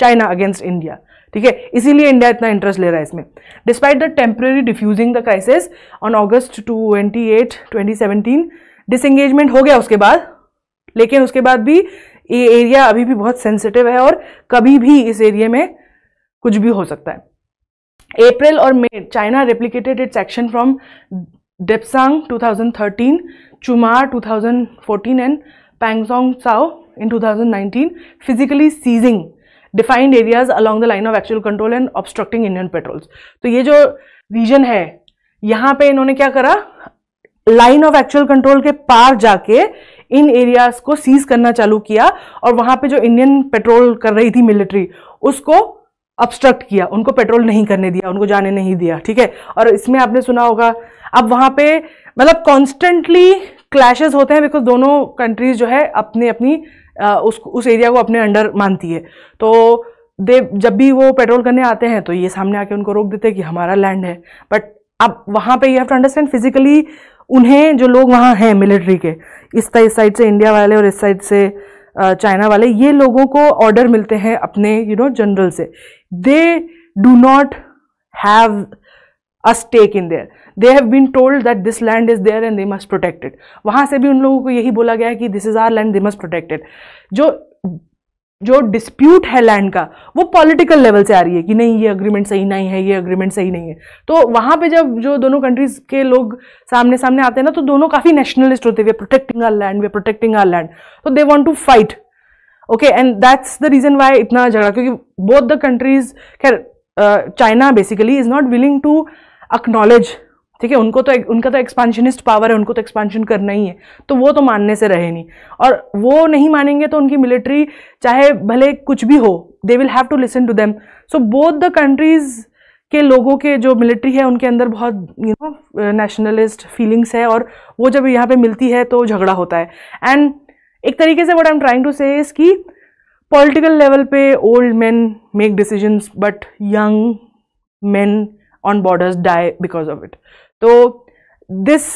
China against India ठीक है इसीलिए इंडिया इतना इंटरेस्ट ले रहा है इसमें despite the temporary defusing the crisis on August twenty eight twenty seventeen disengagement हो गया उसके बाद लेकिन उसके बाद भी ये एरिया अभी भी बहुत सेंसिटिव है और कभी भी इस एरिया में कुछ भी हो सकता है अप्रैल और मई China replicated its action from Depsang 2013, Chumar 2014 and Pangong Tso in 2019 physically seizing defined areas along the line of actual control and obstructing Indian patrols तो ये जो रीजन है यहाँ पे इन्होंने क्या करा लाइन ऑफ एक्चुअल कंट्रोल के पार जाके इन एरियाज को सीज करना चालू किया और वहां पे जो इंडियन पेट्रोल कर रही थी मिलिट्री उसको ऑब्स्ट्रक्ट किया उनको पेट्रोल नहीं करने दिया उनको जाने नहीं दिया ठीक है और इसमें आपने सुना होगा अब वहां पे मतलब कॉन्स्टेंटली क्लैशेस होते हैं बिकॉज दोनों कंट्रीज जो है अपने अपनी उस उस एरिया को अपने अंडर मानती है तो दे जब भी वो पेट्रोल करने आते हैं तो ये सामने आके उनको रोक देते हैं कि हमारा लैंड है बट अब वहाँ पे you have to understand physically उन्हें जो लोग वहाँ हैं मिलिट्री के इस साइड से इंडिया वाले और इस साइड से चाइना वाले ये लोगों को ऑर्डर मिलते हैं अपने यू नो जनरल से they do not have a stake in there they have been told that this land is their and they must protected वहाँ से भी उन लोगों को यही बोला गया है कि this is our land they must protected जो जो डिस्प्यूट है लैंड का वो पॉलिटिकल लेवल से आ रही है कि नहीं ये अग्रीमेंट सही नहीं है ये अग्रीमेंट सही नहीं है तो वहाँ पे जब जो दोनों कंट्रीज़ के लोग सामने सामने आते हैं ना तो दोनों काफ़ी नेशनलिस्ट होते हैं we protecting our land we protecting our land तो they want to fight okay and that's the reason why इतना झगड़ा क्योंकि बोथ द कंट्रीज़ खैर China basically is not willing to acknowledge ठीक है उनको तो उनका तो एक्सपांशनिस्ट पावर है उनको तो एक्सपांशन करना ही है तो वो तो मानने से रहे नहीं और वो नहीं मानेंगे तो उनकी मिलिट्री चाहे भले कुछ भी हो they will have to listen to them so both the countries के लोगों के जो मिलिट्री है उनके अंदर बहुत यू नो नेशनलिस्ट फीलिंग्स है और वो जब यहाँ पे मिलती है तो झगड़ा होता है एंड एक तरीके से what I am trying to say is कि पॉलिटिकल लेवल पे old man make decisions but young man on borders die because of it तो this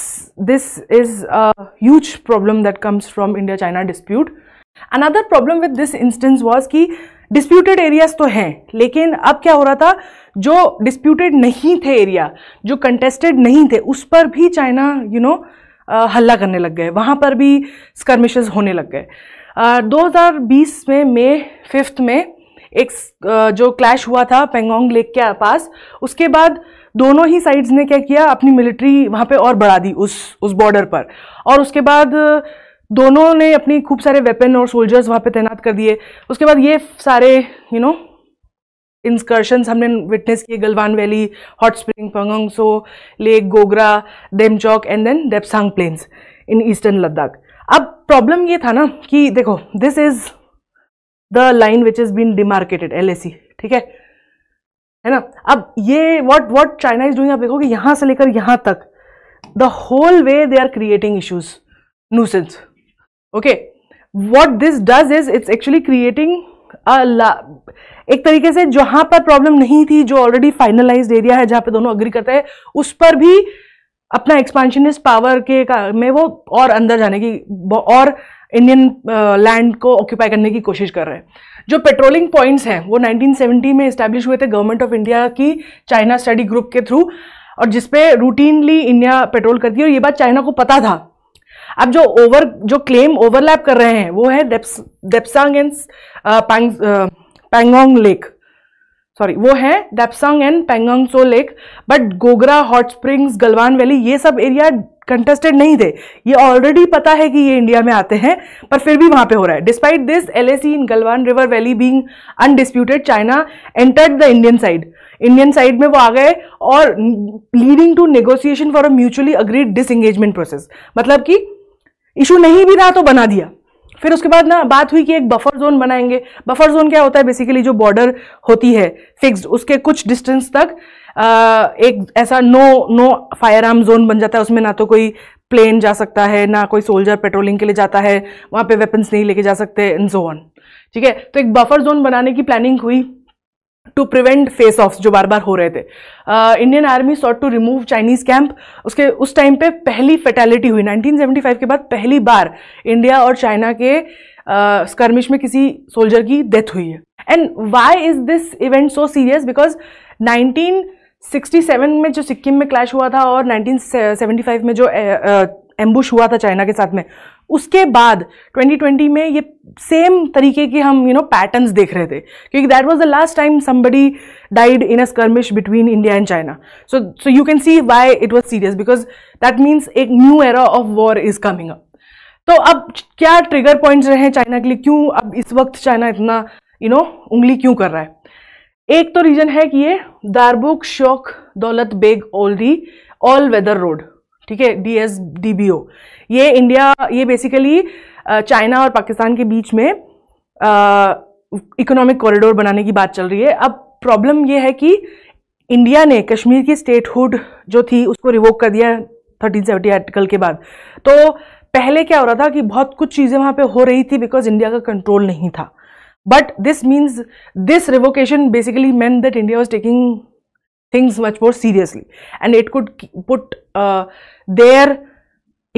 this is a problem that comes comes India China dispute another problem problem this this was कि डिस्प्यूटेड एरियाज तो हैं लेकिन अब क्या हो रहा था जो डिस्प्यूटेड नहीं थे एरिया जो कंटेस्टेड नहीं थे उस पर भी चाइना यू नो हल्ला करने लग गए वहाँ पर भी स्कर्मिशेज होने लग गए uh, 2020 में मे फिफ्थ में एक uh, जो क्लैश हुआ था पेंगोंग लेक के पास उसके बाद uh, दोनों ही साइड्स ने क्या किया अपनी मिलिट्री वहाँ पे और बढ़ा दी उस उस बॉर्डर पर और उसके बाद दोनों ने अपनी खूब सारे वेपन और सोल्जर्स वहाँ पे तैनात कर दिए उसके बाद ये सारे यू नो इंस्कर्शन हमने विटनेस किए Galwan valley hot spring Pangong lake Gogra Demchok and then Depsang plains in eastern Ladakh अब प्रॉब्लम ये था ना कि देखो this is the line which is been demarcated एल ठीक है है ना अब ये what what China is doing आप देखोगे यहां से लेकर यहां तक the whole way they are creating issues nuisance okay what this does is it's actually creating एक तरीके से जहां पर प्रॉब्लम नहीं थी जो ऑलरेडी फाइनलाइज एरिया है जहां पे दोनों अग्री करते हैं उस पर भी अपना एक्सपांशनिस्ट पावर के में वो और अंदर जाने की और इंडियन लैंड uh, को ऑक्यूपाई करने की कोशिश कर रहे हैं जो पेट्रोलिंग पॉइंट्स हैं वो 1970 में इस्टेब्लिश हुए थे गवर्नमेंट ऑफ इंडिया की चाइना स्टडी ग्रुप के थ्रू और जिसपे रूटीनली इंडिया पेट्रोल करती है और ये बात चाइना को पता था अब जो ओवर जो क्लेम ओवरलैप कर रहे हैं वो है डेप्सांग एंड पैंग पैंगोंग लेक सॉरी वो है Depsang and so lake but Gogra hot springs Galwan valley ये सब एरिया कंटेस्टेड नहीं थे ये ऑलरेडी पता है कि ये इंडिया में आते हैं पर फिर भी वहां पे हो रहा है despite this L in Galwan river valley being undisputed China entered the Indian side Indian side में वो आ गए और leading to negotiation for a mutually agreed disengagement process मतलब कि इशू नहीं भी रहा तो बना दिया फिर उसके बाद ना बात हुई कि एक बफर जोन बनाएंगे बफर जोन क्या होता है बेसिकली जो बॉर्डर होती है फिक्स्ड उसके कुछ डिस्टेंस तक एक ऐसा no no fire arm zone बन जाता है उसमें ना तो कोई प्लेन जा सकता है ना कोई सोल्जर पेट्रोलिंग के लिए जाता है वहाँ पे वेपन्स नहीं लेके जा सकते इन जो ऑन ठीक है तो एक बफर जोन बनाने की प्लानिंग हुई टू प्रिवेंट फेस ऑफ जो बार बार हो रहे थे Indian army sought to remove Chinese camp उसके उस टाइम पे पहली फेटेलिटी हुई 1975 के बाद पहली बार इंडिया और चाइना के स्कर्मिश uh, में किसी सोल्जर की डेथ हुई है and why is this event so serious because nineteen 67 में जो सिक्किम में क्लैश हुआ था और 1975 में जो एम्बुश हुआ था चाइना के साथ में उसके बाद 2020 में ये सेम तरीके के हम यू नो पैटर्न्स देख रहे थे क्योंकि that was the last time somebody died in a skirmish between India and China so so you can see why it was serious because that means एक new era of war is coming up तो अब क्या trigger points रहे China के लिए क्यों अब इस वक्त चाइना इतना यू you नो know, उंगली क्यों कर रहा है एक तो रीजन है कि ये दारबुक शौक दौलत बेग दी ऑल वेदर रोड ठीक है D S D B O ये इंडिया ये बेसिकली चाइना और पाकिस्तान के बीच में इकोनॉमिक कॉरिडोर बनाने की बात चल रही है अब प्रॉब्लम ये है कि इंडिया ने कश्मीर की स्टेटहुड जो थी उसको रिवोक कर दिया थर्टीन सेवेंटी आर्टिकल के बाद तो पहले क्या हो रहा था कि बहुत कुछ चीज़ें वहाँ पे हो रही थी बिकॉज इंडिया का कंट्रोल नहीं था But this means this revocation basically meant that India was taking things much more seriously and it could put uh, their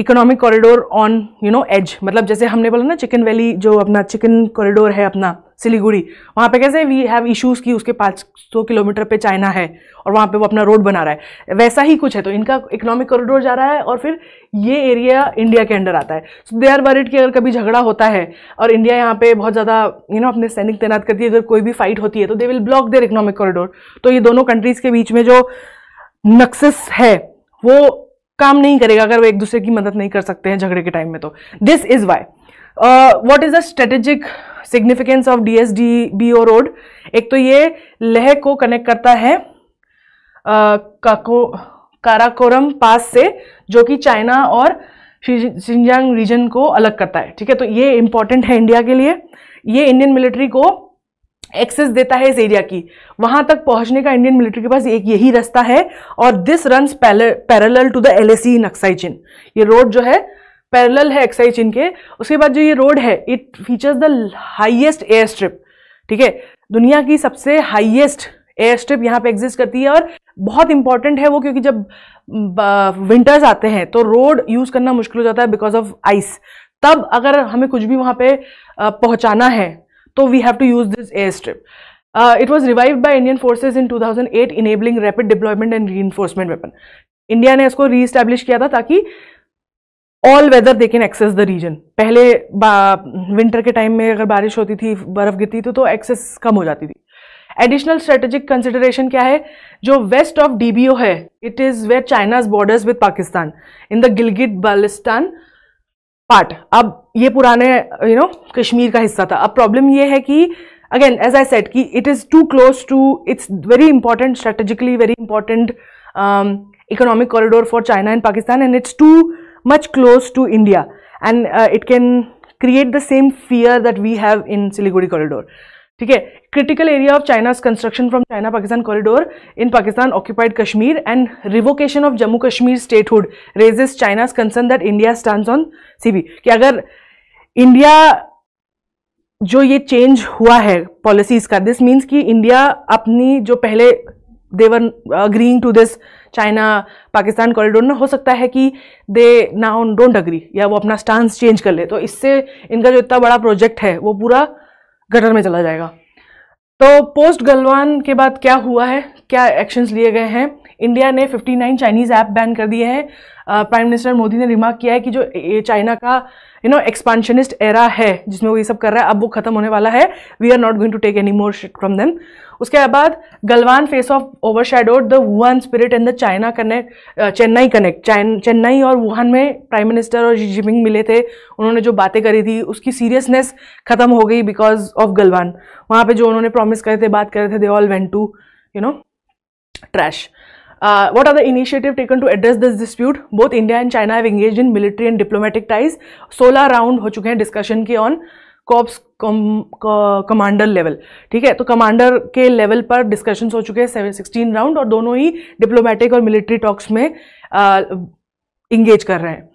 economic corridor on you know as मतलब जैसे हमने बोला ना चिकन वैली जो अपना चिकन कॉरिडोर है अपना सिलीगुड़ी वहाँ पे कैसे वी हैव इश्यूज़ की उसके 500 किलोमीटर पे चाइना है और वहाँ पे वो अपना रोड बना रहा है वैसा ही कुछ है तो इनका इकोनॉमिक कॉरिडोर जा रहा है और फिर ये एरिया इंडिया के अंडर आता है सो दे आर वर्ड कि अगर कभी झगड़ा होता है और इंडिया यहाँ पे बहुत ज़्यादा यू नो अपने सैनिक तैनात करती है अगर कोई भी फाइट होती है तो they will block their economic corridor तो ये दोनों कंट्रीज़ के बीच में जो नक्सस है वो काम नहीं करेगा अगर वो एक दूसरे की मदद नहीं कर सकते हैं झगड़े के टाइम में तो this is why what is the strategic significance of D S D B O road एक तो ये लेह को कनेक्ट करता है uh, काराकोरम पास से जो कि चाइना और सिंजांग रीजन को अलग करता है ठीक है तो ये इंपॉर्टेंट है इंडिया के लिए ये इंडियन मिलिट्री को एक्सेस देता है इस एरिया की वहां तक पहुंचने का इंडियन मिलिट्री के पास एक यही रास्ता है और this run parallel to the L S in Aksai Chin ये रोड जो है पैरल है एक्साई चिन के उसके बाद जो ये रोड है it features the highest air strip ठीक है दुनिया की सबसे हाइएस्ट एयर स्ट्रिप यहाँ पे एग्जिस्ट करती है और बहुत इंपॉर्टेंट है वो क्योंकि जब विंटर्स आते हैं तो रोड यूज़ करना मुश्किल हो जाता है बिकॉज ऑफ आइस तब अगर हमें कुछ भी वहाँ पे पहुँचाना है तो we have to use this air strip it was revive by Indian forces in two eight enabling rapid deployment and reinforcement weapon India ने इसको री एस्टेब्लिश किया था ताकि all weather they can access the region पहले winter के time में अगर बारिश होती थी बर्फ गिरती थी तो एक्सेस कम हो जाती थी एडिशनल स्ट्रेटेजिक कंसिडरेशन क्या है जो वेस्ट ऑफ डीबीओ है it is where China's borders with Pakistan in the Gilgit Baltistan part अब ये पुराने you you know know, Kashmir का हिस्सा था अब प्रॉब्लम ये है कि again as I said that it is too close to it's very important strategically very important economic corridor for China and Pakistan and it's too much close to India and it can create the same fear that we have in Siliguri corridor ठीक है critical area of China's construction from China Pakistan corridor in Pakistan occupied Kashmir and revocation of Jammu Kashmir statehood raises China's concern that India stand on CB कि अगर India जो ये change हुआ है policies का this means कि इंडिया अपनी जो पहले they were agreeing to this China Pakistan corridor ना हो सकता है कि दे नाउ डोंट अग्री या वो अपना स्टांस चेंज कर ले तो इससे इनका जो इतना बड़ा प्रोजेक्ट है वो पूरा गटर में चला जाएगा तो पोस्ट गलवान के बाद क्या हुआ है क्या एक्शंस लिए गए हैं इंडिया ने 59 चाइनीज़ ऐप बैन कर दिए हैं प्राइम मिनिस्टर मोदी ने रिमार्क किया है कि जो चाइना का यू नो एक्सपांशनिस्ट एरा है जिसमें वो ये सब कर रहा है अब वो खत्म होने वाला है we are not going to take any more shit from them उसके बाद Galwan face off overshadowed the Wuhan spirit and the China connect Chennai connect Chennai और वुहान में प्राइम मिनिस्टर और जिमिंग मिले थे उन्होंने जो बातें करी थी उसकी सीरियसनेस खत्म हो गई बिकॉज ऑफ गलवान वहाँ पर जो उन्होंने प्रॉमिस करे थे बात करे थे they all went to you know trash Uh, what are the initiative taken to address this dispute? Both India and China have engaged in military and diplomatic ties. solar round हो चुके हैं discussion के on cops commander level ठीक है तो commander के level पर discussion हो चुके हैं सेवन सिक्सटीन राउंड और दोनों ही डिप्लोमेटिक और मिलिट्री टॉक्स में इंगेज कर रहे हैं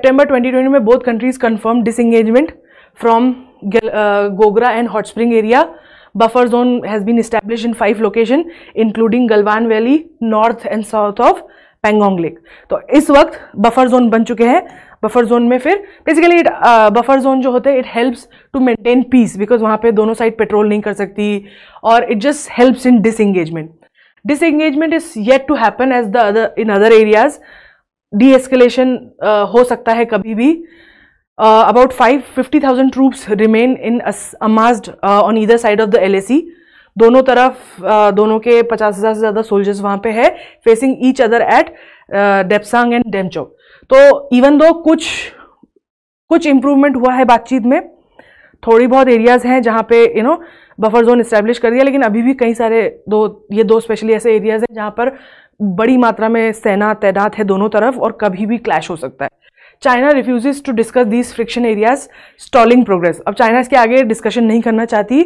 ट्वेंटी 2020 में both countries confirm disengagement from Gogra and hot spring area Buffer zone has been established in five location including Galwan Valley, north and south of Pangong lake तो इस वक्त बफर जोन बन चुके हैं बफर जोन में फिर बेसिकली इट बफर जोन जो होते हैं it helps to maintain peace because वहाँ पे दोनों साइड पेट्रोल नहीं कर सकती और it just helps in disengagement disengagement is yet to happen as the other in other areas deescalation हो सकता है कभी भी Uh, about 550,000 troops remain in amassed uh, on either side of the LAC. दोनों तरफ uh, दोनों के 50,000 से ज़्यादा सोल्जर्स वहाँ पे है facing each other at Depsang and Demchok तो इवन दो कुछ कुछ इम्प्रूवमेंट हुआ है बातचीत में थोड़ी बहुत एरियाज़ हैं जहाँ पे you know buffer zone establish कर दिया लेकिन अभी भी कई सारे दो ये दो स्पेशली ऐसे एरियाज़ हैं जहाँ पर बड़ी मात्रा में सेना तैनात है दोनों तरफ और कभी भी क्लैश हो सकता है China refuses to discuss these friction areas stalling progress अब चाइना इसके आगे डिस्कशन नहीं करना चाहती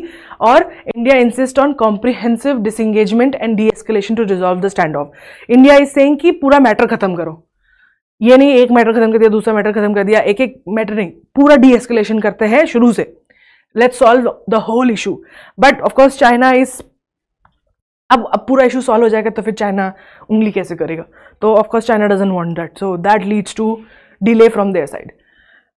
और India insist on comprehensive disengagement and deescalation to resolve the stand standoff India is saying कि पूरा मैटर खत्म करो ये नहीं एक मैटर खत्म कर दिया दूसरा मैटर खत्म कर दिया एक एक मैटर नहीं पूरा डी एस्केलेशन करते हैं शुरू से let's solve the whole issue but of course China is अब अब पूरा इशू सॉल्व हो जाएगा तो फिर चाइना उंगली कैसे करेगा तो of course China doesn't want that so that leads to delay from their side.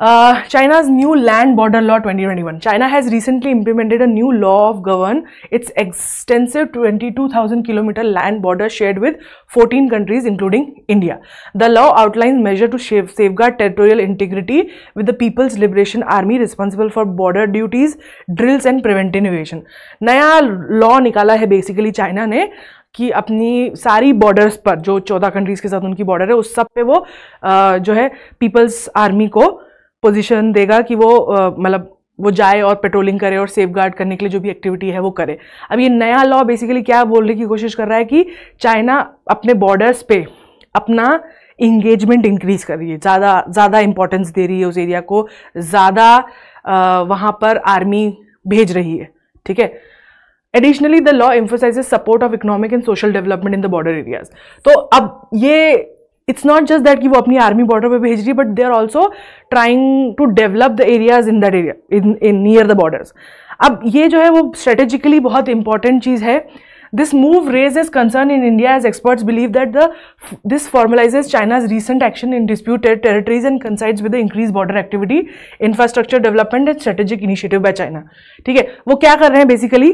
Uh, China's new land border law 2021. China has recently implemented a new law of govern its extensive 22,000 kilometer land border shared with 14 countries including India. The law outlines measures to save, safeguard territorial integrity with the People's Liberation Army responsible for border duties, drills and preventive invasion. नया law निकाला है basically China ने कि अपनी सारी borders पर जो चौदह कंट्रीज़ के साथ उनकी बॉर्डर है उस सब पे वो जो है पीपल्स आर्मी को पोजीशन देगा कि वो मतलब वो जाए और पेट्रोलिंग करे और सेफ गार्ड करने के लिए जो भी एक्टिविटी है वो करे अब ये नया लॉ बेसिकली क्या बोलने की कोशिश कर रहा है कि चाइना अपने बॉर्डर्स पे अपना इंगेजमेंट इंक्रीज़ कर रही है ज़्यादा ज़्यादा इंपॉर्टेंस दे रही है उस एरिया को ज़्यादा वहाँ पर आर्मी भेज रही है ठीक है additionally the law emphasises support of economic and social development in the border areas तो अब ये इट्स नॉट जस्ट दैट कि वो अपनी आर्मी बॉर्डर पे भेज रही है but they are also trying to develop the areas in that area in near the borders अब ये जो है वो स्ट्रेटेजिकली बहुत इंपॉर्टेंट चीज़ है This move raises concern in India as experts believe that the this formalizes China's recent action in disputed territories and coincides with the increased border activity, infrastructure development and strategic initiative by China. ठीक है वो क्या कर रहे हैं basically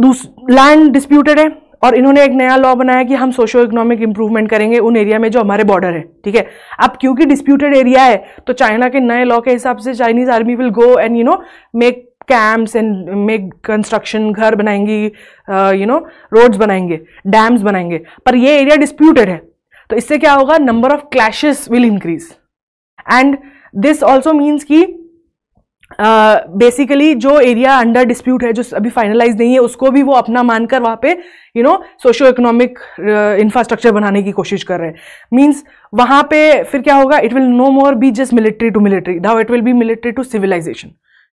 land disputed है और इन्होंने एक नया लॉ बनाया कि हम सोशो इकोनॉमिक इंप्रूवमेंट करेंगे उन एरिया में जो हमारे बॉर्डर है ठीक है अब क्योंकि डिस्प्यूटेड एरिया है तो चाइना के नए लॉ के हिसाब से Chinese army will go and you know make camps and make construction घर बनाएंगी यू नो रोड्स बनाएंगे डैम्स बनाएंगे पर ये एरिया डिस्प्यूटेड है तो इससे क्या होगा number of clashes will increase and this also means की बेसिकली uh, जो एरिया अंडर डिस्प्यूट है जो अभी फाइनलाइज नहीं है उसको भी वो अपना मानकर वहाँ पे you know socio economic infrastructure बनाने की कोशिश कर रहे हैं मीन्स वहाँ पे फिर क्या होगा it will no more be just military to military though it will be military to civilization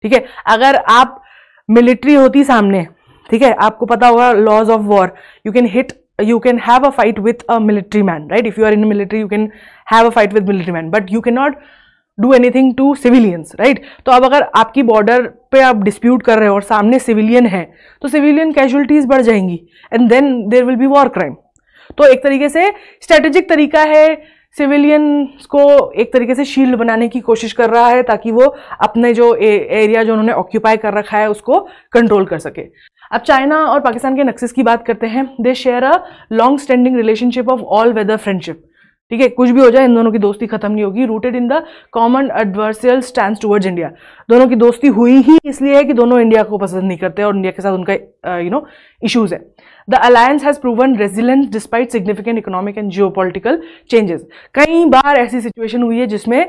ठीक है अगर आप मिलिट्री होती सामने ठीक है आपको पता होगा laws of war you can hit you can have a fight with a military man right if you are in military you can have a fight with military man but you cannot do anything to civilians right तो अब अगर आपकी border पे आप dispute कर रहे हो और सामने सिविलियन है तो सिविलियन कैजुअलिटीज़ बढ़ जाएंगी and then there will be war crime तो एक तरीके से स्ट्रेटेजिक तरीका है सिविलियंस को एक तरीके से शील्ड बनाने की कोशिश कर रहा है ताकि वो अपने जो एरिया जो उन्होंने ऑक्यूपाई कर रखा है उसको कंट्रोल कर सके अब चाइना और पाकिस्तान के नक्सेस की बात करते हैं they share a long standing relationship of all weather friendship ठीक है कुछ भी हो जाए इन दोनों की दोस्ती खत्म नहीं होगी rooted in the common adversarial stand towards India दोनों की दोस्ती हुई ही इसलिए है कि दोनों इंडिया को पसंद नहीं करते और इंडिया के साथ उनका यू नो इश्यूज है the alliance has proven resilience despite significant economic and geo changes कई बार ऐसी सिचुएशन हुई है जिसमें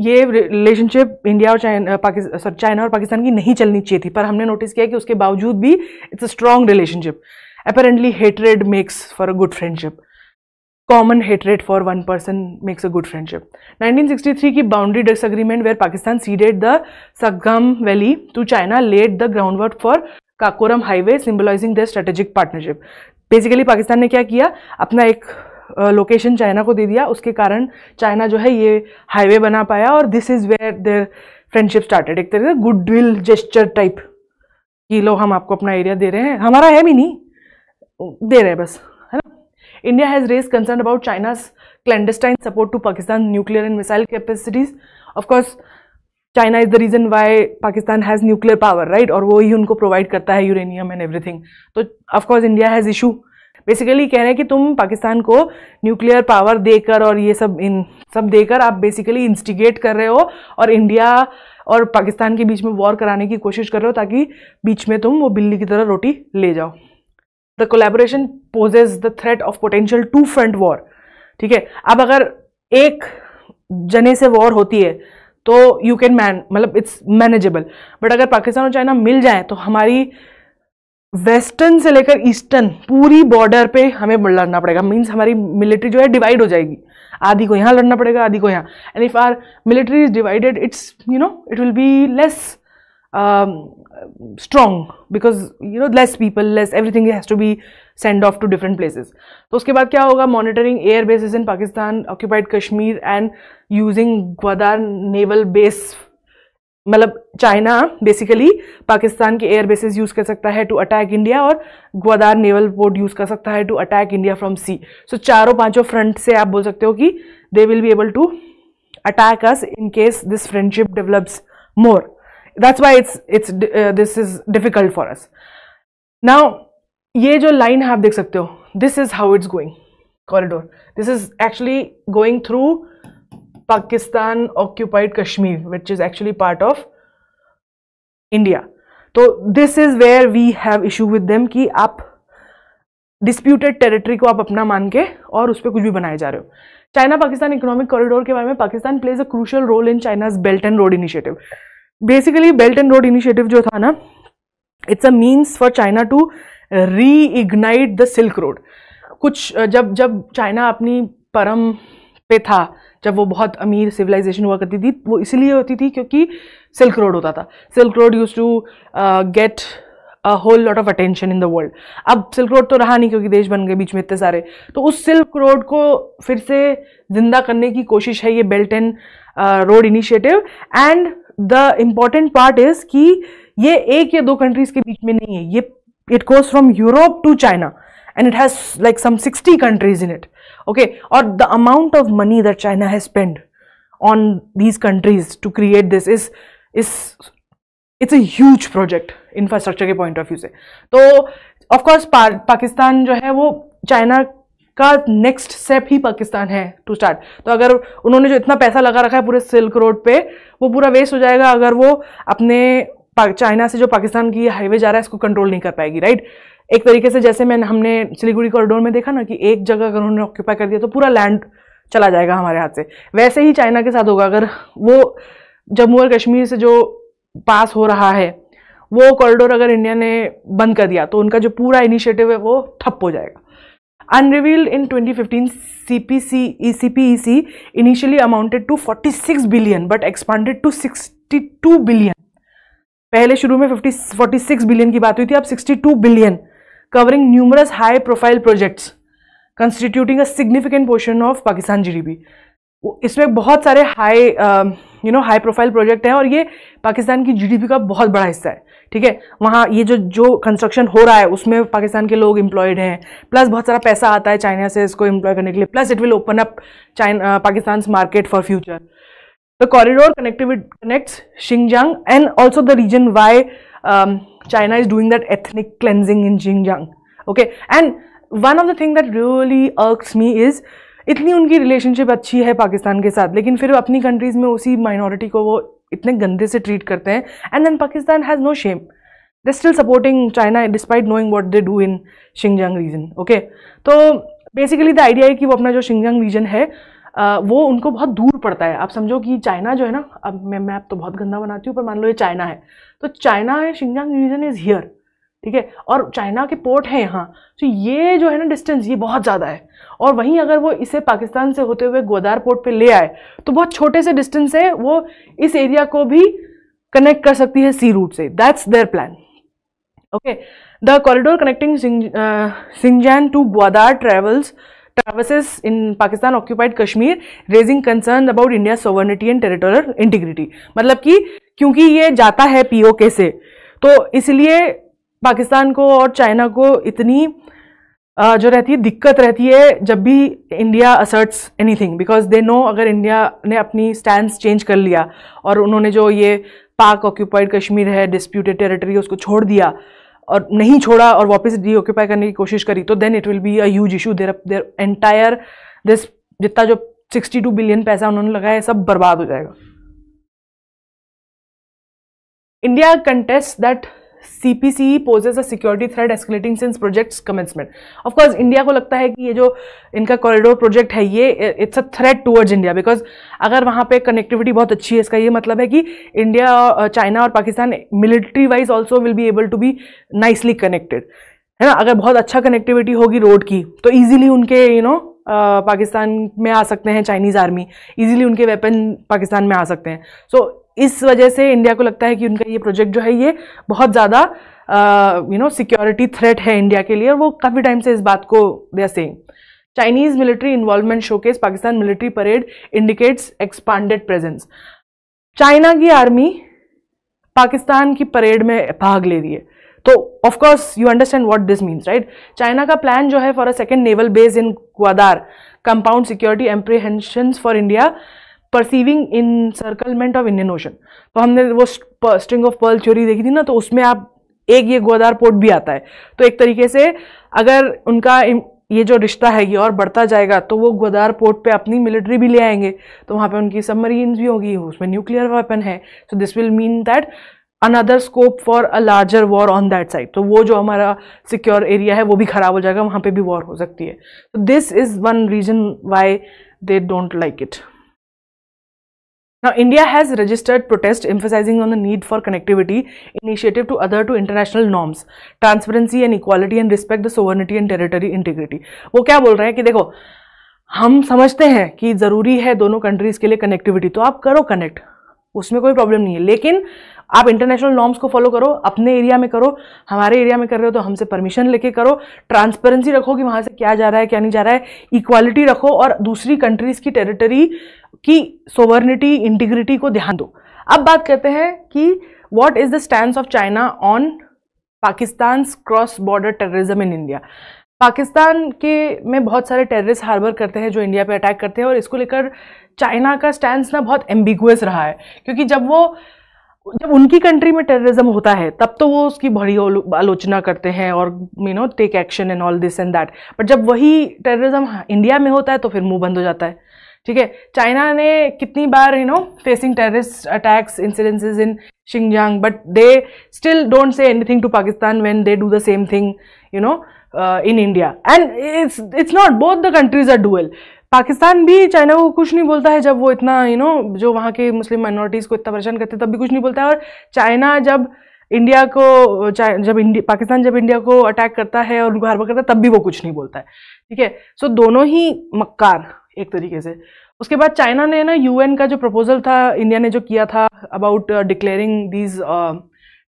ये रिलेशनशिप इंडिया और चाइना सॉरी चाइना और पाकिस्तान की नहीं चलनी चाहिए थी पर हमने नोटिस किया कि उसके बावजूद भी it's a strong relationship apparently hatred makes for a good friendship common hatred for one person makes a good friendship 1963 की boundary disagreement where Pakistan ceded the Shaksgam valley to China laid the ground work for Karakoram highway symbolising the strategic partnership basically Pakistan ने क्या किया अपना एक location uh, China को दे दिया उसके कारण चाइना जो है ये हाईवे बना पाया और this is where their friendship started एक तरह से गुड विल जेस्चर टाइप कि लो हम आपको अपना एरिया दे रहे हैं हमारा है भी नहीं दे रहे हैं बस India has raised concern about China's clandestine support to Pakistan's nuclear and missile capacities. Of course, China is the reason why Pakistan has nuclear power, right? और वो ही उनको provide करता है uranium and everything. तो of course India has issue. Basically कह रहे हैं कि तुम पाकिस्तान को न्यूक्लियर पावर देकर और ये सब इन सब देकर आप बेसिकली इंस्टिगेट कर रहे हो और इंडिया और पाकिस्तान के बीच में वॉर कराने की कोशिश कर रहे हो ताकि बीच में तुम वो बिल्ली की तरह रोटी ले जाओ the collaboration poses the threat of potential two front war ठीक है अब अगर एक जने से वॉर होती है तो यू कैन मैन मतलब इट्स मैनेजेबल बट अगर पाकिस्तान और चाइना मिल जाए तो हमारी वेस्टर्न से लेकर ईस्टर्न पूरी बॉर्डर पे हमें लड़ना पड़ेगा मीन्स हमारी मिलिट्री जो है डिवाइड हो जाएगी आधी को यहाँ लड़ना पड़ेगा आधी को यहाँ and if our military is divided it's you know it will be less um, strong because you know less people less everything has to be sent off to different places तो उसके बाद क्या होगा monitoring air bases in Pakistan occupied Kashmir and using Gwadar naval base मतलब China basically Pakistan के air basis use कर सकता है टू अटैक इंडिया और ग्वादार नेवल पोर्ट यूज़ कर सकता है to attack India from sea so चारों पांचों फ्रंट से आप बोल सकते हो कि they will be able to attack us in case this friendship develops more that's why it's it's uh, this is difficult for us now ये जो लाइन है आप देख सकते हो this is how it's going corridor this is actually going through Pakistan kashmir Kashmir which is actually part of India तो this is where we have issue them ki कि आप डिस्प्यूटेड टेरिटरी को आप अपना मान के और उस पर कुछ भी बनाए जा रहे हो चाइना पाकिस्तान इकोनॉमिक कॉरिडोर के बारे में Pakistan plays a crucial role in China's belt and road initiative basically belt and road initiative जो था ना it's a means for China to reignite the silk road कुछ जब जब चाइना अपनी परम पे था जब वो बहुत अमीर सिविलाइजेशन हुआ करती थी वो इसलिए होती थी क्योंकि सिल्क रोड होता था silk road use to get a whole lot of attention in the world अब सिल्क रोड तो रहा नहीं क्योंकि देश बन गए बीच में इतने सारे तो उस सिल्क रोड को फिर से जिंदा करने की कोशिश है ये belt and road initiative and the important part is कि ये एक या दो कंट्रीज के बीच में नहीं है ये it goes from Europe to China and it has like some sixty countries in it okay और the amount of money that China has spend on these countries to create this is is it's a huge project infrastructure के point of view से तो of course Pakistan जो है वो China का next step ही पाकिस्तान है to start तो अगर उन्होंने जो इतना पैसा लगा रखा है पूरे सिल्क रोड पे वो पूरा वेस्ट हो जाएगा अगर वो अपने चाइना से जो पाकिस्तान की हाईवे जा रहा है इसको कंट्रोल नहीं कर पाएगी राइट एक तरीके से जैसे मैंने हमने सिलीगुड़ी कॉरिडोर में देखा ना कि एक जगह अगर उन्होंने ऑक्यूपाई कर दिया तो पूरा लैंड चला जाएगा हमारे हाथ से वैसे ही चाइना के साथ होगा अगर वो जम्मू और कश्मीर से जो पास हो रहा है वो कॉरिडोर अगर इंडिया ने बंद कर दिया तो उनका जो पूरा इनिशिएटिव है वो ठप हो जाएगा unrevealed in 2015 CPC, CPEC initially amounted to 46 billion but expanded to 62 billion. पहले शुरू में 50 46 बिलियन की बात हुई थी अब 62 billion covering numerous high profile projects constituting a significant portion of Pakistan GDP इसमें बहुत सारे high you know high profile project हैं और ये पाकिस्तान की जीडीपी का बहुत बड़ा हिस्सा है ठीक है वहाँ ये जो जो कंस्ट्रक्शन हो रहा है उसमें पाकिस्तान के लोग इम्प्लॉयड हैं प्लस बहुत सारा पैसा आता है चाइना से इसको इम्प्लॉय करने के लिए plus it will open up China Pakistan market for future the corridor connectivity connects Xinjiang and also the reason why China is doing that ethnic cleansing in Xinjiang okay and one of the thing that really irks me is इतनी उनकी relationship अच्छी है पाकिस्तान के साथ लेकिन फिर अपनी countries में उसी माइनॉरिटी को वो इतने गंदे से ट्रीट करते हैं and then Pakistan has no shame they still supporting China despite knowing what they do in Xinjiang region okay तो बेसिकली द आइडिया है कि वो अपना जो शिंगजांग रीजन है वो उनको बहुत दूर पड़ता है आप समझो कि चाइना जो है ना अब मैं मैप तो बहुत गंदा बनाती हूँ पर मान लो ये चाइना है तो चाइना है शिंगजांग रीजन इज़ हियर ठीक है और चाइना के पोर्ट हैं यहाँ तो ये जो है ना डिस्टेंस ये बहुत ज़्यादा है और वहीं अगर वो इसे पाकिस्तान से होते हुए गोदार पोर्ट पर ले आए तो बहुत छोटे से डिस्टेंस है वो इस एरिया को भी कनेक्ट कर सकती है सी रूट से that's their plan okay the corridor connecting Xinjiang to Gwadar travels traverses in Pakistan occupied Kashmir raising concern about India sovereignty and territorial integrity मतलब कि क्योंकि ये जाता है पीओके से तो इसलिए पाकिस्तान को और चाइना को इतनी uh, जो रहती है दिक्कत रहती है जब भी India asserts anything because they know अगर इंडिया ने अपनी स्टैंड चेंज कर लिया और उन्होंने जो ये पाक ऑक्यूपाइड कश्मीर है डिस्प्यूटेड टेरिटरी उसको छोड़ दिया और नहीं छोड़ा और वापस डी ऑक्यूपाई करने की कोशिश करी तो then it will be a huge issue there there entire this जितना जो 62 बिलियन पैसा उन्होंने लगाया सब बर्बाद हो जाएगा India contest that CPC poses a security threat escalating since project commencement of course India को लगता है कि ये जो इनका कॉरिडोर प्रोजेक्ट है ये it's a threat towards India because अगर वहाँ पे कनेक्टिविटी बहुत अच्छी है इसका ये मतलब है कि इंडिया चाइना और Pakistan military wise also will be able to be nicely connected है ना अगर बहुत अच्छा कनेक्टिविटी होगी रोड की तो ईजिली उनके you you know know, Pakistan में आ सकते हैं चाइनीज़ आर्मी इजीली उनके वेपन पाकिस्तान में आ सकते हैं सो so, इस वजह से इंडिया को लगता है कि उनका ये प्रोजेक्ट जो है ये बहुत ज़्यादा यू नो सिक्योरिटी थ्रेट है इंडिया के लिए और वो काफ़ी टाइम से इस बात को they are Chinese military involvement showcase Pakistan military parade indicates expanded presence China की आर्मी पाकिस्तान की परेड में भाग ले रही है तो of course you understand what this means right China का प्लान जो है for a second naval base in Gwadar compound security apprehension for India perceiving encirclement of Indian Ocean तो हमने वो स्ट्रिंग ऑफ पर्ल थ्योरी देखी थी ना तो उसमें आप एक ये गोदार पोर्ट भी आता है तो एक तरीके से अगर उनका ये जो रिश्ता है ये और बढ़ता जाएगा तो वो गोदार पोर्ट पे अपनी मिलिट्री भी ले आएंगे तो वहाँ पे उनकी सबमरीन्स भी होगी उसमें न्यूक्लियर वेपन है so this will mean that another scope for a larger war on that side तो वो जो हमारा सिक्योर एरिया है वो भी ख़राब हो जाएगा वहाँ पे भी वॉर हो सकती है तो this is one reason why they don't like it Now, India has registered protest emphasizing on the need for connectivity initiative to other to international norms, transparency and equality and respect the sovereignty and territory integrity. वो क्या बोल रहे हैं कि देखो हम समझते हैं कि ज़रूरी है दोनों कंट्रीज़ के लिए कनेक्टिविटी तो आप करो कनेक्ट उसमें कोई प्रॉब्लम नहीं है लेकिन आप इंटरनेशनल नॉर्म्स को फॉलो करो अपने एरिया में करो हमारे एरिया में कर रहे हो तो हमसे परमिशन लेके करो ट्रांसपेरेंसी रखो कि वहाँ से क्या जा रहा है क्या नहीं जा रहा है इक्वालिटी रखो और दूसरी कंट्रीज़ की टेरिटरी कि सोवर्निटी इंटीग्रिटी को ध्यान दो अब बात करते हैं कि what is the stand of China on Pakistan cross border terrorism in India Pakistan के में बहुत सारे टेररिस्ट हार्बर करते हैं जो इंडिया पे अटैक करते हैं और इसको लेकर चाइना का स्टैंड ना बहुत एम्बिगुअस रहा है क्योंकि जब वो जब उनकी कंट्री में टेररिज्म होता है तब तो वो उसकी बड़ी आलोचना करते हैं और you know take action and all this and that but जब वही टेररिज्म इंडिया में होता है तो फिर मुंह बंद हो जाता है ठीक है चाइना ने कितनी बार you know facing terrorist attacks incidences in Xinjiang but they still don't say anything to Pakistan when they do the same thing you know in India and it's it's not both the countries are dual Pakistan भी China को कुछ नहीं बोलता है जब वो इतना you you know know, जो वहाँ के मुस्लिम माइनॉरिटीज़ को इतना परेशान करते तब भी कुछ नहीं बोलता है और चाइना जब इंडिया को जब इंडिया पाकिस्तान जब इंडिया को अटैक करता है और उनको हार्बर करता है तब भी वो कुछ नहीं बोलता है ठीक है सो दोनों ही मक्कार एक तरीके से उसके बाद चाइना ने ना यूएन का जो प्रपोजल था इंडिया ने जो किया था about declaring these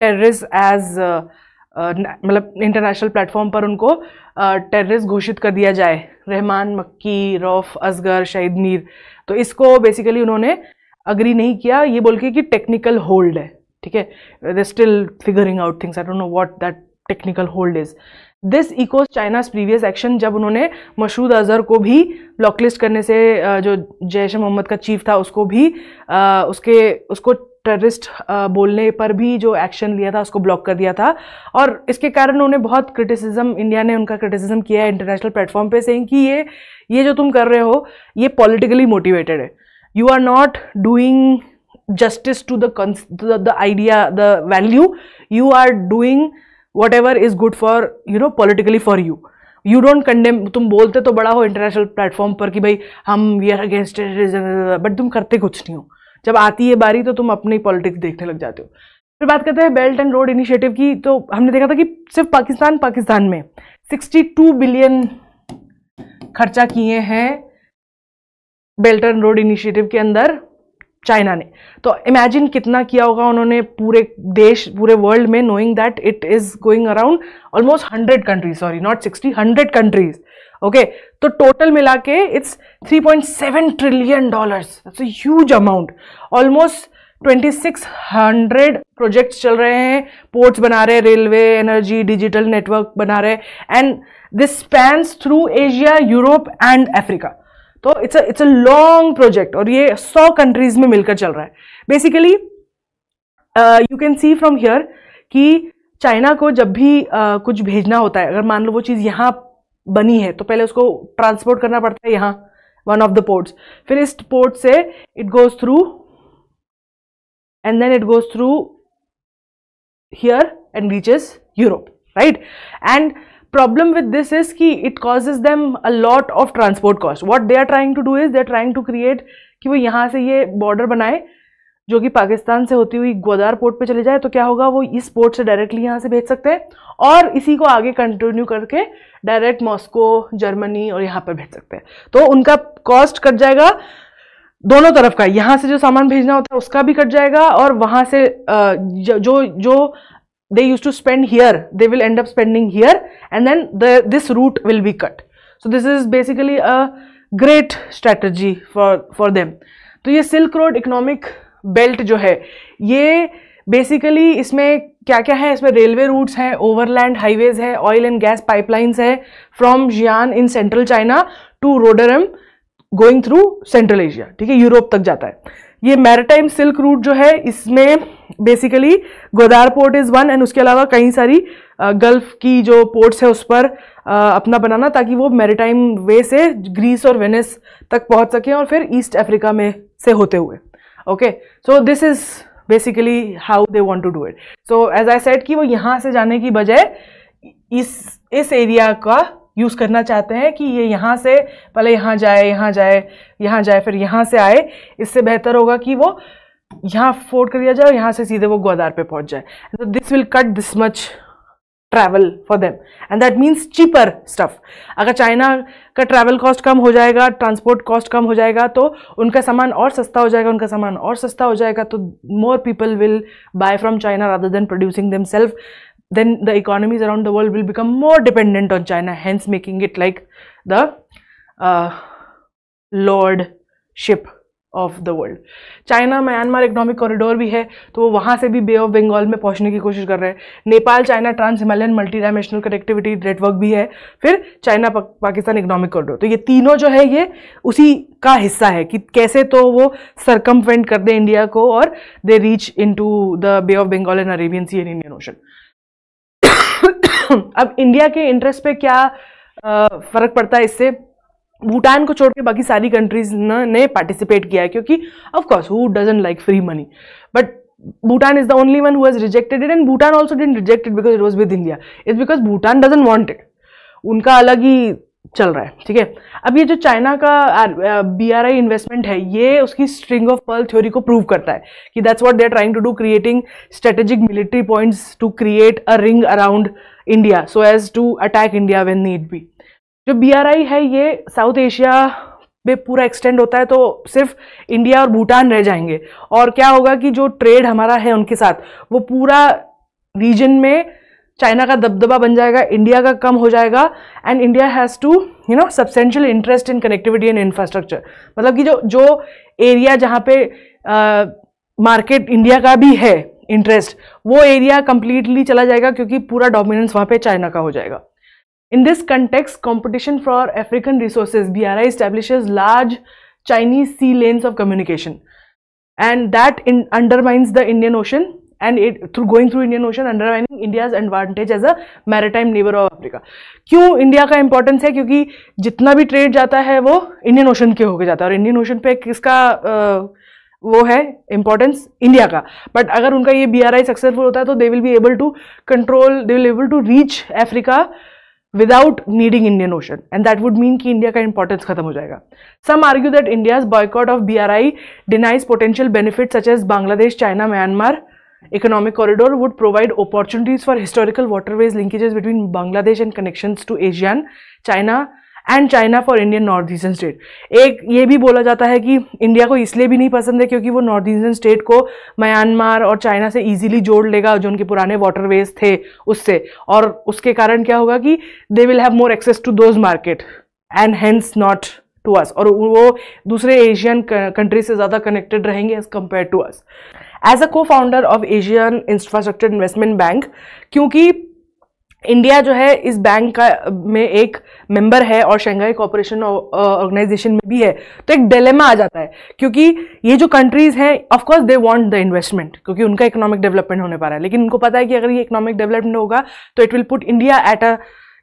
terrorist as मतलब इंटरनेशनल प्लेटफॉर्म पर उनको टेररिस्ट uh, घोषित कर दिया जाए रहमान मक्की रौफ असगर शहीद मीर तो इसको बेसिकली उन्होंने अग्री नहीं किया ये बोल के कि टेक्निकल होल्ड है ठीक है they still figuring out things I don't know what that technical hold is this echoes China's previous action जब उन्होंने मशहूद अजहर को भी ब्लॉकलिस्ट करने से जो जैश मोहम्मद का चीफ था उसको भी उसके उसको टेररिस्ट बोलने पर भी जो एक्शन लिया था उसको ब्लॉक कर दिया था और इसके कारण उन्हें बहुत क्रिटिसिज्म इंडिया ने उनका क्रिटिसिज्म किया है इंटरनेशनल प्लेटफॉर्म पे सेइंग कि ये ये जो तुम कर रहे हो ये पॉलिटिकली मोटिवेटेड है you are not doing justice to the idea the value you are doing whatever is good for you know politically for you you don't condemn तुम बोलते तो बड़ा हो इंटरनेशनल प्लेटफॉर्म पर कि भाई हम वी आर अगेंस्ट बट तुम करते कुछ नहीं हो जब आती है बारी तो तुम अपनी पॉलिटिक्स देखने लग जाते हो फिर बात करते हैं बेल्ट एंड रोड इनिशिएटिव की तो हमने देखा था कि सिर्फ पाकिस्तान पाकिस्तान में 62 बिलियन खर्चा किए हैं बेल्ट एंड रोड इनिशिएटिव के अंदर चाइना ने तो इमेजिन कितना किया होगा उन्होंने पूरे देश पूरे वर्ल्ड में knowing that it is going around almost hundred countries sorry not sixty hundred countries okay तो टोटल मिला के it's three point seven trillion dollars huge amount almost twenty six hundred projects चल रहे हैं पोर्ट्स बना रहे हैं रेलवे एनर्जी डिजिटल नेटवर्क बना रहे हैं and this spans through Asia Europe and Africa तो it's it's a long project और ये सौ कंट्रीज में मिलकर चल रहा है basically you can see from here कि चाइना को जब भी uh, कुछ भेजना होता है अगर मान लो वो चीज़ यहाँ बनी है तो पहले उसको ट्रांसपोर्ट करना पड़ता है यहाँ वन ऑफ द पोर्ट्स फिर इस पोर्ट से it goes through and then it goes through here and reaches Europe right and problem with this is ki it causes them a lot of transport cost what they are trying to do is they are trying to create कि वो यहाँ से ये border बनाए जो कि पाकिस्तान से होती हुई गोदार पोर्ट पे चले जाए तो क्या होगा वो इस पोर्ट से डायरेक्टली यहाँ से भेज सकते हैं और इसी को आगे कंटिन्यू करके डायरेक्ट मॉस्को जर्मनी और यहाँ पर भेज सकते हैं तो उनका कॉस्ट कट जाएगा दोनों तरफ का यहाँ से जो सामान भेजना होता है उसका भी कट जाएगा और वहाँ से जो जो they used to spend here they will end up spending here and then the this route will be cut so this is basically a great strategy for for them तो ये सिल्क रोड economic बेल्ट जो है ये basically इसमें क्या क्या है इसमें रेलवे रूट्स हैं ओवरलैंड हाईवेज है ऑयल एंड गैस पाइपलाइंस है from Xian in central China to Rotterdam going through central Asia ठीक है यूरोप तक जाता है ये मैरिटाइम सिल्क रूट जो है इसमें basically Gwadar port is one and उसके अलावा कई सारी गल्फ की जो पोर्ट्स है उस पर अपना बनाना ताकि वो मेरीटाइम वे से ग्रीस और वेनिस तक पहुंच सकें और फिर ईस्ट अफ्रीका में से होते हुए okay so this is basically how they want to do it so as I said कि वो यहाँ से जाने की बजाय इस इस एरिया का यूज़ करना चाहते हैं कि ये यहाँ से पहले यहाँ जाए यहाँ जाए यहाँ जाए फिर यहाँ से आए इससे बेहतर होगा कि वो यहाँ फोर्ड कर दिया जाए और यहाँ से सीधे वो ग्वादार पे पहुँच जाए तो this will cut this much travel for them and that means cheaper stuff अगर चाइना का ट्रैवल कॉस्ट कम हो जाएगा ट्रांसपोर्ट कॉस्ट कम हो जाएगा तो उनका सामान और सस्ता हो जाएगा उनका सामान और सस्ता हो जाएगा तो more people will buy from China rather than producing them self then the economies around the world will become more dependent on China hence making it like the lordship of the world China Myanmar economic corridor भी है तो वो वहाँ से भी बे of Bengal में पहुँचने की कोशिश कर रहे हैं Nepal China trans Himalayan multi dimensional connectivity network भी है फिर चाइना पा, पाकिस्तान इकोनॉमिक कॉरिडोर तो ये तीनों जो है ये उसी का हिस्सा है कि कैसे तो वो सरकमफेंट कर दें इंडिया को और they reach in to the Bay of Bengal and Arabian Sea and Indian Ocean अब इंडिया के इंटरेस्ट पे क्या फ़र्क पड़ता है इससे भूटान को छोड़ के बाकी सारी कंट्रीज ने पार्टिसिपेट किया है क्योंकि of course who doesn't like free money but Bhutan is the only one who's rejected it and Bhutan also also rejected because it was with India with because Bhutan doesn't want it उनका अलग ही चल रहा है ठीक है अब ये जो चाइना का बी आर आई इन्वेस्टमेंट है ये उसकी स्ट्रिंग ऑफ पर्ल थ्योरी को प्रूव करता है कि that's what they are trying to do creating strategic military points to create a ring around India so as to attack India when need be जो बी है ये साउथ एशिया में पूरा एक्सटेंड होता है तो सिर्फ इंडिया और भूटान रह जाएंगे और क्या होगा कि जो ट्रेड हमारा है उनके साथ वो पूरा रीजन में चाइना का दबदबा बन जाएगा इंडिया का कम हो जाएगा and India has to you know substantial interest in connectivity and infrastructure मतलब कि जो जो एरिया जहाँ पे मार्केट इंडिया का भी है इंटरेस्ट वो एरिया कम्प्लीटली चला जाएगा क्योंकि पूरा डोमिनेंस वहाँ पे चाइना का हो जाएगा In this context, competition for African resources, BRI establishes large Chinese sea lanes of communication and that in, undermines the Indian Ocean and it through going through Indian Ocean undermining India's advantage as a maritime neighbor of Africa. क्यों India का importance है क्योंकि जितना भी trade जाता है वो Indian ocean के होके जाता है और इंडियन ओशन पे किसका uh, वो है इम्पोर्टेंस इंडिया का बट अगर उनका ये बी सक्सेसफुल होता है तो they will be able to control they will able to reach Africa without needing Indian Ocean and that would mean that India importance will हो Some argue that India's boycott of BRI denies potential benefits such as Bangladesh, China, Myanmar. Economic corridor would provide opportunities for historical waterways linkages between Bangladesh and connections to ASEAN, China, and China for Indian north eastern state एक ये भी बोला जाता है कि India को इसलिए भी नहीं पसंद है क्योंकि वो नॉर्थ ईस्टर्न स्टेट को म्यांमार और चाइना से ईजिली जोड़ लेगा जो उनके पुराने वाटरवेज थे उससे और उसके कारण क्या होगा कि they will have more access to those market and hence not to us और वो दूसरे एशियन कंट्री से ज़्यादा कनेक्टेड रहेंगे as compare to us as a cofounder of Asian infrastructure investment bank क्योंकि इंडिया जो है इस बैंक का में एक मेंबर है और शंघाई कॉरपोरेशन ऑर्गेनाइजेशन में भी है तो एक डेलेमा आ जाता है क्योंकि ये जो कंट्रीज़ हैं of course they want the investment क्योंकि उनका इकोनॉमिक डेवलपमेंट होने पा रहा है लेकिन उनको पता है कि अगर ये इकोनॉमिक डेवलपमेंट होगा तो it will put India at a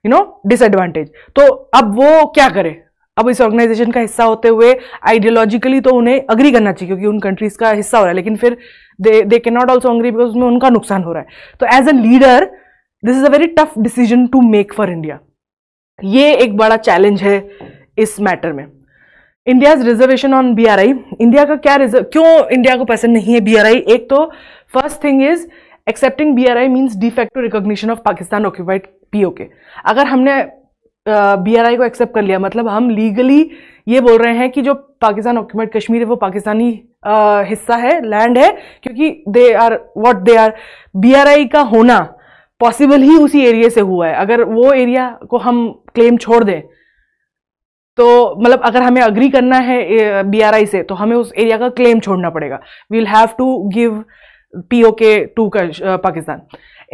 you know disadvantage तो अब वो क्या करे अब इस ऑर्गेनाइजेशन का हिस्सा होते हुए आइडियोलॉजिकली तो उन्हें अग्री करना चाहिए क्योंकि उन कंट्रीज़ का हिस्सा हो रहा है लेकिन फिर they they can not also agree because उसमें उनका नुकसान हो रहा है तो as a leader this is a very tough decision to make for India ये एक बड़ा चैलेंज है इस मैटर में India reservation on B India का क्या रिजर्व क्यों इंडिया को पसंद नहीं है बी एक तो first thing is accepting B R I means de facto recognition of Pakistan occupied POK अगर हमने बी आर आई को एक्सेप्ट कर लिया मतलब हम लीगली ये बोल रहे हैं कि जो पाकिस्तान ऑक्यूपाइड कश्मीर है वो पाकिस्तानी uh, हिस्सा है लैंड है क्योंकि they are what they are B R I का होना पॉसिबल ही उसी एरिया से हुआ है अगर वो एरिया को हम क्लेम छोड़ दें तो मतलब अगर हमें अग्री करना है बीआरआई से तो हमें उस एरिया का क्लेम छोड़ना पड़ेगा will have to give PoK to का Pakistan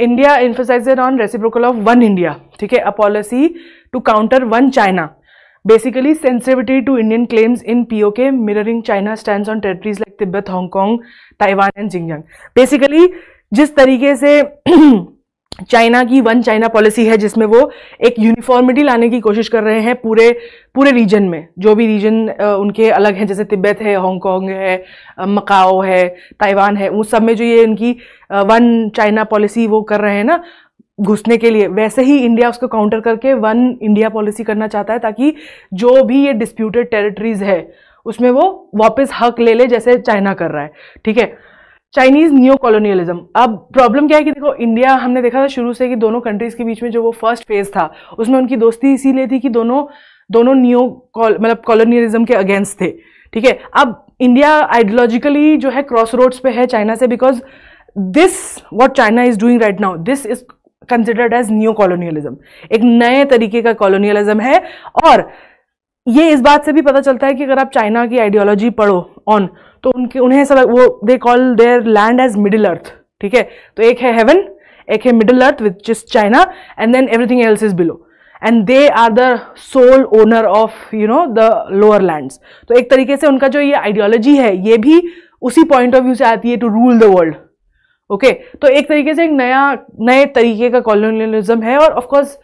India emphasised on reciprocal of one India ठीक है a policy to counter one China basically to Indian claims in P O K mirroring China stand on territories like Tibet Hong Kong Taiwan and Xinjiang basically जिस तरीके से *clears throat* China की one China policy है जिसमें वो एक यूनिफॉर्मिटी लाने की कोशिश कर रहे हैं पूरे पूरे रीजन में जो भी रीजन उनके अलग हैं जैसे तिब्बत है हांगकांग है मकाओ है ताइवान है उन सब में जो ये उनकी वन चाइना पॉलिसी वो कर रहे हैं ना घुसने के लिए वैसे ही इंडिया उसको काउंटर करके वन इंडिया पॉलिसी करना चाहता है ताकि जो भी ये डिस्प्यूटेड टेरिटरीज है उसमें वो वापस हक ले ले जैसे चाइना कर रहा है ठीक है चाइनीज न्यू कॉलोनियलिज्म अब प्रॉब्लम क्या है कि देखो इंडिया हमने देखा था शुरू से कि दोनों कंट्रीज के बीच में जो वो फर्स्ट फेज था उसमें उनकी दोस्ती इसीलिए थी कि दोनों दोनों न्यू मतलब कॉलोनियलिज्म के अगेंस्ट थे ठीक है अब इंडिया आइडियोलॉजिकली जो है क्रॉस रोड्स पे है चाइना से because this what China is doing right now this is considered as new colonialism एक नए तरीके का कॉलोनियलिज्म है और ये इस बात से भी पता चलता है कि अगर आप चाइना की आइडियोलॉजी पढ़ो ऑन तो उनके उन्हें ऐसा वो they call their land as middle earth ठीक है तो एक है हेवन एक है middle earth which is China and then everything else is below and they are the sole owner of you know the lower land तो एक तरीके से उनका जो ये आइडियोलॉजी है ये भी उसी पॉइंट ऑफ व्यू से आती है to rule the world okay तो एक तरीके से एक नया नए तरीके का कॉलोनियलिज्म है और of course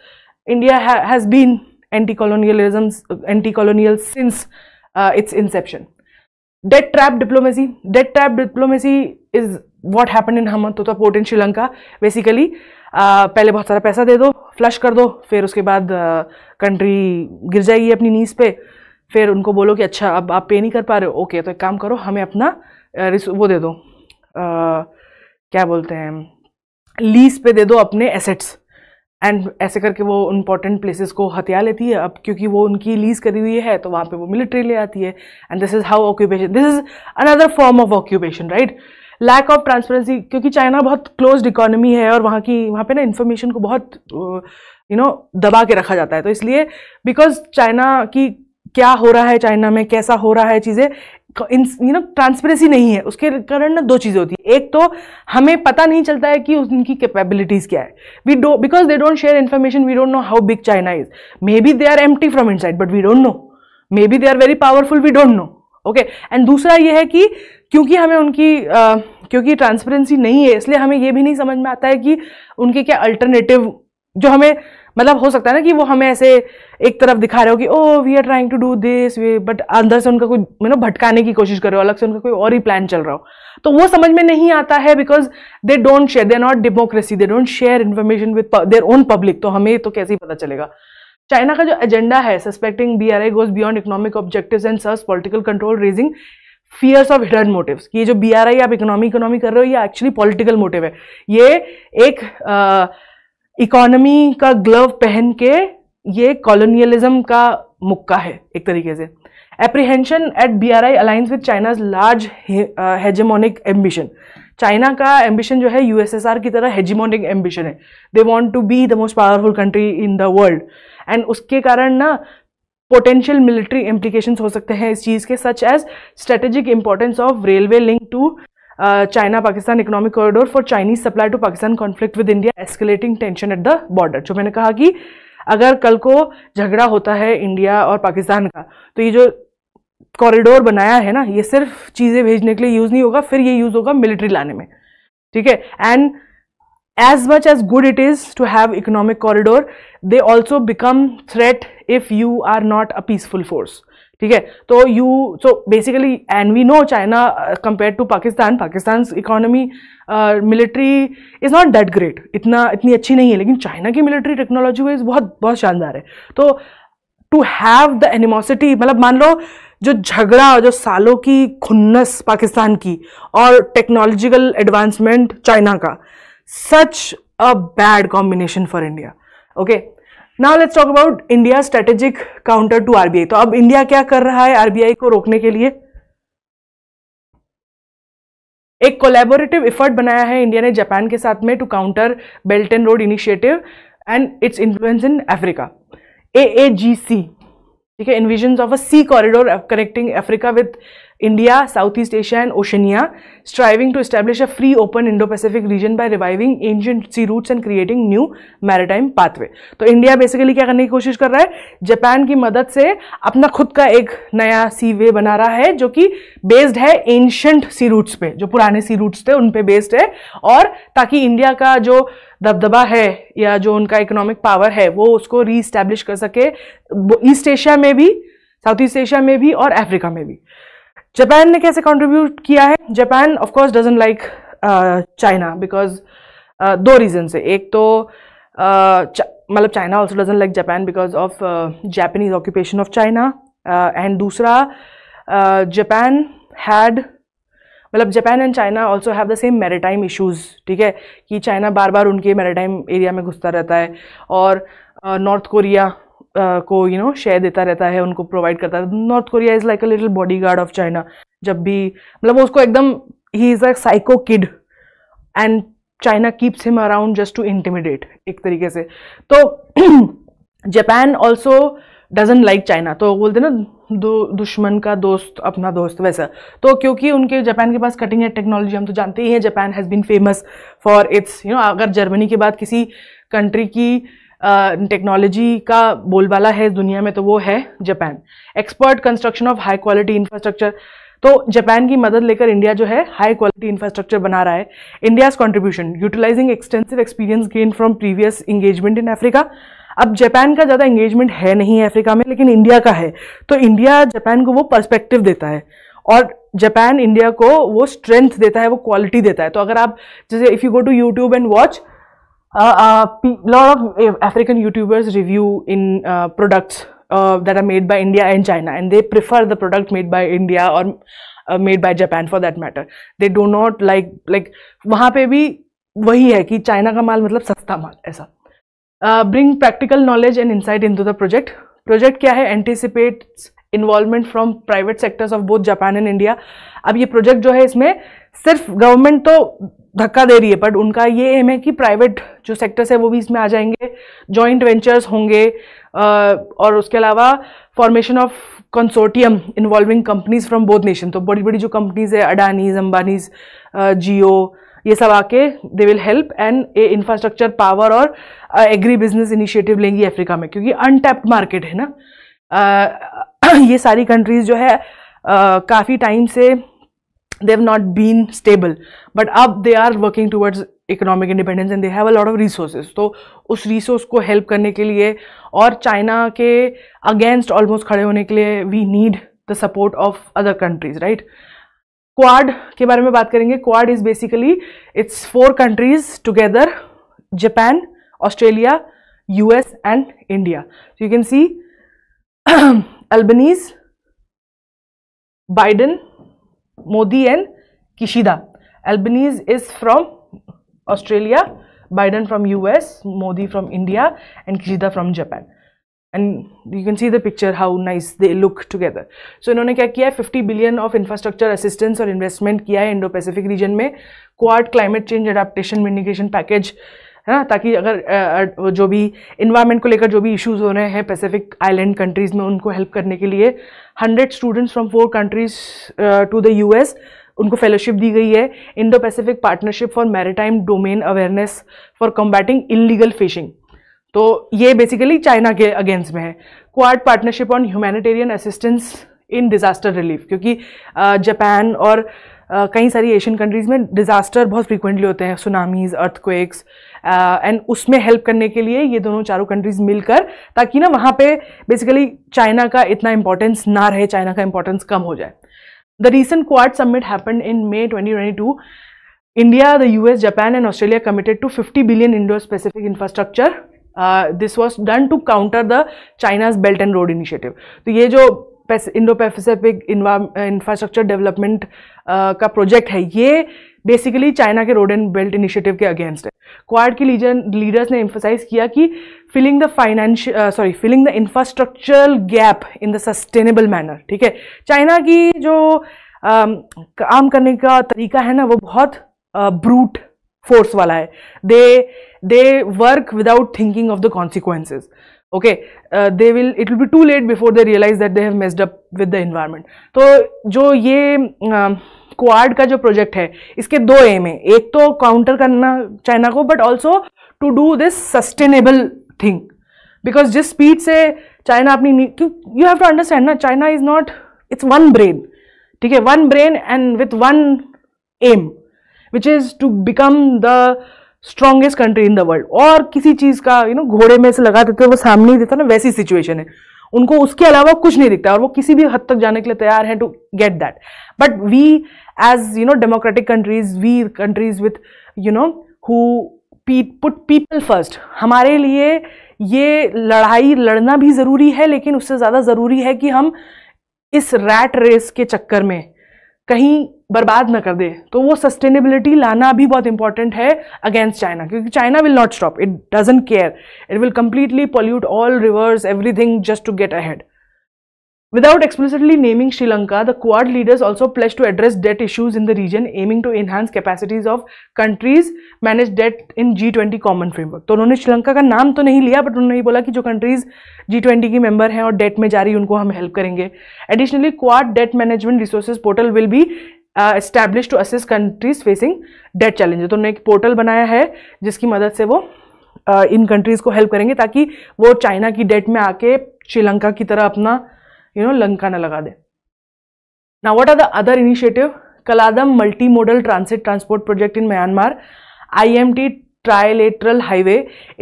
India has been anti colonialism anti colonial since its inception debt trap diplomacy debt trap diplomacy is what happen in Hambantota port in Sri Lanka basically पहले बहुत सारा पैसा दे दो फ्लश कर दो फिर उसके बाद कंट्री uh, गिर जाएगी अपनी नीज़ पे फिर उनको बोलो कि अच्छा अब आप पे नहीं कर पा रहे हो ओके तो एक काम करो हमें अपना uh, वो दे दो uh, क्या बोलते हैं लीज पे दे दो अपने एसेट्स एंड ऐसे करके वो इंपॉर्टेंट प्लेसेस को हथिया लेती है अब क्योंकि वो उनकी लीज करी हुई है तो वहाँ पे वो मिलिट्री ले आती है and this is how occupation this is another form of occupation right lack of transparency क्योंकि चाइना बहुत क्लोज इकोनॉमी है और वहाँ की वहाँ पे ना इन्फॉर्मेशन को बहुत यू uh, नो know, दबा के रखा जाता है तो इसलिए बिकॉज चाइना की क्या हो रहा है चाइना में कैसा हो रहा है चीज़ें यू नो ट्रांसपेरेंसी नहीं है उसके कारण ना दो चीज़ें होती है एक तो हमें पता नहीं चलता है कि उनकी कैपेबिलिटीज़ क्या है we do because they don't share information we don't know how big China is maybe they are um from inside but we don't know maybe they are very powerful we don't know okay and दूसरा ये है कि क्योंकि हमें उनकी uh, क्योंकि transparency नहीं है इसलिए हमें ये भी नहीं समझ में आता है कि उनके क्या अल्टरनेटिव जो हमें मतलब हो सकता है ना कि वो हमें ऐसे एक तरफ दिखा रहे हो कि oh we are trying to do this way but अंदर से उनका कोई यू नो भटकाने की कोशिश कर रहे हो अलग से उनका कोई और ही प्लान चल रहा हो तो वो समझ में नहीं आता है because they don't share they not democracy they don't share information with their own public तो हमें तो कैसे ही पता चलेगा चाइना का जो एजेंडा है suspecting B R I goes beyond economic objective and serves political control raising fears of hidden motive ये जो बी आर आई आप इकोनॉमी इकोनॉमी कर रहे हो ये एक्चुअली पॉलिटिकल मोटिव है ये एक uh, इकोनॉमी का ग्लव पहन के ये कॉलोनियलिज्म का मुक्का है एक तरीके से apprehension at B R I alliance with China's large hegemonic ambition China का एम्बिशन जो है यूएसएसआर की तरह हेजिमोनिक एम्बिशन है they want to be the most powerful country in the world and उसके कारण ना पोटेंशियल मिलिट्री इम्प्लीकेशन हो सकते हैं इस चीज़ के such as strategic importance of railway link to China Pakistan economic corridor for Chinese supply to Pakistan conflict with India escalating tension at the border जो मैंने कहा कि अगर कल को झगड़ा होता है इंडिया और पाकिस्तान का तो ये जो कॉरिडोर बनाया है ना ये सिर्फ चीज़ें भेजने के लिए यूज़ नहीं होगा फिर ये यूज़ होगा मिलिट्री लाने में ठीक है and as much as good it is to have economic corridor they also become threat if you are not a peaceful force ठीक है तो you so basically and we know China compare to Pakistan Pakistan economy military is not that great इतना इतनी अच्छी नहीं है लेकिन China की मिलिट्री टेक्नोलॉजी वाइज बहुत बहुत शानदार है तो टू हैव द एनिमोसिटी मतलब मान लो जो झगड़ा जो सालों की खुन्नस पाकिस्तान की और टेक्नोलॉजिकल एडवांसमेंट चाइना का such a bad combination for India okay now let's talk about India strategic counter to RBI तो अब इंडिया क्या कर रहा है आरबीआई को रोकने के लिए एक कोलेबोरेटिव एफर्ट बनाया है इंडिया ने जापान के साथ में to counter belt and road initiative and its influence in Africa A A G C ठीक है envision of a sea corridor connecting Africa with India South East Asia and Oceania striving to establish a free open Indo Pacific region by reviving ancient sea routes and creating new maritime pathway तो India basically क्या करने की कोशिश कर रहा है Japan की मदद से अपना खुद का एक नया सी वे बना रहा है जो कि बेस्ड है एंशंट सी रूट्स पे जो पुराने सी रूट्स थे उन पे बेस्ड है और ताकि इंडिया का जो दबदबा है या जो उनका इकोनॉमिक पावर है वो उसको रीस्टैब्लिश कर सके ईस्ट एशिया में भी साउथ ईस्ट एशिया में भी और अफ्रीका में भी जापान ने कैसे कंट्रीब्यूट किया है Japan of course doesn't doesn't like China because दो रीज़न से एक तो uh, मतलब China also doesn't like Japan because of Japanese occupation of China and दूसरा जापान uh, हैड मतलब Japan and China also have the same maritime issues ठीक है कि चाइना बार बार उनके मेरेटाइम एरिया में घुसता रहता है और नॉर्थ uh, कोरिया को यू नो शेयर देता रहता है उनको प्रोवाइड करता है North Korea is like a little bodyguard of China जब भी मतलब उसको एकदम ही is a psycho kid and China keeps him around just to intimidate एक तरीके से तो Japan also doesn't like China तो बोलते ना दो दुश्मन का दोस्त अपना दोस्त वैसा तो क्योंकि उनके जापान के पास कटिंग एड टेक्नोलॉजी हम तो जानते ही हैं Japan has been famous for its you know अगर जर्मनी के बाद किसी कंट्री की टेक्नोलॉजी का बोलबाला है दुनिया में तो वो है Japan expert construction of high quality infrastructure तो जापान की मदद लेकर इंडिया जो है हाई क्वालिटी इंफ्रास्ट्रक्चर बना रहा है India's contribution utilising extensive experience gain from previous engagement in Africa अब जापान का ज़्यादा इंगेजमेंट है नहीं है अफ्रीका में लेकिन इंडिया का है तो इंडिया जापान को वो पर्सपेक्टिव देता है और जापान इंडिया को वो स्ट्रेंथ देता है वो क्वालिटी देता है तो अगर आप जैसे if you go to YouTube and watch lot of African YouTubers review in products that are made by India and China, and they prefer the product made by India or made by Japan for that matter. They do not like like वहाँ पे भी वही है कि China का माल मतलब सस्ता माल ऐसा bring practical knowledge and insight in to the project project क्या है anticipate involvement from private sectors of both Japan and India अब ये प्रोजेक्ट जो है इसमें सिर्फ गवर्नमेंट तो धक्का दे रही है बट उनका ये एम है कि प्राइवेट जो सेक्टर्स है वो भी इसमें आ जाएंगे जॉइंट वेंचर्स होंगे और उसके अलावा formation of consortium involving companies from both nation तो बड़ी बड़ी जो कंपनीज है अडानीज अंबानीज जियो ये सब आके they will help and a infrastructure power और एग्री बिजनेस इनिशिएटिव लेंगी अफ्रीका में क्योंकि अनटैप्ड मार्केट है ना uh, *clears throat* ये सारी कंट्रीज जो है uh, काफ़ी टाइम से they have not been stable but अब they are working towards economic independence and they have a lot of resources तो उस रिसोर्स को हेल्प करने के लिए और चाइना के अगेंस्ट ऑलमोस्ट खड़े होने के लिए we need the support of other countries right Quad के बारे में बात करेंगे Quad is basically it's four countries together Japan Australia US and India you can see Albanese Biden Modi and Kishida. Albanese is from Australia, Biden from US, Modi from India and Kishida from Japan. And you can see the picture how nice they look together. So इन्होंने क्या किया है 50 billion of infrastructure assistance और investment किया है Indo Pacific region में Quad climate change adaptation mitigation package है हाँ, ना ताकि अगर जो भी इन्वायरमेंट को लेकर जो भी इश्यूज हो रहे हैं पैसिफिक आइलैंड कंट्रीज़ में उनको हेल्प करने के लिए hundred students from four countries to the US उनको फेलोशिप दी गई है Indo Pacific partnership for maritime domain awareness for combating illegal fishing तो ये बेसिकली चाइना के अगेंस्ट में है Quad partnership on humanitarian assistance in disaster relief क्योंकि जापान और कई सारी एशियन कंट्रीज़ में डिज़ास्टर बहुत फ्रीक्वेंटली होते हैं सुनामीज़ अर्थक्वेक्स एंड uh, उसमें हेल्प करने के लिए ये दोनों चारों कंट्रीज मिलकर ताकि ना वहाँ पे बेसिकली चाइना का इतना इंपॉर्टेंस ना रहे चाइना का इंपॉर्टेंस कम हो जाए the recent Quad summit happen in May twenty India the U S Japan and Australia committed to fifty billion Indo specific infrastructure this was done to counter the China's belt and road initiative तो ये जो Indo Pacific infrastructure development का project है ये basically China के road and belt initiative के against है Quad की लीडर्स ने एम्फोसाइज किया कि filling the financial sorry filling the infrastructural gap in the sustainable manner ठीक है चाइना की जो um, काम करने का तरीका है ना वो बहुत ब्रूट uh, फोर्स वाला है they they work without thinking of the consequences okay they will it will be too late before they realise that they have messed up with the environment तो जो ये uh, क्वाड का जो project है इसके दो एम है एक तो काउंटर करना चाइना को but also to do this sustainable thing because जिस स्पीड से चाइना अपनी यू हैव टू अंडरस्टैंड ना China is not it's one brain ठीक है one brain and with one aim which is to become the strongest country in the world और किसी चीज़ का you you know know, घोड़े में से लगा देते वो सामने ही देता ना वैसी सिचुएशन है उनको उसके अलावा कुछ नहीं दिखता और वो किसी भी हद तक जाने के लिए तैयार हैं to get that but we as you know democratic countries we countries with you know who put people first हमारे लिए ये लड़ाई लड़ना भी ज़रूरी है लेकिन उससे ज़्यादा ज़रूरी है कि हम इस रैट रेस के चक्कर में कहीं बर्बाद ना कर दे तो वो सस्टेनेबिलिटी लाना भी बहुत इंपॉर्टेंट है अगेंस्ट चाइना क्योंकि China will not stop it doesn't care it will completely pollute all rivers everything just to get ahead without explicitly naming Sri Lanka the Quad leaders also place to address debt issues in the region aiming to enhance capacities of countries manage debt in G twenty common framework तो उन्होंने श्रीलंका का नाम तो नहीं लिया but उन्होंने बोला कि जो कंट्रीज जी ट्वेंटी की मेंबर हैं और डेट में जा रही उनको हम हेल्प करेंगे additionally Quad debt management resources portal will भी establish to assist countries facing debt challenges तो उन्होंने एक पोर्टल बनाया है जिसकी मदद से वो uh, इन कंट्रीज़ को हेल्प करेंगे ताकि वो चाइना की डेट में आके श्रीलंका की तरह अपना यू नो लंका ना लगा दे ना what are the other initiative Kaladan multi modal transit transport project in Myanmar I M T trilateral highway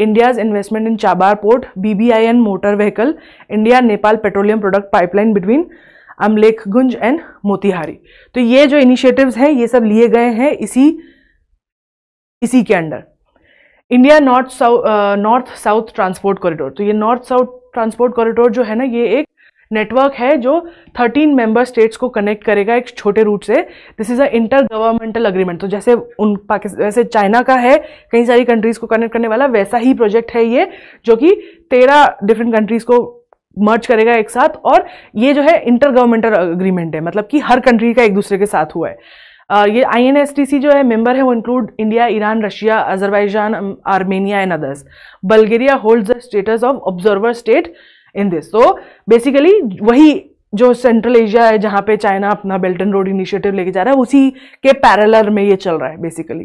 India's investment in Chabahar port B B I N motor vehicle India Nepal petroleum product pipeline between Amlekhgunj and Motihari तो ये जो initiatives हैं ये सब लिए गए हैं इसी इसी के under India north south north south transport corridor तो ये नॉर्थ साउथ ट्रांसपोर्ट कॉरिडोर जो है ना ये एक नेटवर्क है जो 13 मेंबर स्टेट्स को कनेक्ट करेगा एक छोटे रूट से this is a inter governmental agreement तो जैसे उन पाकिस्तान वैसे चाइना का है कई सारी कंट्रीज़ को कनेक्ट करने वाला वैसा ही प्रोजेक्ट है ये जो कि तेरह डिफरेंट कंट्रीज़ को मर्ज करेगा एक साथ और ये जो है इंटर गवर्नमेंटल अग्रीमेंट है मतलब कि हर कंट्री का एक दूसरे के साथ हुआ है आ, ये आईएनएसटीसी जो है मेंबर है वो include India Iran Russia Azerbaijan Armenia and others Bulgaria holds the status of observer state in this तो बेसिकली वही जो सेंट्रल एशिया है जहाँ पे चाइना अपना बेल्ट एंड रोड इनिशिएटिव लेके जा रहा है उसी के पैरलर में ये चल रहा है basically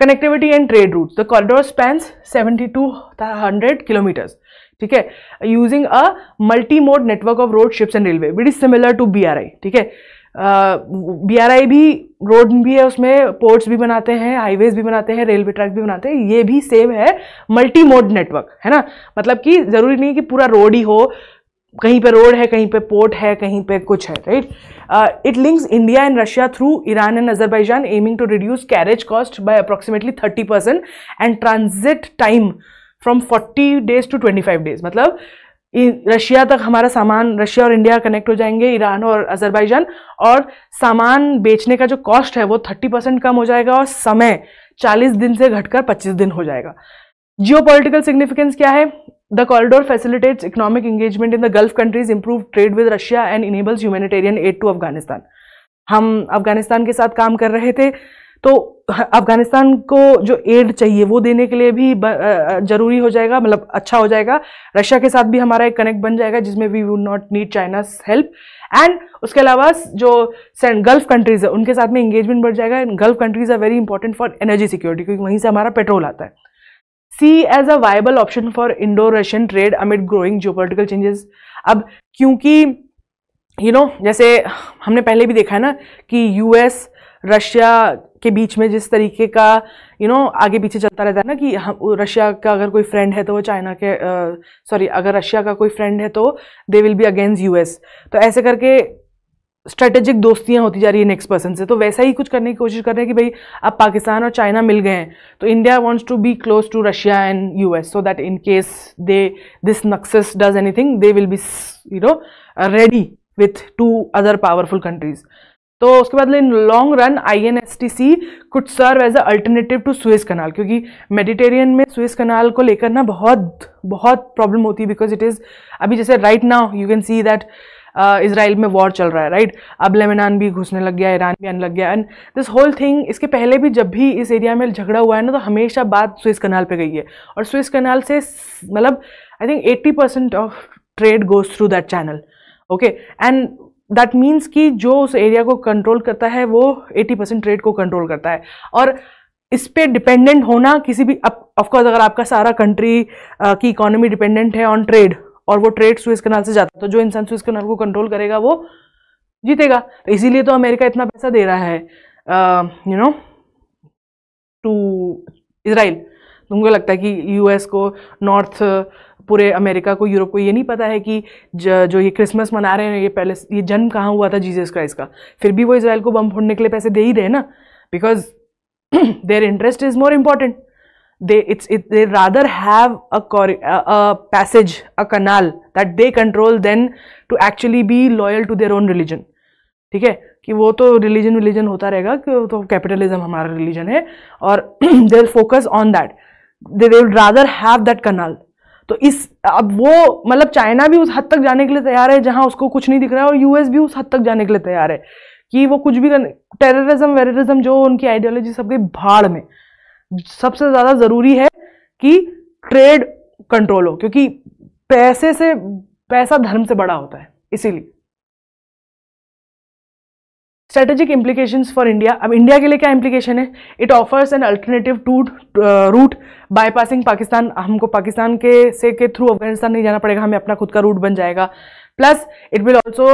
connectivity and trade route the corridor spans seventy two hundred kilometres ठीक है using a multi mode network of road ships and railway with is similar to B ठीक है बी आर आई भी रोड भी है उसमें पोर्ट्स भी बनाते हैं हाईवेज भी बनाते हैं रेलवे ट्रैक भी बनाते हैं ये भी सेम है मल्टी मोड नेटवर्क है ना मतलब कि ज़रूरी नहीं है कि पूरा रोड ही हो कहीं पे रोड है कहीं पे पोर्ट है कहीं पे कुछ है right it links India and Russia through Iran and Azerbaijan aiming to reduce carriage cost by approximately thirty percent and transit time from forty days to twenty five days मतलब Russia तक हमारा सामान Russia और India connect हो जाएंगे Iran और Azerbaijan और सामान बेचने का जो कॉस्ट है वो थर्टी परसेंट कम हो जाएगा और समय चालीस दिन से घटकर पच्चीस दिन हो जाएगा जियोपॉलिटिकल सिग्निफिकेंस क्या है the corridor facilitates economic engagement in the Gulf countries improve trade with Russia and enables humanitarian aid to Afghanistan हम अफगानिस्तान के साथ काम कर रहे थे तो अफगानिस्तान को जो एड चाहिए वो देने के लिए भी ज़रूरी हो जाएगा मतलब अच्छा हो जाएगा रशिया के साथ भी हमारा एक कनेक्ट बन जाएगा जिसमें we would not need China's help and उसके अलावा जो गल्फ कंट्रीज़ है उनके साथ में इंगेजमेंट बढ़ जाएगा and Gulf countries are very important for energy security क्योंकि वहीं से हमारा पेट्रोल आता है see as a viable option for Indo Russian trade amid growing geopolitical changes अब क्योंकि यू you नो know, जैसे हमने पहले भी देखा है ना कि यूएस रशिया के बीच में जिस तरीके का यू you नो know, आगे पीछे चलता रहता है ना कि हम रशिया का अगर कोई फ्रेंड है तो वो चाइना के सॉरी uh, अगर रशिया का कोई फ्रेंड है तो they will be against US तो ऐसे करके स्ट्रेटेजिक दोस्तियां होती जा रही है नेक्स्ट पर्सन से तो वैसा ही कुछ करने की कोशिश कर रहे हैं कि भाई अब पाकिस्तान और चाइना मिल गए हैं तो India wants to be close to Russia and US so that in case they this nexus does anything they will be you know ready with two other powerful countries तो उसके बाद in long run I N S T C could serve as a alternative to Suez Canal क्योंकि Mediterranean में Suez canal को लेकर ना बहुत बहुत प्रॉब्लम होती है बिकॉज इट इज़ अभी जैसे right now you can see that Israel में वॉर चल रहा है राइट अब लेमनान भी घुसने लग गया ईरान भी आने लग गया एंड दिस होल थिंग इसके पहले भी जब भी इस एरिया में झगड़ा हुआ है ना तो हमेशा बात स्विस कनाल पे गई है और स्विस कनाल से मतलब I think eighty percent of trade goes through that channel okay and that means कि जो उस एरिया को कंट्रोल करता है वो 80 परसेंट ट्रेड को कंट्रोल करता है और इस पर डिपेंडेंट होना किसी भी ऑफकोर्स अगर आपका सारा कंट्री uh, की इकोनॉमी डिपेंडेंट है ऑन ट्रेड और वो ट्रेड सुइस कनाल से जाता है तो जो इंसान सुइस कनाल को कंट्रोल करेगा वो जीतेगा तो इसीलिए तो अमेरिका इतना पैसा दे रहा है यू नो टू इसराइल तुमको लगता है कि यूएस को नॉर्थ पूरे अमेरिका को यूरोप को ये नहीं पता है कि जो ये क्रिसमस मना रहे हैं ये पहले ये जन्म कहाँ हुआ था जीसस क्राइस्ट का फिर भी वो इसराइल को बम फोड़ने के लिए पैसे दे ही रहे ना because their interest is more important they it's it they rather have a passage a canal that they control than to actually be loyal to their own religion ठीक है कि वो तो रिलीजन रिलीजन होता रहेगा कि तो कैपिटलिज्म हमारा रिलीजन है और they will focus on that they will rather have that canal तो इस अब वो मतलब चाइना भी उस हद तक जाने के लिए तैयार है जहां उसको कुछ नहीं दिख रहा है और यूएस भी उस हद तक जाने के लिए तैयार है कि वो कुछ भी करने टेररिज्म वेररिज्म जो उनकी आइडियोलॉजी सबके भाड़ में सबसे ज़्यादा ज़रूरी है कि ट्रेड कंट्रोल हो क्योंकि पैसे से पैसा धर्म से बड़ा होता है इसीलिए स्ट्रेटेजिक इम्प्लीकेशन फॉर इंडिया अब इंडिया के लिए क्या इम्प्लीकेशन है it offers an alternative to route bypassing Pakistan हमको पाकिस्तान के से के थ्रू अफगानिस्तान नहीं जाना पड़ेगा हमें अपना खुद का रूट बन जाएगा plus it will also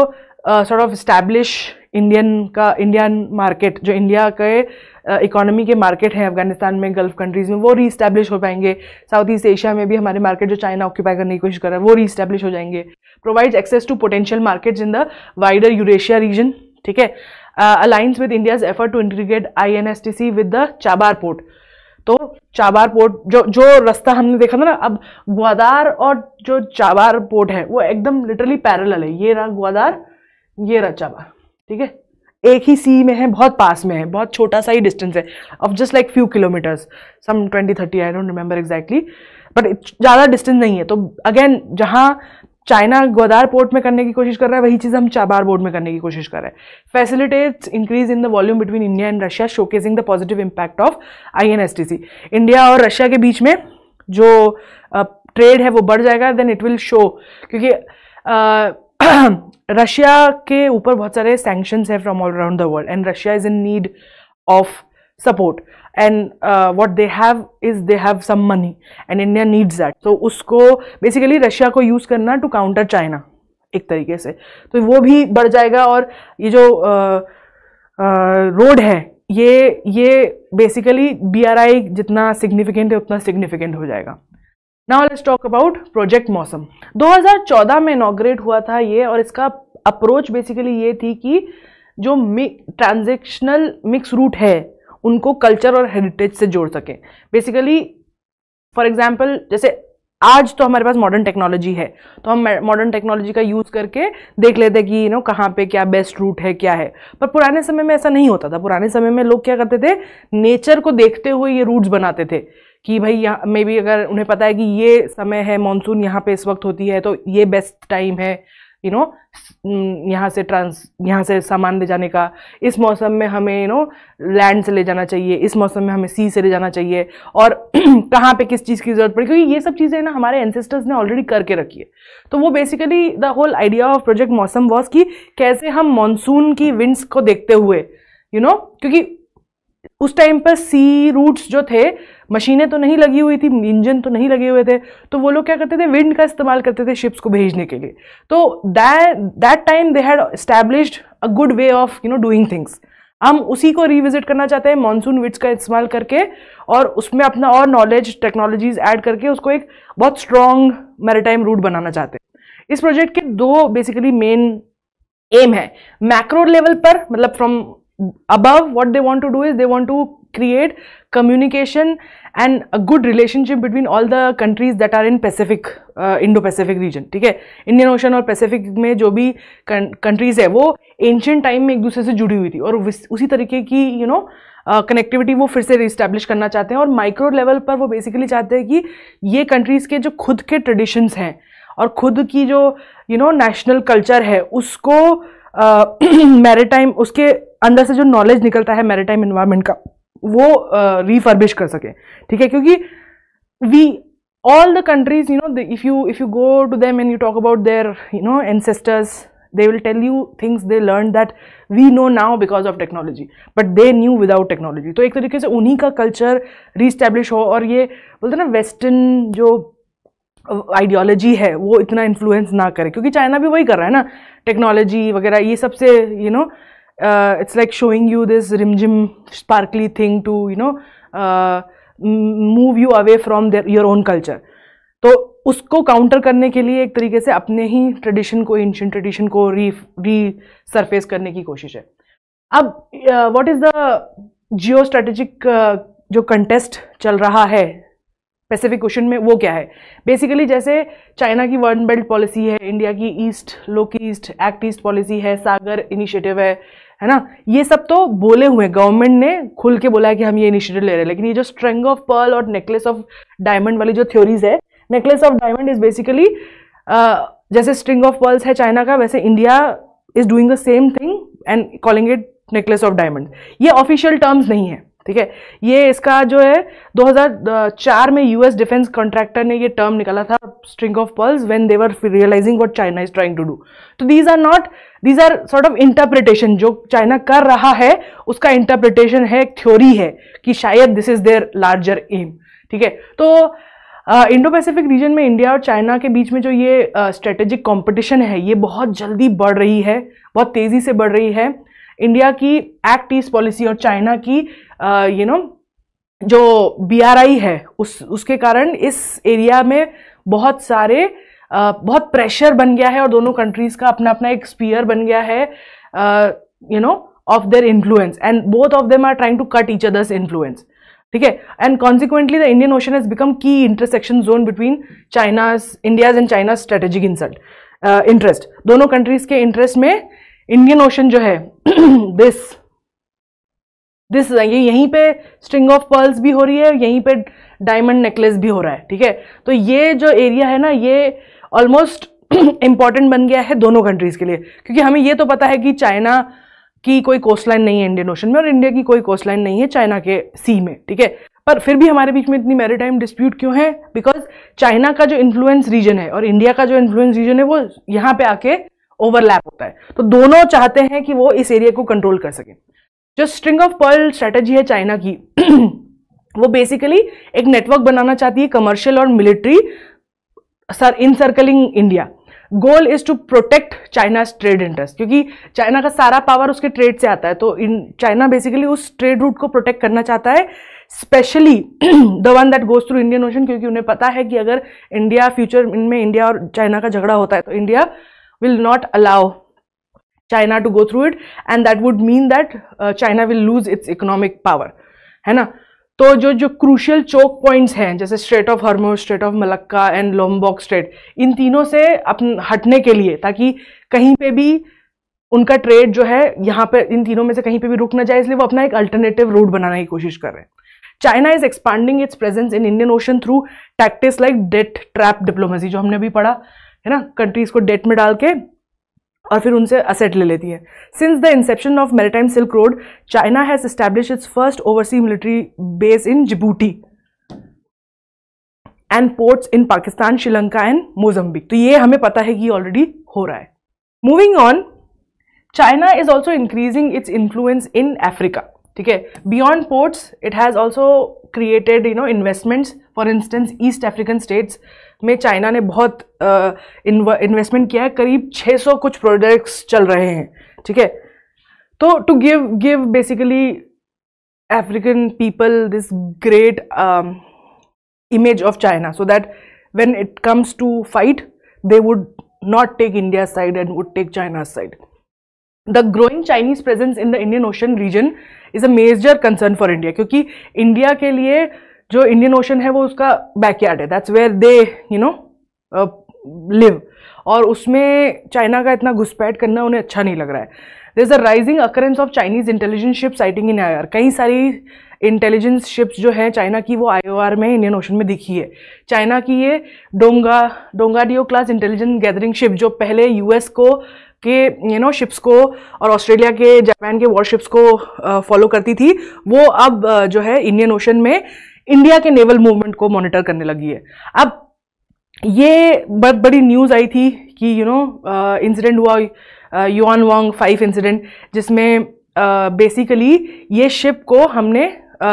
sort of establish Indian का इंडियन मार्केट जो इंडिया के इकोनॉमी uh, के मार्केट हैं अफगानिस्तान में गल्फ कंट्रीज़ में वो रीस्टैब्लिश हो पाएंगे साउथ ईस्ट एशिया में भी हमारे मार्केट जो चाइना ऑक्यूपाई करने की कोशिश कर रहा है वो रीस्टैब्लिश हो जाएंगे provides access to potential markets in the wider Eurasia region ठीक है aligns with India's effort to integrate INSTC with the Chabahar port तो चाबार पोर्ट जो जो रास्ता हमने देखा था ना अब ग्वादार और जो चाबार पोर्ट है वो एकदम लिटरली पैरल है ये रहा ग्वादार ये रहा चाबार ठीक है एक ही सी में है बहुत पास में है बहुत छोटा सा ही डिस्टेंस है of just like few kilometres some twenty thirty I don't remember exactly but ज़्यादा डिस्टेंस नहीं है तो अगेन जहाँ चाइना ग्वादार पोर्ट में करने की कोशिश कर रहा है वही चीज़ हम चाबार बोर्ड में करने की कोशिश कर रहे हैं facilitates increase in the volume between India and Russia showcasing the positive impact of I India और रशिया के बीच में जो ट्रेड uh, है वो बढ़ जाएगा देन इट विल शो क्योंकि रशिया *clears throat* uh, के ऊपर बहुत सारे सैंक्शंस हैं from all around the world and Russia is in need of support and what they have is they have some money and India needs that तो उसको basically Russia को use करना to counter China एक तरीके से तो वो भी बढ़ जाएगा और ये जो रोड uh, uh, है ये ये बेसिकली बीआरआई जितना सिग्निफिकेंट है उतना सिग्निफिकेंट हो जाएगा now let's talk about project Mausam 2014 में इनाग्रेट हुआ था ये और इसका अप्रोच बेसिकली ये थी कि जो ट्रांजेक्शनल मिक्स रूट है उनको कल्चर और हेरिटेज से जोड़ सकें बेसिकली फॉर एग्जाम्पल जैसे आज तो हमारे पास मॉडर्न टेक्नोलॉजी है तो हम मॉडर्न टेक्नोलॉजी का यूज़ करके देख लेते हैं कि यू नो कहाँ पे क्या बेस्ट रूट है क्या है पर पुराने समय में ऐसा नहीं होता था पुराने समय में लोग क्या करते थे नेचर को देखते हुए ये रूट्स बनाते थे कि भाई यहाँ मे बी अगर उन्हें पता है कि ये समय है मानसून यहाँ पे इस वक्त होती है तो ये बेस्ट टाइम है यू नो mm, यहाँ से ट्रांस यहाँ से सामान ले जाने का इस मौसम में हमें यू नो लैंड से ले जाना चाहिए इस मौसम में हमें सी से ले जाना चाहिए और *clears throat* कहाँ पे किस चीज़ की ज़रूरत पड़ी क्योंकि ये सब चीज़ें ना हमारे एनसेस्टर्स ने ऑलरेडी करके रखी है तो वो basically the whole idea of project Mausam was कि कैसे हम मानसून की विंड्स को देखते हुए यू you नो know, क्योंकि उस टाइम पर सी रूट्स जो थे मशीनें तो नहीं लगी हुई थी इंजन तो नहीं लगे हुए थे तो वो लोग क्या करते थे विंड का इस्तेमाल करते थे शिप्स को भेजने के लिए तो that time they had established a good way of you know doing things हम उसी को रिविजिट करना चाहते हैं मानसून विट्स का इस्तेमाल करके और उसमें अपना और नॉलेज टेक्नोलॉजीज ऐड करके उसको एक बहुत स्ट्रॉन्ग मैरिटाइम रूट बनाना चाहते हैं इस प्रोजेक्ट के दो बेसिकली मेन एम है मैक्रो लेवल पर मतलब from above what they want to do is they want to create communication and a good relationship between all the countries that are in Pacific, uh, Indo-Pacific region, theek hai indian ocean aur pacific mein jo bhi countries hai wo ancient time mein ek dusre se judi hui thi aur usi tarike ki you know connectivity uh, वो फिर से रिस्टैब्लिश करना चाहते हैं और micro level पर वो basically चाहते हैं कि ये कंट्रीज़ के जो खुद के ट्रेडिशंस हैं और खुद की जो यू नो नेशनल कल्चर है उसको मैरिटाइम uh, उसके अंदर से जो नॉलेज निकलता है मेरेटाइम इन्वायरमेंट का वो रिफर्बिश uh, कर सकें ठीक है क्योंकि we all the countries you know if you if you go to them and you talk about their you know ancestors they will tell you things they learn that we know now because of technology but they knew without technology तो एक तरीके से उन्हीं का culture re-establish हो और ये बोलते ना वेस्टर्न जो आइडियोलॉजी है वो इतना इन्फ्लुएंस ना करे क्योंकि चाइना भी वही कर रहा है ना टेक्नोलॉजी वगैरह ये सबसे you know uh, it's like showing you this rimjim sparkly thing to you know uh, move you away from their, your own culture तो उसको काउंटर करने के लिए एक तरीके से अपने ही ट्रेडिशन को एंशियन ट्रेडिशन को री री सरफेस करने की कोशिश है अब what is the geostrategic जो कंटेस्ट चल रहा है पैसिफिक क्वेश्चन में वो क्या है बेसिकली जैसे चाइना की वर्ल्ड बेल्ट पॉलिसी है इंडिया की east look east act east policy है सागर इनिशिएटिव है है ना ये सब तो बोले हुए गवर्नमेंट ने खुल के बोला है कि हम ये इनिशिएटिव ले रहे हैं लेकिन ये जो स्ट्रिंग ऑफ पर्ल और नेकलेस ऑफ डायमंड वाली जो थ्योरीज है necklace of diamond is basically जैसे स्ट्रिंग ऑफ पर्ल्स है चाइना का वैसे India is doing the same thing and calling it necklace of diamond ये ऑफिशियल टर्म्स नहीं है ठीक है ये इसका जो है 2004 में यूएस डिफेंस कॉन्ट्रैक्टर ने ये टर्म निकाला था string of pearls when they were realising what China is trying to do तो these are not these are sort of interpretation जो चाइना कर रहा है उसका इंटरप्रिटेशन है थ्योरी है कि शायद this is their larger aim ठीक है तो इंडो पैसिफिक रीजन में इंडिया और चाइना के बीच में जो ये स्ट्रेटेजिक uh, कंपटीशन है ये बहुत जल्दी बढ़ रही है बहुत तेज़ी से बढ़ रही है इंडिया की एक्ट ईस्ट पॉलिसी और चाइना की यू uh, नो जो बीआरआई है उस उसके कारण इस एरिया में बहुत सारे आ, uh, बहुत प्रेशर बन गया है और दोनों कंट्रीज़ का अपना अपना एक स्पीयर बन गया है you know of their influence and both of them are trying to cut each others influence ठीक है and consequently the Indian Ocean has become key intersection zone between China's India's and China's strategic insult interest दोनों countries के interest में Indian Ocean जो है this *clears throat* this ये यहीं पे स्ट्रिंग ऑफ पर्ल्स भी हो रही है यहीं पे डायमंड नेकलेस भी हो रहा है ठीक है तो ये जो एरिया है ना ये ऑलमोस्ट इम्पॉर्टेंट *clears throat* बन गया है दोनों कंट्रीज़ के लिए क्योंकि हमें ये तो पता है कि चाइना की कोई कोस्ट लाइन नहीं है इंडियन ओशन में और इंडिया की कोई कोस्ट लाइन नहीं है चाइना के सी में ठीक है पर फिर भी हमारे बीच में इतनी मैरीटाइम डिस्प्यूट क्यों है बिकॉज चाइना का जो इन्फ्लुएंस रीजन है और इंडिया का जो इन्फ्लुएंस रीजन है वो यहाँ पे आके ओवरलैप होता है तो दोनों चाहते हैं कि वो इस एरिया को कंट्रोल कर सके जो स्ट्रिंग ऑफ पर्ल स्ट्रेटेजी है चाइना की *clears throat* वो बेसिकली एक नेटवर्क बनाना चाहती है कमर्शियल और military sir encircling India goal is to protect China's trade interest क्योंकि चाइना का सारा पावर उसके ट्रेड से आता है तो इन चाइना बेसिकली उस ट्रेड रूट को प्रोटेक्ट करना चाहता है especially the one that goes through Indian Ocean क्योंकि उन्हें पता है कि अगर इंडिया फ्यूचर में इंडिया और चाइना का झगड़ा होता है तो India will not allow China to go through it and that would mean that uh, China will lose its economic power है ना तो जो जो क्रूशियल चोक पॉइंट्स हैं जैसे strait of Hormuz strait of Malacca and Lombok strait इन तीनों से अपन हटने के लिए ताकि कहीं पे भी उनका ट्रेड जो है यहाँ पे इन तीनों में से कहीं पे भी रुक ना जाए इसलिए वो अपना एक अल्टरनेटिव रूट बनाने की कोशिश कर रहे हैं China is expanding its presence in Indian Ocean through tactics like debt trap diplomacy जो हमने भी पढ़ा है ना कंट्रीज़ को डेट में डाल के और फिर उनसे असेट ले लेती है since the Inception of maritime silk road China has establish it's first oversee military base in जिबूटी and ports in Pakistan Sri Lanka and Mozambique तो ये हमें पता है कि ऑलरेडी हो रहा है moving on China is also increasing its influence in Africa ठीक है beyond ports it has also created you know investments for instance east African states में चाइना ने बहुत इन्वेस्टमेंट किया है करीब 600 कुछ प्रोडक्ट्स चल रहे हैं ठीक है तो to give give basically African people this great image of China so that when it comes to fight they would not take India side and would take China side the growing Chinese presence in the Indian Ocean region is a major concern for India क्योंकि India के लिए uh, जो Indian ocean है वो उसका backyard है that's where they you know live और उसमें चाइना का इतना घुसपैठ करना उन्हें अच्छा नहीं लग रहा है is a rising occurrence of Chinese intelligence ship sighting in आई कई सारी इंटेलिजेंस शिप्स जो हैं चाइना की वो आई में इंडियन ओशन में दिखी है चाइना की ये डोंगा डोंगाडियो क्लास इंटेलिजेंस गैदरिंग शिप जो पहले यूएस को के यू नो शिप्स को और ऑस्ट्रेलिया के जापान के वॉरशिप्स को फॉलो uh, करती थी वो अब uh, जो है इंडियन ओशन में इंडिया के नेवल मूवमेंट को मॉनिटर करने लगी है अब ये बहुत बड़ी न्यूज़ आई थी कि यू नो इंसिडेंट हुआ युआन वांग फाइव इंसिडेंट जिसमें बेसिकली ये शिप को हमने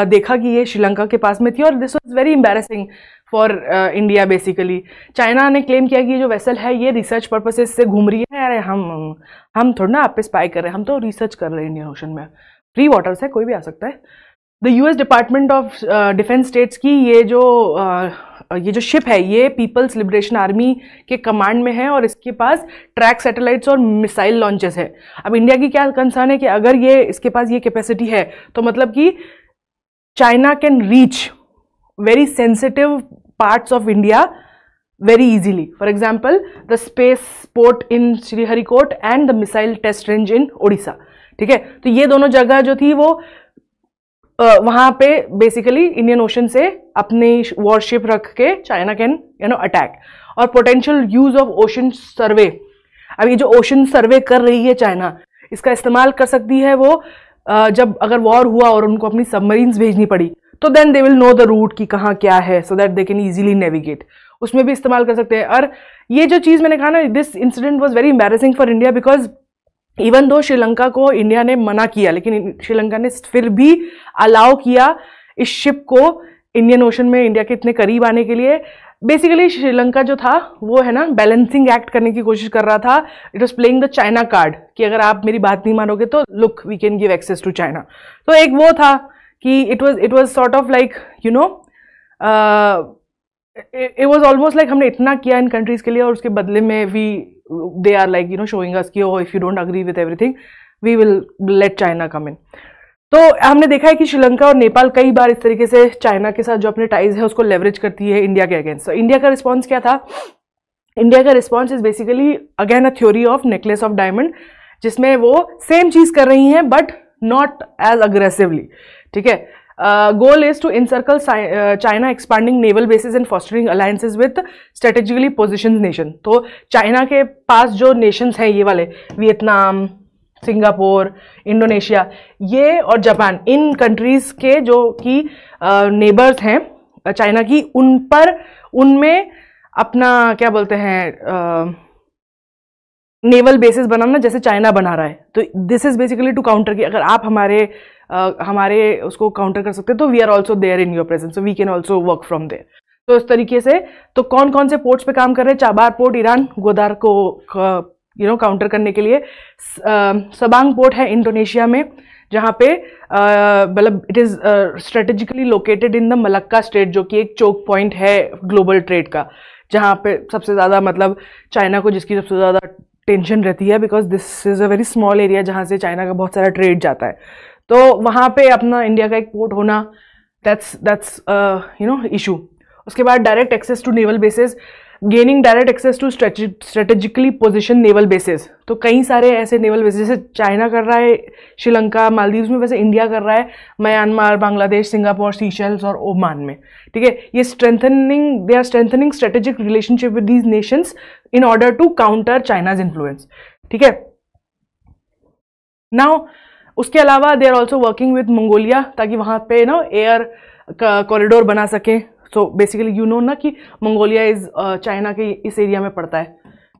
देखा कि ये श्रीलंका के पास में थी और this was very embarrassing for India basically China ने क्लेम किया कि ये जो वेसल है ये रिसर्च पर्पसेज से घूम रही है अरे हम हम थोड़ा ना आप पे स्पाई कर रहे हैं हम तो रिसर्च कर रहे हैं इंडियन ओशन में फ्री वाटर्स है कोई भी आ सकता है the U S Department of Defense states की ये जो uh, ये जो शिप है ये पीपल्स लिबरेशन आर्मी के कमांड में है और इसके पास ट्रैक सैटेलाइट्स और मिसाइल लॉन्चेस है अब इंडिया की क्या कंसर्न है कि अगर ये इसके पास ये कैपेसिटी है तो मतलब कि China can reach very sensitive parts of India very easily for example the space port in Sriharikota and the missile test range in Orissa ठीक है तो ये दोनों जगह जो थी वो वहाँ पे बेसिकली इंडियन ओशन से अपनी वॉरशिप रख के China can you know attack और potential use of ocean survey अब ये जो ओशन सर्वे कर रही है चाइना इसका इस्तेमाल कर सकती है वो जब अगर वॉर हुआ और उनको अपनी सबमरीन्स भेजनी पड़ी तो then they will know the route कि कहाँ क्या है so that they can easily navigate उसमें भी इस्तेमाल कर सकते हैं और ये जो चीज़ मैंने कहा ना this incident was very embarrassing for India because even though Sri Lanka को इंडिया ने मना किया लेकिन श्रीलंका ने फिर भी अलाउ किया इस शिप को इंडियन ओशन में इंडिया के इतने करीब आने के लिए बेसिकली श्रीलंका जो था वो है ना बैलेंसिंग एक्ट करने की कोशिश कर रहा था it was playing the China card कि अगर आप मेरी बात नहीं मानोगे तो look we can give access to China तो एक वो था कि it was it was sort of like you know it was almost like हमने इतना किया इन कंट्रीज़ के लिए और उसके बदले में we they are like you know showing us ki oh if you don't agree with everything we will let China come in तो हमने देखा है कि श्रीलंका और नेपाल कई बार इस तरीके से चाइना के साथ जो अपने टाइज है उसको लेवरेज करती है इंडिया के अगेंस्ट तो इंडिया का रिस्पॉन्स क्या था इंडिया का response is basically again a theory of necklace of diamond जिसमें वो सेम चीज़ कर रही हैं बट नॉट एज अग्रेसिवली ठीक है goal is to encircle China expanding naval bases and fostering alliances with strategically position nation तो China के पास जो नेशन हैं ये वाले वियतनाम सिंगापुर इंडोनेशिया ये और जापान इन कंट्रीज़ के जो कि नेबर्स uh, हैं चाइना uh, की उन पर उनमें अपना क्या बोलते हैं नेवल uh, बेसिस बनाना जैसे चाइना बना रहा है तो this is basically to counter कि अगर आप हमारे हमारे उसको काउंटर कर सकते हैं तो we are also there in your presence we can also work from there तो इस तरीके से तो कौन कौन से पोर्ट्स पे काम कर रहे हैं चाबार पोर्ट ईरान गोदार को यू नो काउंटर करने के लिए सबांग पोर्ट है इंडोनेशिया में जहाँ पे मतलब it is strategically located in the Malacca strait जो कि एक चोक पॉइंट है ग्लोबल ट्रेड का जहाँ पे सबसे ज़्यादा मतलब चाइना को जिसकी सबसे ज़्यादा टेंशन रहती है because this is a very small area जहाँ से चाइना का बहुत सारा ट्रेड जाता है तो वहाँ पे अपना इंडिया का एक पोर्ट होना that's that's you know issue उसके बाद direct access to naval bases gaining direct access to strategically position naval bases तो कई सारे ऐसे नेवल बेसिस जैसे चाइना कर रहा है श्रीलंका मालदीव्स में वैसे इंडिया कर रहा है म्यांमार बांग्लादेश सिंगापुर सीशेल्स और ओमान में ठीक है ये strengthening they are strengthening strategic relationship with these nations in order to counter China's influence ठीक है नाउ उसके अलावा they are also working with Mongolia ताकि वहाँ पे ना एयर कॉरिडोर बना सकें सो बेसिकली यू नो ना कि मंगोलिया इज़ चाइना के इस एरिया में पड़ता है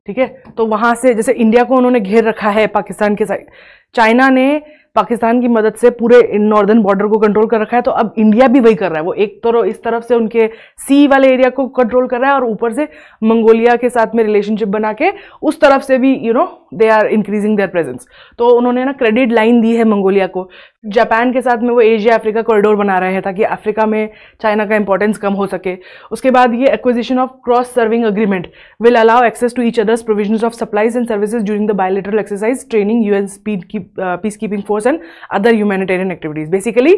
ठीक है तो वहाँ से जैसे इंडिया को उन्होंने घेर रखा है पाकिस्तान के साइड चाइना ने पाकिस्तान की मदद से पूरे नॉर्दर्न बॉर्डर को कंट्रोल कर रखा है तो अब इंडिया भी वही कर रहा है वो एक तरह इस तरफ से उनके सी वाले एरिया को कंट्रोल कर रहा है और ऊपर से मंगोलिया के साथ में रिलेशनशिप बना के उस तरफ से भी you know they are increasing their presence तो उन्होंने ना क्रेडिट लाइन दी है मंगोलिया को जापान के साथ में वो एशिया अफ्रीका कॉरिडोर बना रहे हैं ताकि अफ्रीका में चाइना का इंपॉर्टेंस कम हो सके उसके बाद ये acquisition of cross serving agreement will allow access to each other's provision of supplies and services during the bilateral exercise training U N speed की peace keeping force and other humanitarian activities basically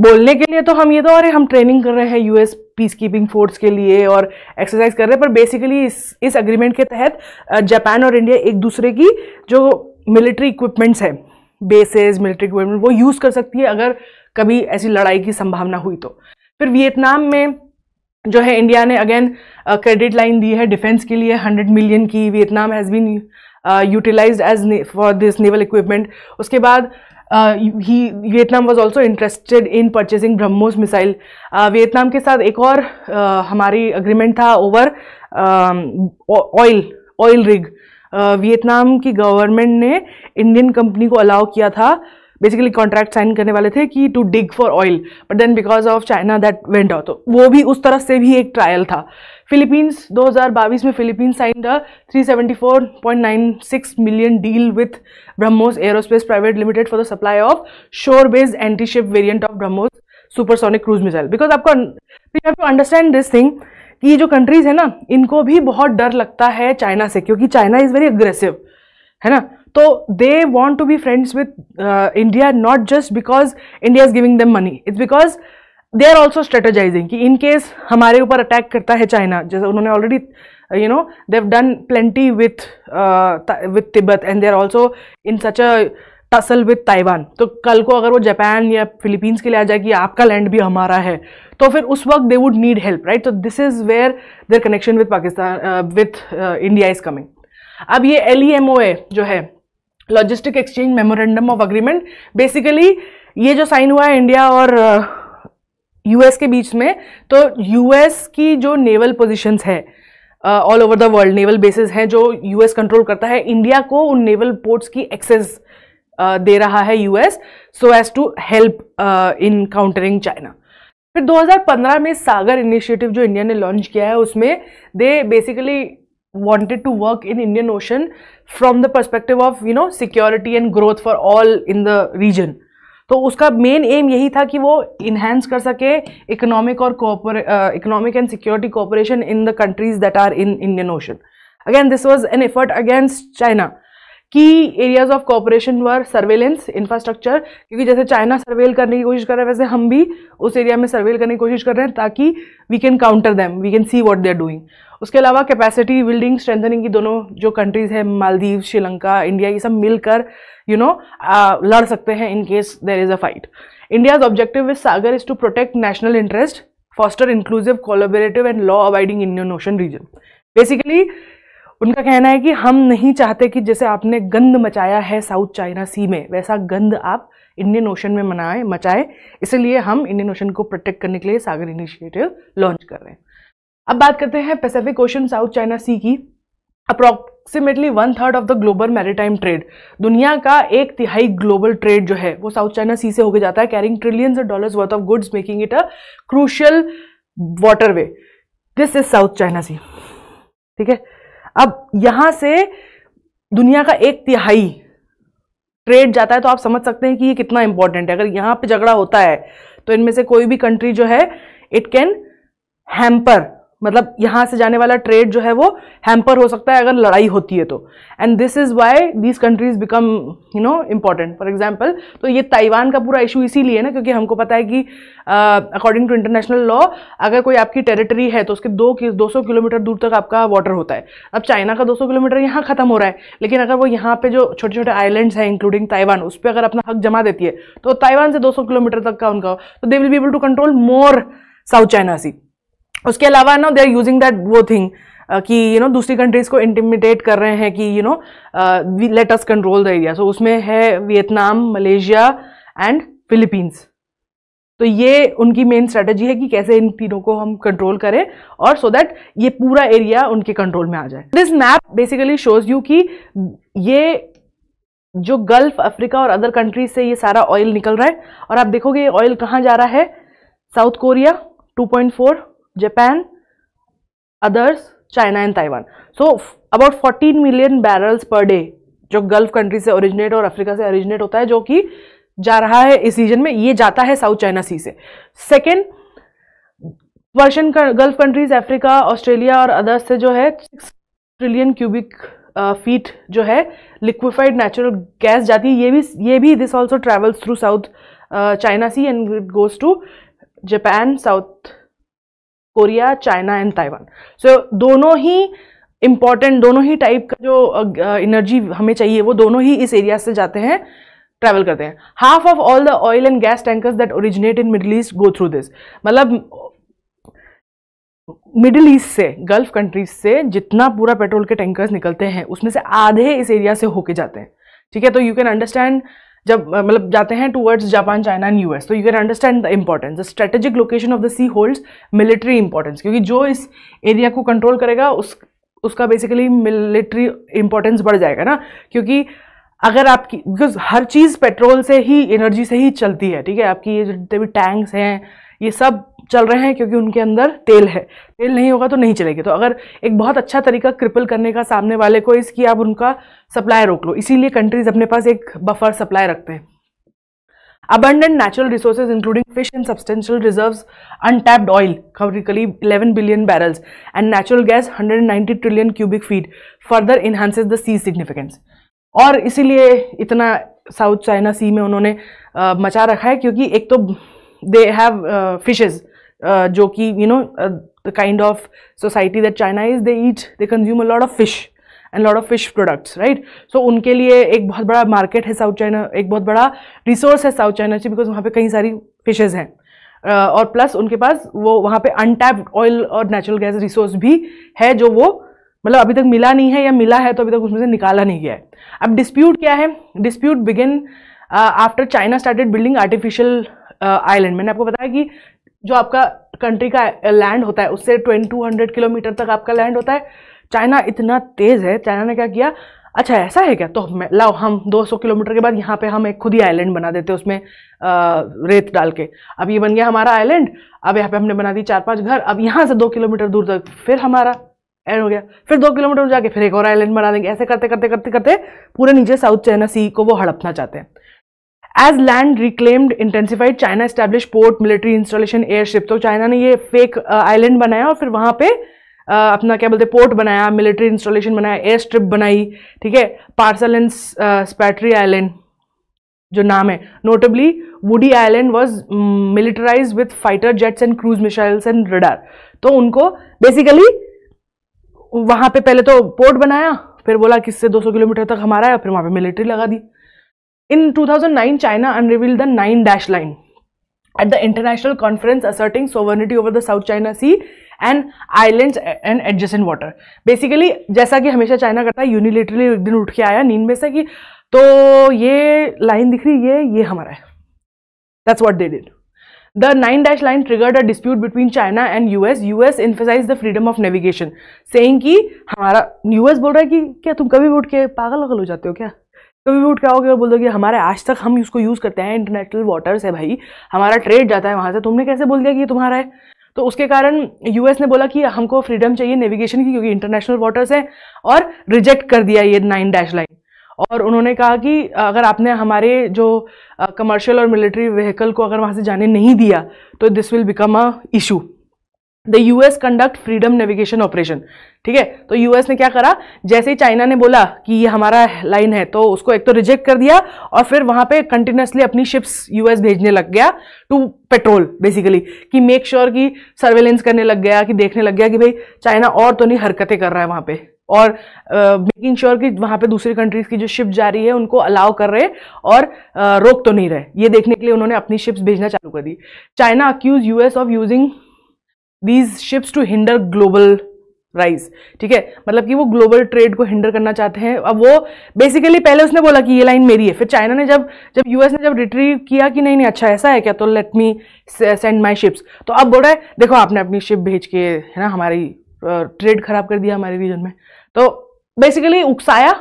बोलने के लिए तो हम ये तो अरे हम ट्रेनिंग कर रहे हैं यूएस पीस कीपिंग फोर्स के लिए और एक्सरसाइज कर रहे हैं पर बेसिकली इस इस अग्रीमेंट के तहत जापान uh, और इंडिया एक दूसरे की जो मिलिट्री इक्विपमेंट्स हैं बेसिस मिलिट्री इक्विपमेंट वो यूज़ कर सकती है अगर कभी ऐसी लड़ाई की संभावना हुई तो फिर वियतनाम में जो है इंडिया ने अगेन क्रेडिट लाइन दी है डिफेंस के लिए हंड्रेड मिलियन की Vietnam has been utilize as for this naval equipment उसके बाद ही Vietnam was also interested in purchasing BrahMos missile Vietnam के साथ एक और uh, हमारी अग्रीमेंट था over oil oil rig Vietnam की गवर्नमेंट ने इंडियन कंपनी को अलाउ किया था बेसिकली कॉन्ट्रैक्ट साइन करने वाले थे कि to dig for oil but then because of China that went out तो वो भी उस तरह से भी एक ट्रायल था फिलीपींस 2022 में Philippines sign the 374.96 million deal with BrahMos Aerospace Private Limited for the supply of shore based antiship variant of BrahMos supersonic cruise missile because आपको अंडरस्टैंड दिस थिंग ये जो कंट्रीज़ है ना इनको भी बहुत डर लगता है चाइना से क्योंकि चाइना इज़ वेरी अग्रेसिव है ना तो they want to be friends with India not just because India is giving them money it's because they are also strategizing कि इन केस हमारे ऊपर अटैक करता है चाइना जैसे उन्होंने already you know they've done plenty with with Tibet and they are also in such a tussle with Taiwan तो कल को अगर वो जापान या फिलीपींस के लिए आ जाए कि आपका लैंड भी हमारा है तो फिर उस वक्त they would need help right तो this is where their connection with Pakistan with India is coming अब ये एल ई एम ओ जो है logistic exchange memorandum of agreement basically ये जो साइन हुआ है इंडिया और यूएस uh, एस के बीच में तो यू एस की जो नेवल पोजिशन है all over the world naval bases हैं जो यू एस कंट्रोल करता है इंडिया को उन नेवल पोर्ट्स की एक्सेस दे रहा है US so as to help in countering China फिर 2015 में सागर इनिशिएटिव जो इंडिया ने लॉन्च किया है उसमें they basically wanted to work in Indian Ocean from the perspective of you know security and growth for all in the region तो उसका main M यही था कि वो इन्हेंस कर सके इकोनॉमिक और economic and security cooperation in the countries that are in Indian Ocean again this was an effort against China की areas of cooperation were surveillance infrastructure क्योंकि जैसे चाइना सर्वेल करने की कोशिश कर रहा है वैसे हम भी उस एरिया में सर्वेल करने की कोशिश कर रहे हैं ताकि we can counter them we can see what they are doing उसके अलावा कैपेसिटी बिल्डिंग स्ट्रेंथनिंग की दोनों जो कंट्रीज़ हैं मालदीव श्रीलंका इंडिया ये सब मिलकर यू नो लड़ सकते हैं in case there is a fight India's objective with SAGAR is to protect national interest foster inclusive collaborative and law abiding Indian Ocean region basically उनका कहना है कि हम नहीं चाहते कि जैसे आपने गंद मचाया है साउथ चाइना सी में वैसा गंद आप इंडियन ओशन में मनाए मचाएं इसलिए हम इंडियन ओशन को प्रोटेक्ट करने के लिए सागर इनिशिएटिव लॉन्च कर रहे हैं अब बात करते हैं Pacific Ocean South China Sea की approximately one third of the global maritime trade दुनिया का एक तिहाई ग्लोबल ट्रेड जो है वो साउथ चाइना सी से होकर जाता है carrying trillions of dollars worth of goods making it a crucial waterway this is South China Sea ठीक है अब यहाँ से दुनिया का एक तिहाई ट्रेड जाता है तो आप समझ सकते हैं कि ये कितना इंपॉर्टेंट है अगर यहाँ पे झगड़ा होता है तो इनमें से कोई भी कंट्री जो है इट कैन हैम्पर मतलब यहाँ से जाने वाला ट्रेड जो है वो हैम्पर हो सकता है अगर लड़ाई होती है तो and this is why these countries become you know important for example तो ये ताइवान का पूरा इशू इसीलिए ना क्योंकि हमको पता है कि अकॉर्डिंग टू इंटरनेशनल लॉ अगर कोई आपकी टेरिटरी है तो उसके दो दो सौ किलोमीटर दूर तक आपका वाटर होता है अब चाइना का दो सौ किलोमीटर यहाँ खत्म हो रहा है लेकिन अगर वो यहाँ पे जो छोटे छोटे आइलैंड्स हैं इंक्लूडिंग ताइवान उस पर अगर अपना हक जमा देती है तो ताइवान से दो सौ किलोमीटर तक का उनका तो they will be able to control more South China Sea उसके अलावा ना दे आर यूजिंग दैट वो थिंग uh, कि यू नो दूसरी कंट्रीज़ को इंटिमिडेट कर रहे हैं कि you know let us control the area so उसमें है वियतनाम मलेशिया एंड फिलीपींस तो ये उनकी मेन स्ट्रेटजी है कि कैसे इन तीनों को हम कंट्रोल करें और सो so दैट ये पूरा एरिया उनके कंट्रोल में आ जाए this map basically shows you कि ये जो गल्फ अफ्रीका और अदर कंट्रीज से ये सारा ऑयल निकल रहा है और आप देखोगे ऑयल कहाँ जा रहा है South Korea 2.4 Japan, others China and Taiwan. So about 14 million barrels per day जो गल्फ कंट्री से ओरिजिनेट और अफ्रीका से ओरिजिनेट होता है जो कि जा रहा है इस सीजन में ये जाता है साउथ चाइना सी से second version Gulf countries Africa Australia और अदर्स से जो है सिक्स ट्रिलियन क्यूबिक फीट जो है लिक्विफाइड नेचुरल गैस जाती है ये भी ये भी this also travels through South China Sea and goes to Japan South Korea China and Taiwan so दोनों ही इम्पॉर्टेंट दोनों ही टाइप का जो एनर्जी uh, हमें चाहिए वो दोनों ही इस एरिया से जाते हैं ट्रैवल करते हैं half of all the oil and gas tankers that originate in Middle East go through this मतलब मिडिल ईस्ट से गल्फ कंट्रीज से जितना पूरा पेट्रोल के टैंकर्स निकलते हैं उसमें से आधे इस एरिया से होके जाते हैं ठीक है तो यू कैन अंडरस्टैंड जब मतलब जाते हैं towards Japan China and US तो you can understand the importance the strategic location of the sea holds military importance क्योंकि जो इस एरिया को कंट्रोल करेगा उस उसका बेसिकली मिलिट्री इंपॉर्टेंस बढ़ जाएगा ना क्योंकि अगर आपकी बिकॉज हर चीज़ पेट्रोल से ही एनर्जी से ही चलती है ठीक है आपकी ये जितने भी टैंक्स हैं ये सब चल रहे हैं क्योंकि उनके अंदर तेल है तेल नहीं होगा तो नहीं चलेगी तो अगर एक बहुत अच्छा तरीका क्रिपल करने का सामने वाले को इसकी आप उनका सप्लाई रोक लो इसीलिए कंट्रीज अपने पास एक बफर सप्लाई रखते हैं abundant natural resources including fish and substantial reserve untapped oil करीब eleven billion barrels and natural gas hundred 190 trillion cubic feet further enhances the sea significance और इसीलिए इतना साउथ चाइना सी में उन्होंने मचा रखा है क्योंकि एक तो दे हैव फिशेज़ Uh, जो कि you know the kind of society that China is they eat they consume a lot of fish and lot of fish products right so उनके लिए एक बहुत बड़ा मार्केट है साउथ चाइना एक बहुत बड़ा रिसोर्स है साउथ चाइना से बिकॉज वहाँ पे कई सारी फिशेज़ हैं uh, और प्लस उनके पास वो वहाँ पे अनटैप्ड ऑयल और नेचुरल गैस रिसोर्स भी है जो वो मतलब अभी तक मिला नहीं है या मिला है तो अभी तक उसमें से निकाला नहीं गया है अब डिस्प्यूट क्या है dispute begin after China started building artificial island मैंने आपको बताया कि जो आपका कंट्री का लैंड uh, होता है उससे ट्वेंटी टू हंड्रेड किलोमीटर तक आपका लैंड होता है चाइना इतना तेज़ है चाइना ने क्या किया अच्छा ऐसा है क्या तो मैं लाओ हम 200 किलोमीटर के बाद यहाँ पे हम एक खुद ही आइलैंड बना देते उसमें आ, uh, रेत डाल के अब ये बन गया हमारा आइलैंड अब यहाँ पे हमने बना दी चार पांच घर अब यहाँ से दो किलोमीटर दूर तक फिर हमारा एंड हो गया फिर दो किलोमीटर जाके फिर एक और आइलैंड बना देंगे ऐसे करते करते करते करते पूरे नीचे साउथ चाइना सी को वो हड़पना चाहते हैं as land reclaimed intensified China establish port military installation airship तो चाइना ने ये फेक आइलैंड uh, बनाया और फिर वहां पे Uh, अपना क्या बोलते पोर्ट बनाया मिलिट्री इंस्टॉलेशन बनाया एयर स्ट्रिप बनाई ठीक है पार्सल एंड स्पैटरी आइलैंड जो नाम है notably woody island was militarize with fighter jets and cruise missiles and radar तो उनको बेसिकली वहाँ पे पहले तो पोर्ट बनाया फिर बोला किससे 200 किलोमीटर तक हमारा है फिर वहाँ पे मिलिट्री लगा दी In 2009, China unveiled the Nine Dash Line at the international conference asserting sovereignty over the South China Sea and islands and adjacent water basically जैसा कि हमेशा चाइना करता है यूनिलेटरली एक दिन उठ के आया नींद में से कि तो ये लाइन दिख रही है ये हमारा है that's what they did The nine dash line triggered a dispute between China and US. US emphasized the freedom of navigation, saying कि हमारा US बोल रहा है कि क्या तुम कभी उठ के पागल वगल हो जाते हो क्या कभी भी उठ के आओगे और बोल दो हमारे आज तक हम उसको यूज़ करते हैं इंटरनेशनल वाटर्स है भाई हमारा ट्रेड जाता है वहाँ से तुमने कैसे बोल दिया कि ये तुम्हारा है तो उसके कारण यूएस ने बोला कि हमको फ्रीडम चाहिए नेविगेशन की क्योंकि इंटरनेशनल वाटर्स है और रिजेक्ट कर दिया ये नाइन डैश लाइन और उन्होंने कहा कि अगर आपने हमारे जो कमर्शियल और मिलिट्री व्हीकल को अगर वहाँ से जाने नहीं दिया तो this will become a issue the US conduct freedom navigation operation ठीक है तो यूएस ने क्या करा जैसे ही चाइना ने बोला कि ये हमारा लाइन है तो उसको एक तो रिजेक्ट कर दिया और फिर वहां पे कंटिन्यूसली अपनी शिप्स यूएस भेजने लग गया टू पेट्रोल बेसिकली कि मेक श्योर sure कि सर्वेलेंस करने लग गया कि देखने लग गया कि भाई चाइना और तो नहीं हरकतें कर रहा है वहां पे और मेकिंग uh, श्योर sure कि वहाँ पे दूसरी कंट्रीज़ की जो शिप जा रही है उनको अलाउ कर रहे और uh, रोक तो नहीं रहे ये देखने के लिए उन्होंने अपनी शिप्स भेजना चालू कर दी China accuse US of using these ships to hinder global rise ठीक है मतलब कि वो ग्लोबल ट्रेड को हिंडर करना चाहते हैं अब वो बेसिकली पहले उसने बोला कि ये लाइन मेरी है फिर चाइना ने जब जब यूएस ने जब रिट्रीव किया कि नहीं नहीं अच्छा ऐसा है क्या तो let me send my ships तो अब बोल रहा है देखो आपने अपनी शिप भेज के है ना हमारी ट्रेड खराब कर दिया हमारे रीजन में तो बेसिकली उकसाया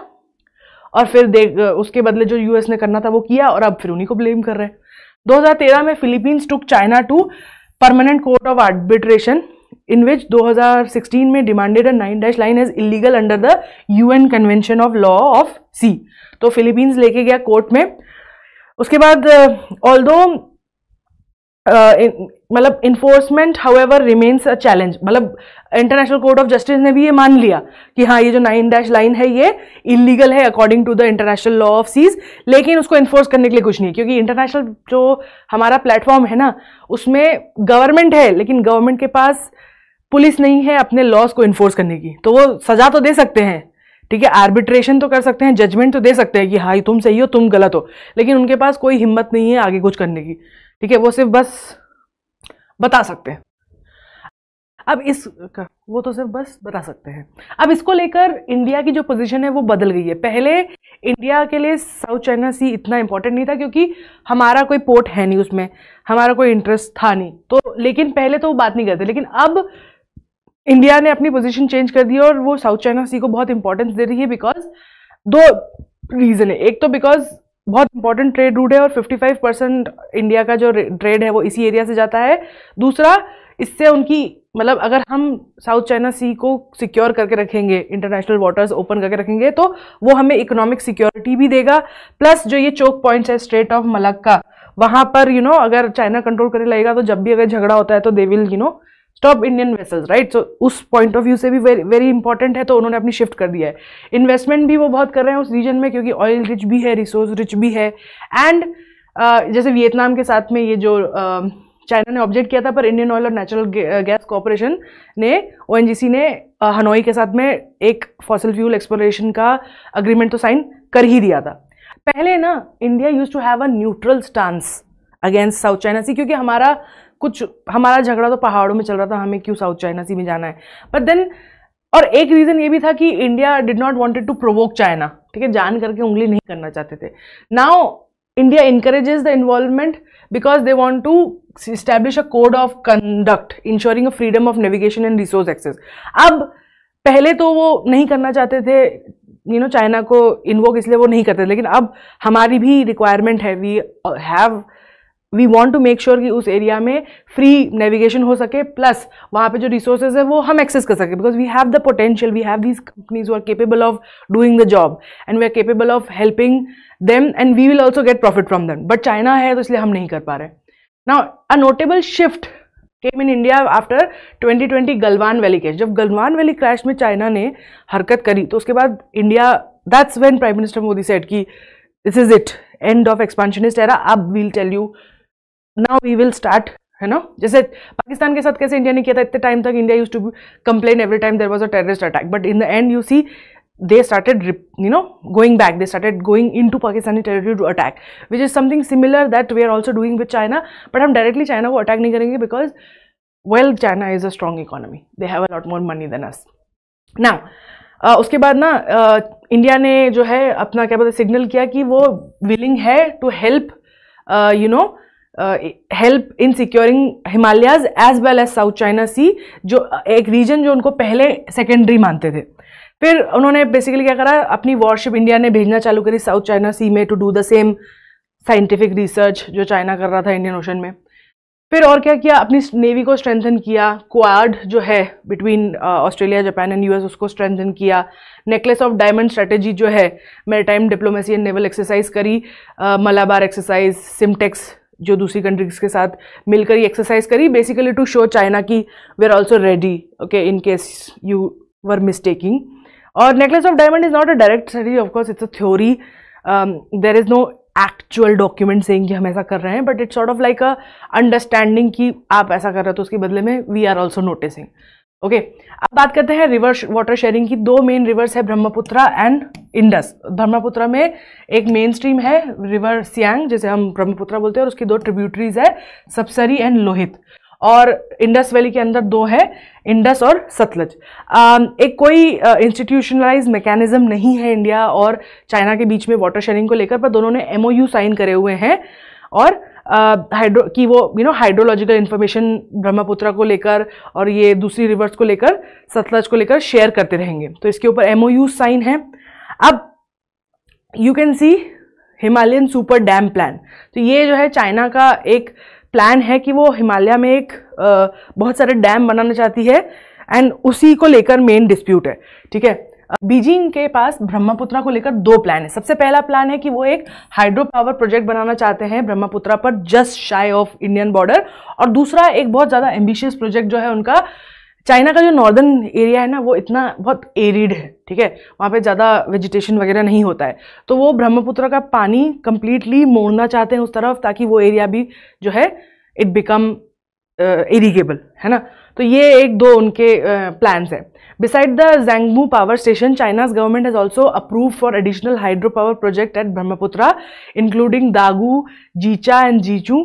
और फिर देख उसके बदले जो यूएस ने करना था वो किया और अब फिर उन्हीं को ब्लेम कर रहे हैं 2013 में Philippines took China to permanent court of arbitration in which 2016 में demanded a nine dash line is illegal under the UN convention of law of sea तो फिलीपींस लेके गया कोर्ट में उसके बाद ऑल uh, uh मतलब enforcement however remains a challenge मतलब international court of justice ने भी ये मान लिया कि हाँ ये जो नाइन डैश लाइन है ये इलीगल है according to the international law of seas लेकिन उसको इन्फोर्स करने के लिए कुछ नहीं क्योंकि इंटरनेशनल जो हमारा प्लेटफॉर्म है ना उसमें गवर्नमेंट है लेकिन गवर्नमेंट के पास पुलिस नहीं है अपने लॉज को इन्फोर्स करने की तो वो सजा तो दे सकते हैं ठीक है आर्बिट्रेशन तो कर सकते हैं जजमेंट तो दे सकते हैं कि हाँ तुम सही हो तुम गलत हो लेकिन उनके पास कोई हिम्मत नहीं है आगे कुछ करने की ठीक है वो सिर्फ बस बता सकते हैं अब इस वो तो सिर्फ बस बता सकते हैं अब इसको लेकर इंडिया की जो पोजीशन है वो बदल गई है पहले इंडिया के लिए साउथ चाइना सी इतना इंपॉर्टेंट नहीं था क्योंकि हमारा कोई पोर्ट है नहीं उसमें हमारा कोई इंटरेस्ट था नहीं तो लेकिन पहले तो वो बात नहीं करते लेकिन अब इंडिया ने अपनी पोजीशन चेंज कर दी और वो साउथ चाइना सी को बहुत इंपॉर्टेंस दे रही है बिकॉज दो रीज़न है एक तो बिकॉज बहुत इंपॉर्टेंट ट्रेड रूट है और 55 परसेंट इंडिया का जो ट्रेड है वो इसी एरिया से जाता है दूसरा इससे उनकी मतलब अगर हम साउथ चाइना सी को सिक्योर करके रखेंगे इंटरनेशनल वाटर्स ओपन करके रखेंगे तो वो हमें इकोनॉमिक सिक्योरिटी भी देगा प्लस जो ये चोक पॉइंट्स है स्ट्रेट ऑफ मलक्का वहाँ पर यू you नो know, अगर चाइना कंट्रोल करने लगेगा तो जब भी अगर झगड़ा होता है तो they will you know stop Indian vessels right so उस पॉइंट ऑफ व्यू से भी वेरी वेरी इंपॉर्टेंट है तो उन्होंने अपनी शिफ्ट कर दिया है इन्वेस्टमेंट भी वो बहुत कर रहे हैं उस रीजन में क्योंकि ऑयल रिच भी है रिसोर्स रिच भी है एंड uh, जैसे वियतनाम के साथ में ये जो चाइना ने ऑब्जेक्ट किया था पर इंडियन ऑयल और नेचुरल गैस कॉरपोरेशन ने ओ ने हनोई के साथ में एक फॉसल फ्यूल एक्सप्लोरेशन का अग्रीमेंट तो साइन कर ही दिया था पहले ना India used to have a neutral stance against South China Sea क्योंकि हमारा कुछ हमारा झगड़ा तो पहाड़ों में चल रहा था हमें क्यों साउथ चाइना सी में जाना है बट देन और एक रीज़न ये भी था कि India did not wanted to provoke China ठीक है जान करके उंगली नहीं करना चाहते थे now India encourages the involvement because they want to establish a code of conduct ensuring a freedom of navigation and resource access अब पहले तो वो नहीं करना चाहते थे यू नो चाइना को इन्वोक इसलिए वो नहीं करते लेकिन अब हमारी भी रिक्वायरमेंट है we have we want to make sure कि उस एरिया में फ्री नेविगेशन हो सके प्लस वहाँ पे जो रिसोर्सेज है वो हम एक्सेस कर सके because we have the potential we have these companies वो are capable of doing the job and we are capable of helping them and we will also get profit from them but China है तो इसलिए हम नहीं कर पा रहे ना a notable shift came in India after 2020 Galwan valley crash जब गलवान वैली क्रैश में चाइना ने हरकत करी तो उसके बाद India that's when prime minister Modi said कि this is it end of expansionist era अब we'll tell you now we will start you know, just Pakistan Pakistan साथ कैसे India ने किया था इतने time India used to complain every time there was a terrorist attack. But in the end, you see, they started you know going back they started going into pakistani territory to attack which is something similar that we are also doing with china but hum directly china ko attack nahi karenge because well china is a strong economy they have a lot more money than us now uh, उसके बाद ना India uh, ने जो है अपना क्या बोलते signal किया कि वो विलिंग है to help you know help in securing Himalayas as well as South China Sea जो एक रीजन जो उनको पहले सेकेंडरी मानते थे फिर उन्होंने बेसिकली क्या करा अपनी वॉरशिप इंडिया ने भेजना चालू करी साउथ चाइना सी में to do the same scientific research जो चाइना कर रहा था इंडियन ओशन में फिर और क्या किया अपनी नेवी को स्ट्रेंथन किया क्वाड जो है between Australia Japan and US उसको स्ट्रेंथन किया नेकलेस ऑफ डायमंड स्ट्रेटेजी जो है मेरे time diplomacy and naval exercise करी मलाबार एक्सरसाइज सिमटेक्स जो दूसरी कंट्रीज के साथ मिलकर ये एक्सरसाइज करी बेसिकली टू शो चाइना की we are also ready okay in case you were mistaking और necklace of diamond is not a direct study of course it's a theory there is no actual document saying कि हम ऐसा कर रहे हैं but it's sort of like a understanding कि आप ऐसा कर रहे हो तो उसके बदले में we are also noticing okay अब बात करते हैं रिवर्स वाटर शेयरिंग की दो मेन रिवर्स है ब्रह्मपुत्रा एंड इंडस ब्रह्मपुत्रा में एक मेन स्ट्रीम है रिवर सियांग जिसे हम ब्रह्मपुत्रा बोलते हैं और उसकी दो ट्रिब्यूटरीज है सप्सरी एंड लोहित और इंडस वैली के अंदर दो है इंडस और सतलज um, एक कोई इंस्टीट्यूशनलाइज uh, मैकेनिज्म नहीं है इंडिया और चाइना के बीच में वाटर शेयरिंग को लेकर पर दोनों ने एमओयू साइन करे हुए हैं और हाइड्रो कि वो you know hydrological information Brahmaputra को लेकर और ये दूसरी रिवर्स को लेकर सतलज को लेकर शेयर करते रहेंगे तो इसके ऊपर एम साइन है अब you can see Himalayan super dam plan तो ये जो है चाइना का एक प्लान है कि वो हिमालय में एक आ, बहुत सारे डैम बनाना चाहती है एंड उसी को लेकर मेन डिस्प्यूट है ठीक है बीजिंग के पास ब्रह्मपुत्रा को लेकर दो प्लान है सबसे पहला प्लान है कि वो एक हाइड्रो पावर प्रोजेक्ट बनाना चाहते हैं ब्रह्मपुत्रा पर जस्ट शाई ऑफ इंडियन बॉर्डर और दूसरा एक बहुत ज़्यादा एम्बिशियस प्रोजेक्ट जो है उनका चाइना का जो नॉर्दर्न एरिया है ना वो इतना बहुत एरिड है ठीक है वहाँ पे ज़्यादा वेजिटेशन वगैरह नहीं होता है तो वो ब्रह्मपुत्र का पानी कम्प्लीटली मोड़ना चाहते हैं उस तरफ ताकि वो एरिया भी जो है इट बिकम इरीगेबल है ना तो ये एक दो उनके प्लान्स uh, हैं Beside the Zhangmu power station, China's government has also approved for additional hydropower project at Brahmaputra, including Dagu, Jicha and Jichu,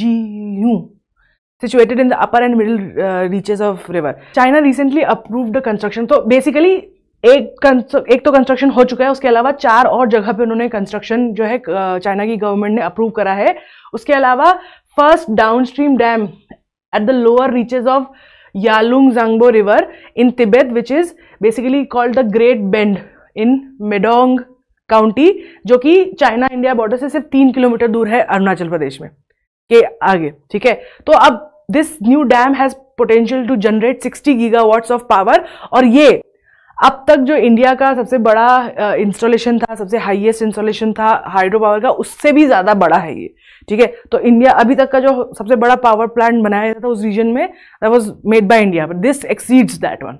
Jiyu, situated in the upper and middle uh, reaches of river. China recently approved the construction. So basically एक एक तो construction हो चुका है उसके अलावा चार और जगह पे उन्होंने कंस्ट्रक्शन जो है चाइना की गवर्नमेंट ने अप्रूव करा है उसके अलावा first downstream dam at the lower reaches of Yarlung Zangbo river in Tibet which is basically called the great bend in Medog county जो कि चाइना इंडिया बॉर्डर से सिर्फ तीन किलोमीटर दूर है अरुणाचल प्रदेश में के आगे ठीक है तो अब this new dam has potential to generate 60 gigawatts of power और ये अब तक जो इंडिया का सबसे बड़ा इंस्टॉलेशन था सबसे हाईएस्ट इंस्टॉलेशन था हाइड्रो पावर का उससे भी ज़्यादा बड़ा है ये ठीक है तो इंडिया अभी तक का जो सबसे बड़ा पावर प्लांट बनाया था उस रीजन में that was made by India but this exceeds that one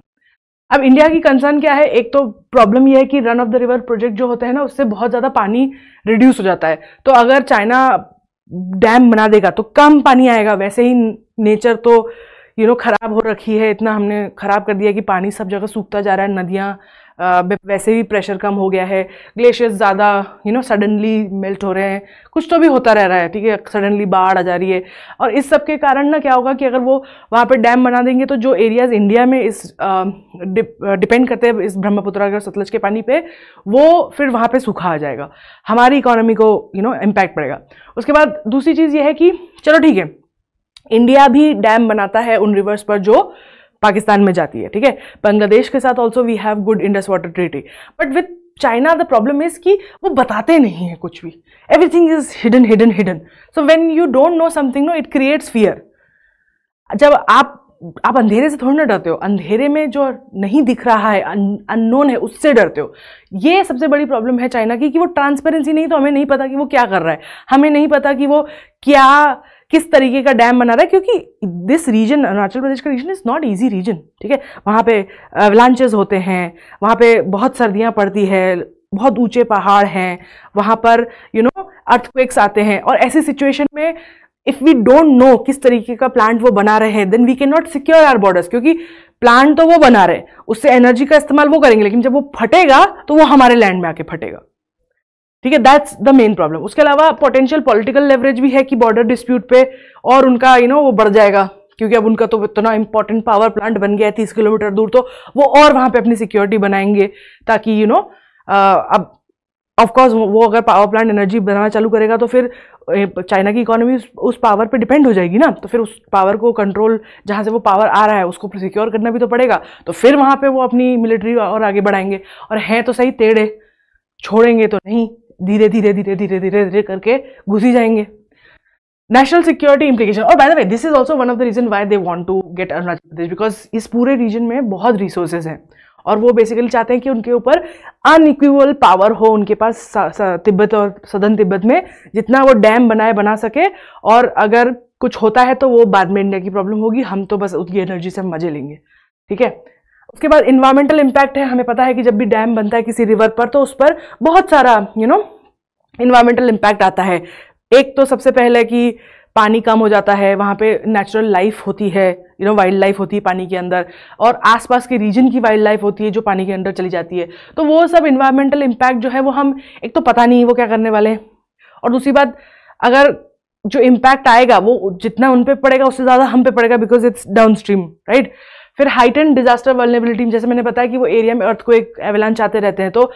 अब इंडिया की कंसर्न क्या है एक तो प्रॉब्लम यह है कि run of the river project जो होते हैं ना उससे बहुत ज़्यादा पानी रिड्यूस हो जाता है तो अगर चाइना डैम बना देगा तो कम पानी आएगा वैसे ही नेचर तो यू नो ख़राब हो रखी है इतना हमने ख़राब कर दिया कि पानी सब जगह सूखता जा रहा है नदियाँ वैसे भी प्रेशर कम हो गया है ग्लेशियर्स ज़्यादा यू नो सडनली मेल्ट हो रहे हैं कुछ तो भी होता रह रहा है ठीक है सडनली बाढ़ आ जा रही है और इस सब के कारण ना क्या होगा कि अगर वो वहाँ पर डैम बना देंगे तो जो एरियाज़ इंडिया में इस डिपेंड करते हैं इस ब्रह्मपुत्र के सतलज के पानी पर वो फिर वहाँ पर सूखा आ जाएगा हमारी इकोनॉमी को यू नो इम्पैक्ट पड़ेगा उसके बाद दूसरी चीज़ ये है कि चलो ठीक है इंडिया भी डैम बनाता है उन रिवर्स पर जो पाकिस्तान में जाती है ठीक है बांग्लादेश के साथ also we have good Indus water treaty but with China the problem is कि वो बताते नहीं है कुछ भी everything is hidden hidden hidden so when you don't know something no it creates fear जब आप आप अंधेरे से थोड़ी ना डरते हो अंधेरे में जो नहीं दिख रहा है अननोन है उससे डरते हो ये सबसे बड़ी प्रॉब्लम है चाइना की कि वो ट्रांसपेरेंसी नहीं तो हमें नहीं पता कि वो क्या कर रहा है हमें नहीं पता कि वो क्या किस तरीके का डैम बना रहा है क्योंकि दिस रीजन अरुणाचल प्रदेश का region is not easy region ठीक है वहाँ पे लांचेस होते हैं वहाँ पे बहुत सर्दियाँ पड़ती है बहुत ऊंचे पहाड़ हैं वहाँ पर यू नो अर्थक्वेक्स आते हैं और ऐसी सिचुएशन में इफ़ वी डोंट नो किस तरीके का प्लांट वो बना रहे हैं then we can not secure our borders क्योंकि प्लांट तो वो बना रहे हैं उससे एनर्जी का इस्तेमाल वो करेंगे लेकिन जब वो फटेगा तो वो हमारे लैंड में आके फटेगा ठीक है दैट्स द मेन प्रॉब्लम उसके अलावा पोटेंशियल पॉलिटिकल लेवरेज भी है कि बॉर्डर डिस्प्यूट पे और उनका यू you नो know, वो बढ़ जाएगा क्योंकि अब उनका तो इतना इंपॉर्टेंट पावर प्लांट बन गया है तीस किलोमीटर दूर तो वो और वहाँ पे अपनी सिक्योरिटी बनाएंगे ताकि यू नो अब ऑफकोर्स वो अगर पावर प्लांट एनर्जी बनाना चालू करेगा तो फिर चाइना की इकोनॉमी उस, उस पावर पे डिपेंड हो जाएगी ना तो फिर उस पावर को कंट्रोल जहाँ से वो पावर आ रहा है उसको सिक्योर करना भी तो पड़ेगा तो फिर वहाँ पे वो अपनी मिलिट्री और आगे बढ़ाएंगे और हैं तो सही टेढ़े छोड़ेंगे तो नहीं धीरे धीरे धीरे धीरे धीरे धीरे करके घुसी जाएंगे नेशनल सिक्योरिटी इम्प्लीकेशन और by the way this is also one of the reason why they want to get Arunachal Pradesh because इस पूरे रीजन में बहुत रिसोर्सेज हैं और वो बेसिकली चाहते हैं कि उनके ऊपर अनइक्वल पावर हो उनके पास तिब्बत और सदन तिब्बत में जितना वो डैम बनाए बना सके और अगर कुछ होता है तो वो बाद में इंडिया की प्रॉब्लम होगी हम तो बस उनकी एनर्जी से मजे लेंगे ठीक है उसके बाद इन्वायरमेंटल इम्पैक्ट है हमें पता है कि जब भी डैम बनता है किसी रिवर पर तो उस पर बहुत सारा यू नो इन्वायरमेंटल इम्पैक्ट आता है एक तो सबसे पहले कि पानी कम हो जाता है वहाँ पे नेचुरल लाइफ होती है यू नो वाइल्ड लाइफ होती है पानी के अंदर और आसपास के रीजन की वाइल्ड लाइफ होती है जो पानी के अंदर चली जाती है तो वो सब इन्वायरमेंटल इम्पैक्ट जो है वो हम एक तो पता नहीं वो क्या करने वाले हैं और दूसरी बात अगर जो इम्पैक्ट आएगा वो जितना उन पर पड़ेगा उससे ज़्यादा हम पे पड़ेगा because it's downstream right फिर हाइटन डिजास्टर वर्नेबिलिटी जैसे मैंने बताया कि वो एरिया में अर्थ को एक एवेलान चाहते रहते हैं तो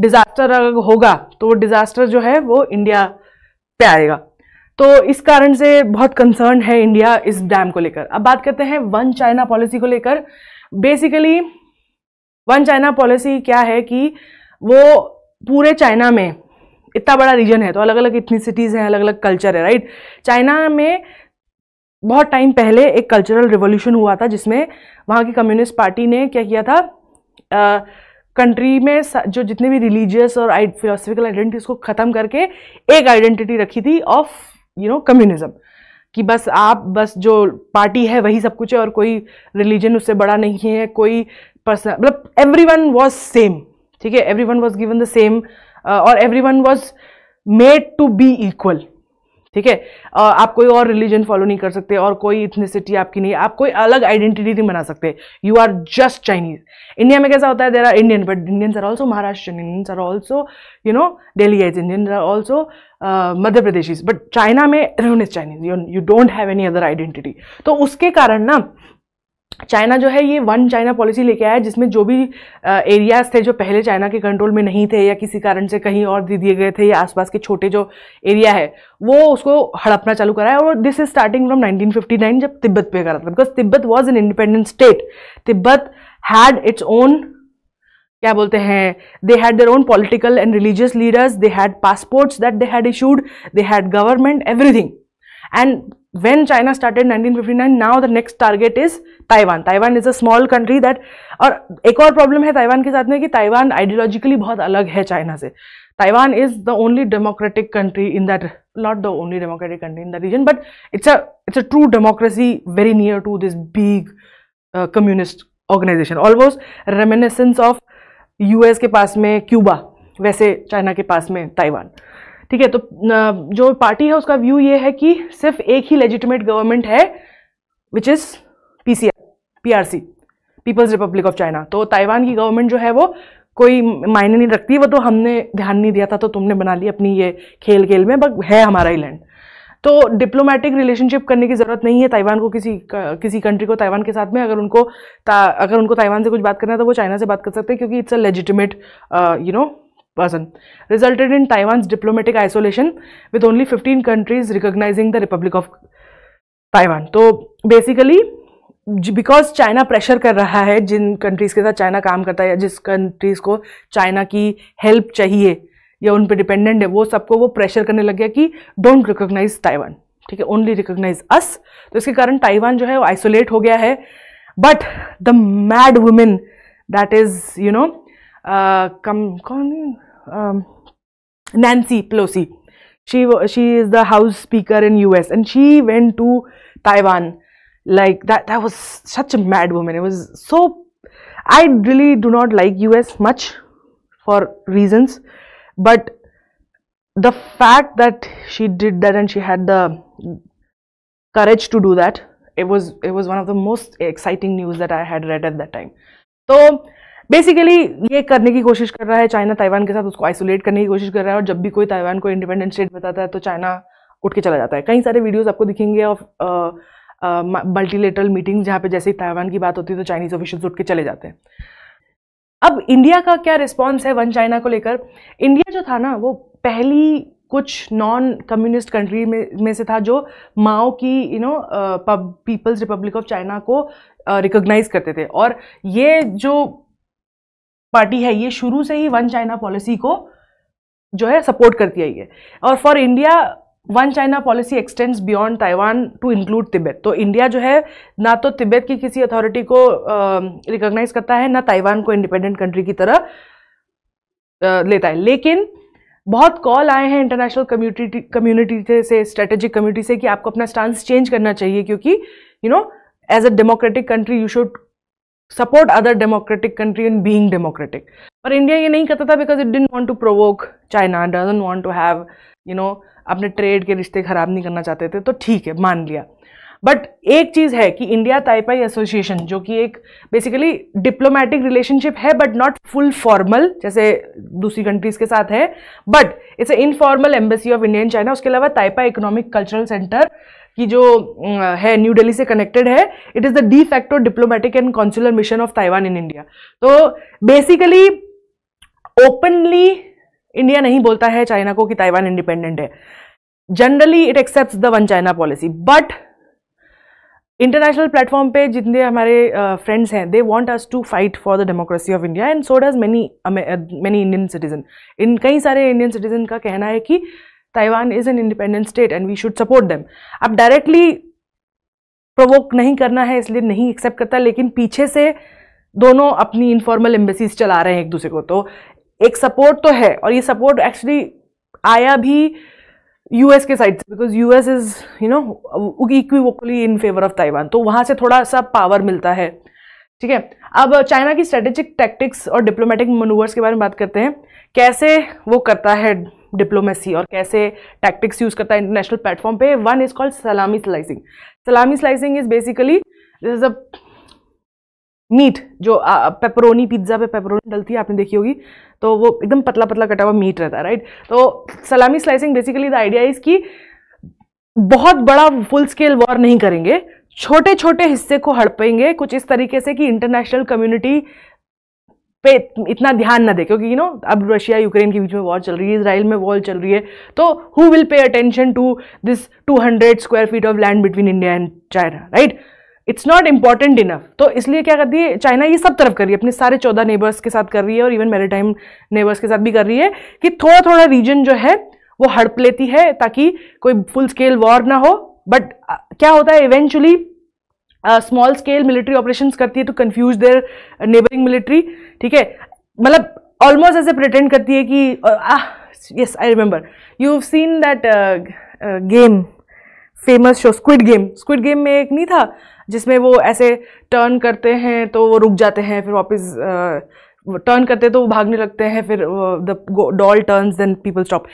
डिजास्टर अगर होगा तो वो डिजास्टर जो है वो इंडिया पे आएगा तो इस कारण से बहुत कंसर्न है इंडिया इस डैम को लेकर अब बात करते हैं वन चाइना पॉलिसी को लेकर बेसिकली वन चाइना पॉलिसी क्या है कि वो पूरे चाइना में इतना बड़ा रीजन है तो अलग अलग इतनी सिटीज़ हैं अलग अलग कल्चर है राइट चाइना में बहुत टाइम पहले एक कल्चरल रिवोल्यूशन हुआ था जिसमें वहाँ की कम्युनिस्ट पार्टी ने क्या किया था कंट्री में जो जितने भी रिलीजियस और फिलोसफिकल आइडेंटिटीज़ को ख़त्म करके एक आइडेंटिटी रखी थी ऑफ यू नो कम्युनिज्म कि बस आप बस जो पार्टी है वही सब कुछ है और कोई रिलीजन उससे बड़ा नहीं है कोई पर्सन मतलब एवरी वन वॉज सेम ठीक है every one was given the same और every one was made to be equal ठीक है आप कोई और रिलीजन फॉलो नहीं कर सकते और कोई इथनिसिटी आपकी नहीं आप कोई अलग आइडेंटिटी नहीं बना सकते you are just Chinese India में कैसा होता है there are Indian but Indians are also Maharashtra Indians are also you know Delhi as Indian are also Madhya Pradesh but China में रोन is Chinese you don't have any other identity तो उसके कारण ना चाइना जो है ये वन चाइना पॉलिसी लेके आया जिसमें जो भी एरियाज़ थे जो पहले चाइना के कंट्रोल में नहीं थे या किसी कारण से कहीं और दे दिए गए थे या आसपास के छोटे जो एरिया है वो उसको हड़पना चालू करा है और दिस इज स्टार्टिंग फ्रॉम 1959 जब तिब्बत पे करा था because Tibet was an independent state Tibet had its own क्या बोलते हैं they had their own political and religious leaders they had passports that they had issued they had government everything and when China started 1959, now the next target is Taiwan. Taiwan is a small country that or ek aur problem hai Taiwan ke sath mein ki Taiwan ideologically bahut alag hai China se Taiwan is the only democratic country in that not the only democratic country in the region, but it's a it's a true democracy very near to this big uh, communist organization. Almost reminiscence of US ke paas mein Cuba, वैसे China के पास में Taiwan. ठीक है तो जो party है उसका व्यू ये है कि सिर्फ एक ही लेजिटिमेट गवर्नमेंट है which is P C PRC people's republic of China तो ताइवान की गवर्नमेंट जो है वो कोई मायने नहीं रखती वो तो हमने ध्यान नहीं दिया था तो तुमने बना ली अपनी ये खेल खेल में बट है हमारा ही लैंड तो डिप्लोमेटिक रिलेशनशिप करने की ज़रूरत नहीं है ताइवान को किसी किसी कंट्री को ताइवान के साथ में अगर उनको ता, अगर उनको ताइवान से कुछ बात करना है तो वो चाइना से बात कर सकते हैं क्योंकि it's a legitimate you know person resulted in Taiwan's diplomatic isolation with only 15 countries recognizing the Republic of Taiwan. तो basically बिकॉज चाइना प्रेशर कर रहा है जिन कंट्रीज़ के साथ चाइना काम करता है या जिस कंट्रीज़ को चाइना की हेल्प चाहिए या उन पर डिपेंडेंट है वो सबको वो प्रेशर करने लग गया कि डोंट रिकोगनाइज ताइवान ठीक है ओनली रिकोगनाइज अस तो इसके कारण ताइवान जो है वो आइसोलेट हो गया है but the mad women that is you know um, Nancy Pelosi. She she is the House Speaker in US, and she went to Taiwan. Like that, that was such a mad woman. It was so. I really do not like US much for reasons, but the fact that she did that and she had the courage to do that, it was it was one of the most exciting news that I had read at that time. So basically ये करने की कोशिश कर रहा है China Taiwan के साथ उसको आइसोलेट करने की कोशिश कर रहा है और जब भी कोई ताइवान को इंडिपेंडेंट स्टेट बताता है तो चाइना उठ के चला जाता है कई सारे वीडियोज़ आपको दिखेंगे ऑफ मल्टीलेटरल मीटिंग जहाँ पे जैसे ही ताइवान की बात होती है तो चाइनीज़ ऑफिशियल्स उठ के चले जाते हैं अब इंडिया का क्या रिस्पॉन्स है वन चाइना को लेकर इंडिया जो था ना वो पहली कुछ नॉन कम्युनिस्ट कंट्री में में से था जो माओ की you know people's republic of China को रिकोगनाइज़ करते थे और ये जो पार्टी है ये शुरू से ही वन चाइना पॉलिसी को जो है सपोर्ट करती आई है और for India one China policy extends beyond Taiwan to include Tibet तो इंडिया जो है ना तो तिब्बत की किसी अथॉरिटी को रिकॉग्नाइज uh, करता है ना ताइवान को इंडिपेंडेंट कंट्री की तरह लेता है लेकिन बहुत कॉल आए हैं इंटरनेशनल कम्युनिटी कम्युनिटी से स्ट्रेटेजिक कम्युनिटी से कि आपको अपना स्टांस चेंज करना चाहिए क्योंकि you know as a democratic country you should support other democratic country in being democratic पर इंडिया ये नहीं करता था because it didn't want to provoke China doesn't want to have you know अपने trade के रिश्ते खराब नहीं करना चाहते थे तो ठीक है मान लिया बट एक चीज़ है कि इंडिया ताइपाई एसोसिएशन जो कि एक बेसिकली डिप्लोमेटिक रिलेशनशिप है बट नॉट फुल फॉर्मल जैसे दूसरी कंट्रीज़ के साथ है but it's a informal embassy of India in China उसके अलावा ताइपा इकोनॉमिक कल्चरल सेंटर कि जो है न्यू दिल्ली से कनेक्टेड है it is the de facto diplomatic and consular mission of Taiwan in India तो बेसिकली ओपनली इंडिया नहीं बोलता है चाइना को कि ताइवान इंडिपेंडेंट है generally it accept the one China policy but international platform पे जितने हमारे फ्रेंड्स uh, हैं they want us to fight for the democracy of India and so does many many Indian citizen इन कई सारे Indian citizen का कहना है कि Taiwan is an independent state and we should support them अब directly provoke नहीं करना है इसलिए नहीं एक्सेप्ट करता लेकिन पीछे से दोनों अपनी इनफॉर्मल एम्बेसीज चला रहे हैं एक दूसरे को तो एक सपोर्ट तो है और ये सपोर्ट एक्चुअली आया भी यूएस के साइड से because U S is you know equivocally in favour of Taiwan तो वहाँ से थोड़ा सा पावर मिलता है ठीक है अब चाइना की स्ट्रेटेजिक टैक्टिक्स और डिप्लोमेटिक मनूवर्स के बारे में बात करते हैं कैसे वो करता है डिप्लोमेसी और कैसे टैक्टिक्स यूज़ करता है इंटरनेशनल प्लेटफॉर्म पे one is called salami slicing salami slicing is basically this is a meat जो पेपरोनी पिज्ज़ा पे पेपरोनी डलती है आपने देखी होगी तो वो एकदम पतला पतला कटा हुआ मीट रहता है राइट तो salami slicing basically the idea is कि बहुत बड़ा फुल स्केल वॉर नहीं करेंगे छोटे छोटे हिस्से को हड़पेंगे कुछ इस तरीके से कि इंटरनेशनल कम्युनिटी पे इतना ध्यान ना दे क्योंकि यू नो अब रशिया यूक्रेन के बीच में वॉर चल रही है इसराइल में वॉर चल रही है तो who will pay attention to this 200 square feet of land between India and China right it's not important enough तो इसलिए क्या करती है चाइना ये सब तरफ कर रही है अपने सारे चौदह नेबर्स के साथ कर रही है और इवन टाइम नेबर्स के साथ भी कर रही है कि थोड़ा थोड़ा रीजन जो है वो हड़प लेती है ताकि कोई फुल स्केल वॉर ना हो बट क्या होता है eventually small scale military operations करती है तो कन्फ्यूज देयर नेबरिंग मिलिट्री ठीक है मतलब ऑलमोस्ट ऐसे प्रिटेंड करती है कि yes I remember you have seen that game famous show squid game squid game में एक नहीं था जिसमें वो ऐसे टर्न करते हैं तो वो रुक जाते हैं फिर वापस टर्न करते हैं तो वो भागने लगते हैं फिर the doll turn then people stop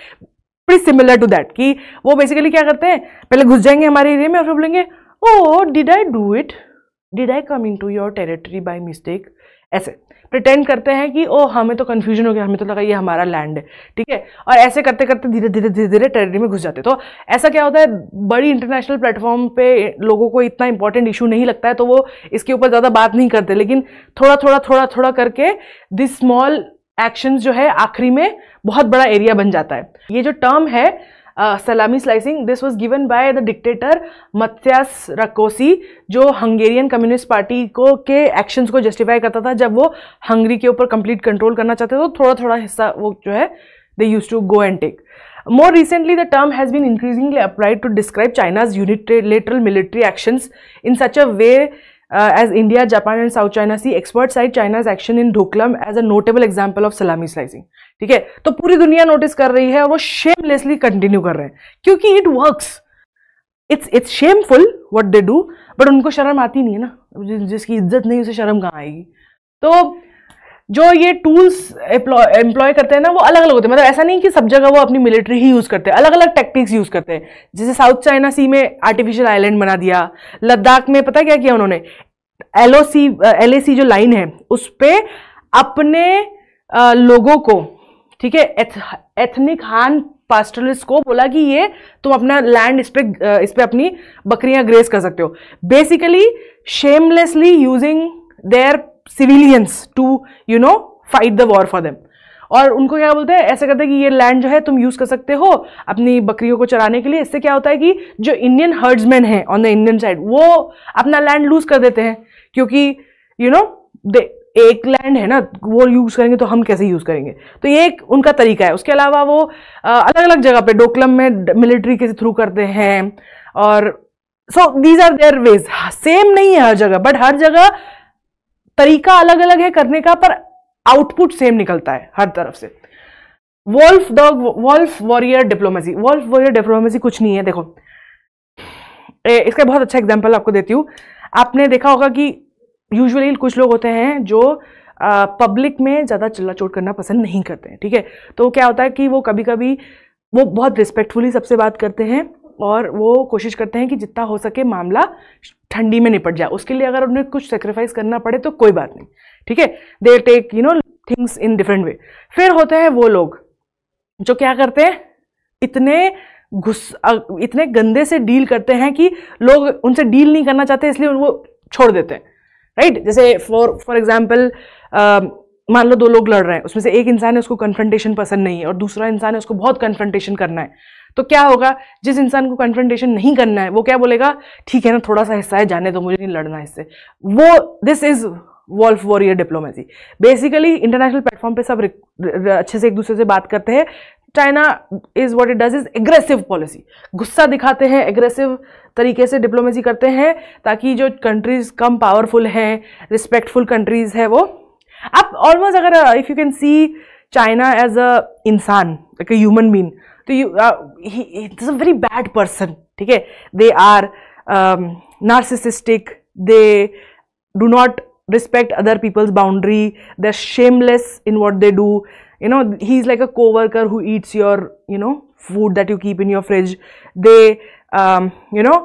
pretty similar to that कि वो बेसिकली क्या करते हैं पहले घुस जाएंगे हमारे एरिया में और फिर बोलेंगे oh did I do it did I come in to your territory by mistake ऐसे प्रटेंड करते हैं कि ओ हमें तो कन्फ्यूजन हो गया हमें तो लगा ये हमारा लैंड है ठीक है और ऐसे करते करते धीरे धीरे धीरे धीरे टेरिटरी में घुस जाते तो ऐसा क्या होता है बड़ी इंटरनेशनल प्लेटफॉर्म पे लोगों को इतना इंपॉर्टेंट इशू नहीं लगता है तो वो इसके ऊपर ज़्यादा बात नहीं करते लेकिन थोड़ा थोड़ा थोड़ा थोड़ा करके दिस स्मॉल एक्शन जो है आखिरी में बहुत बड़ा एरिया बन जाता है ये जो टर्म है salami slicing this was given by the dictator Matyas Rakosi जो हंगेरियन कम्युनिस्ट पार्टी को के एक्शंस को जस्टिफाई करता था जब वो हंगरी के ऊपर कंप्लीट कंट्रोल करना चाहते थे तो थोड़ा थोड़ा हिस्सा वो जो है they use to go and take more recently the term has been increasingly applied to describe China's unilateral military actions in such a way Uh, as India, Japan and South China Sea, experts cite China's action in Doklam as a notable example of salami slicing. ठीक है तो पूरी दुनिया notice कर रही है और वो शेमलेसली कंटिन्यू कर रहे हैं क्योंकि it works it's it's shameful what they do but उनको शर्म आती नहीं है ना जिसकी इज्जत नहीं उसे शर्म कहाँ आएगी तो जो ये टूल्स एम्प्लॉय करते हैं ना वो अलग अलग होते हैं मतलब ऐसा नहीं कि सब जगह वो अपनी मिलिट्री ही यूज़ करते हैं अलग अलग टेक्टिक्स यूज़ करते हैं जैसे साउथ चाइना सी में आर्टिफिशियल आइलैंड बना दिया लद्दाख में पता क्या किया उन्होंने L O C L A सी जो लाइन है उस पर अपने आ, uh, लोगों को ठीक है एथ, एथनिक हान पास्टरलिस्ट को बोला कि ये तुम अपना लैंड इस पर uh, इस पर अपनी बकरियां ग्रेस कर सकते हो basically shamelessly using their civilians to you know fight the war for them और उनको क्या बोलते हैं ऐसे करते हैं कि ये लैंड जो है तुम यूज़ कर सकते हो अपनी बकरियों को चराने के लिए इससे क्या होता है कि जो इंडियन हर्ड्समैन हैं ऑन द इंडियन साइड वो अपना लैंड लूज कर देते हैं क्योंकि यू नो दे एक लैंड है ना वो यूज़ करेंगे तो हम कैसे यूज़ करेंगे तो ये एक उनका तरीका है उसके अलावा वो अलग अलग जगह पे डोकलम में मिलिट्री के थ्रू करते हैं और so these are their ways same नहीं है हर जगह बट हर जगह तरीका अलग अलग है करने का पर आउटपुट सेम निकलता है हर तरफ से wolf dog wolf warrior diplomacy wolf warrior diplomacy कुछ नहीं है देखो ए, इसका बहुत अच्छा एग्जाम्पल आपको देती हूँ आपने देखा होगा कि यूजुअली कुछ लोग होते हैं जो पब्लिक में ज़्यादा चिल्ला चोट करना पसंद नहीं करते हैं ठीक है तो क्या होता है कि वो कभी कभी वो बहुत रिस्पेक्टफुली सबसे बात करते हैं और वो कोशिश करते हैं कि जितना हो सके मामला ठंडी में निपट जाए उसके लिए अगर उन्हें कुछ सेक्रीफाइस करना पड़े तो कोई बात नहीं ठीक है they take you know things in different way फिर होते हैं वो लोग जो क्या करते हैं इतने घुस इतने गंदे से डील करते हैं कि लोग उनसे डील नहीं करना चाहते इसलिए वो छोड़ देते हैं राइट right? जैसे फॉर फॉर एग्जाम्पल मान लो दो लोग लड़ रहे हैं उसमें से एक इंसान है उसको कन्फ्रंटेशन पसंद नहीं है और दूसरा इंसान है उसको बहुत कन्फ्रंटेशन करना है तो क्या होगा जिस इंसान को कन्फ्रंटेशन नहीं करना है वो क्या बोलेगा ठीक है ना थोड़ा सा हिस्सा है जाने दो मुझे नहीं लड़ना इससे वो this is wolf warrior diplomacy basically international platform पे सब अच्छे से एक दूसरे से बात करते हैं China is what it does is aggressive policy गुस्सा दिखाते हैं एग्रेसिव तरीके से डिप्लोमेसी करते हैं ताकि जो कंट्रीज कम पावरफुल हैं रिस्पेक्टफुल कंट्रीज है वो अब ऑलमोस्ट अगर if you can see China as a इंसान like a human being So you he is a very bad person they are um, narcissistic. They do not respect other people's boundary they're shameless in what they do you know he's like a co-worker who eats your you know food that you keep in your fridge they um, you know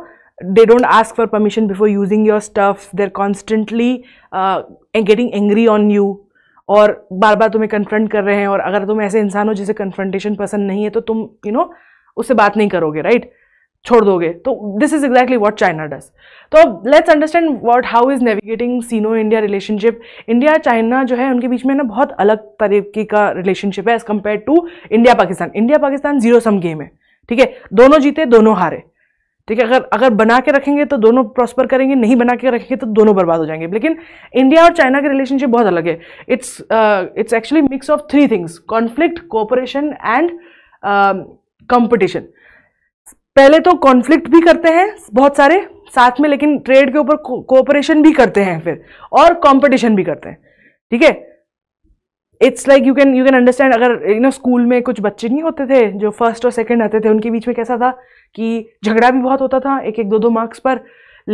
they don't ask for permission before using your stuff they're constantly uh, getting angry on you और बार बार तुम्हें confront कर रहे हैं और अगर तुम ऐसे इंसान हो जिसे कन्फ्रंटेशन पसंद नहीं है तो तुम यू नो उससे बात नहीं करोगे राइट छोड़ दोगे तो this is exactly what China does तो अब let's understand what how is navigating Sino India relationship India China जो है उनके बीच में ना बहुत अलग तरीके का रिलेशनशिप है as compare to India Pakistan India Pakistan zero sum game है ठीक है दोनों जीते दोनों हारे ठीक है अगर अगर बना के रखेंगे तो दोनों प्रॉस्पर करेंगे नहीं बना के रखेंगे तो दोनों बर्बाद हो जाएंगे लेकिन इंडिया और चाइना के रिलेशनशिप बहुत अलग है it's it's actually mix of three things conflict cooperation and competition पहले तो कॉन्फ्लिक्ट भी करते हैं बहुत सारे साथ में लेकिन ट्रेड के ऊपर कोऑपरेशन भी करते हैं फिर और कंपटीशन भी करते हैं ठीक है it's like you can you can understand अगर यू नो स्कूल में कुछ बच्चे नहीं होते थे जो फर्स्ट और सेकेंड आते थे उनके बीच में कैसा था कि झगड़ा भी बहुत होता था एक एक दो दो मार्क्स पर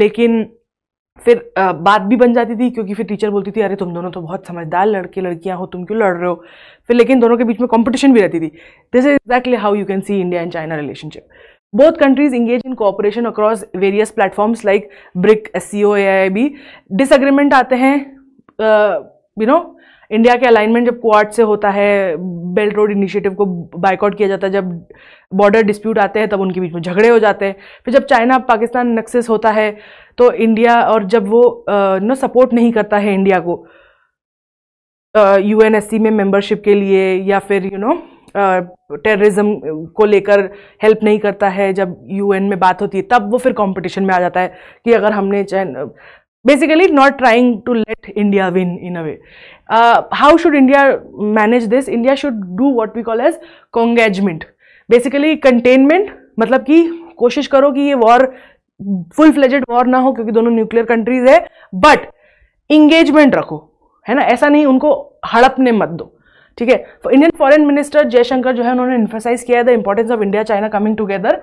लेकिन फिर बात भी बन जाती थी क्योंकि फिर टीचर बोलती थी अरे तुम दोनों तो बहुत समझदार लड़के लड़कियां हो तुम क्यों लड़ रहे हो फिर लेकिन दोनों के बीच में कंपटीशन भी रहती थी this is exactly how you can see India and China relationship countries engage both across various platforms like BRIC S C O A I B disagreement आते हैं, uh, you know, इंडिया के alignment जब Quad से होता है belt road initiative को boycott किया जाता है जब बॉर्डर डिस्प्यूट आते हैं तब उनके बीच में झगड़े हो जाते हैं फिर जब चाइना पाकिस्तान नक्सेस होता है तो इंडिया और जब वो नो सपोर्ट नहीं करता है इंडिया को यू में मेंबरशिप के लिए या फिर यू नो टेररिज्म को लेकर हेल्प नहीं करता है जब यूएन में बात होती है तब वो फिर कंपटीशन में आ जाता है कि अगर हमने basically not trying to let India win in a way how should India manage this India should do what we call as as basically containment मतलब कि कोशिश करो कि ये वॉर फुल फ्लेजेड वॉर ना हो क्योंकि दोनों न्यूक्लियर कंट्रीज है बट इंगेजमेंट रखो है ना ऐसा नहीं उनको हड़पने मत दो ठीक है इंडियन फॉरेन मिनिस्टर जयशंकर जो है उन्होंने इन्फोसाइज किया है the importance of India China coming together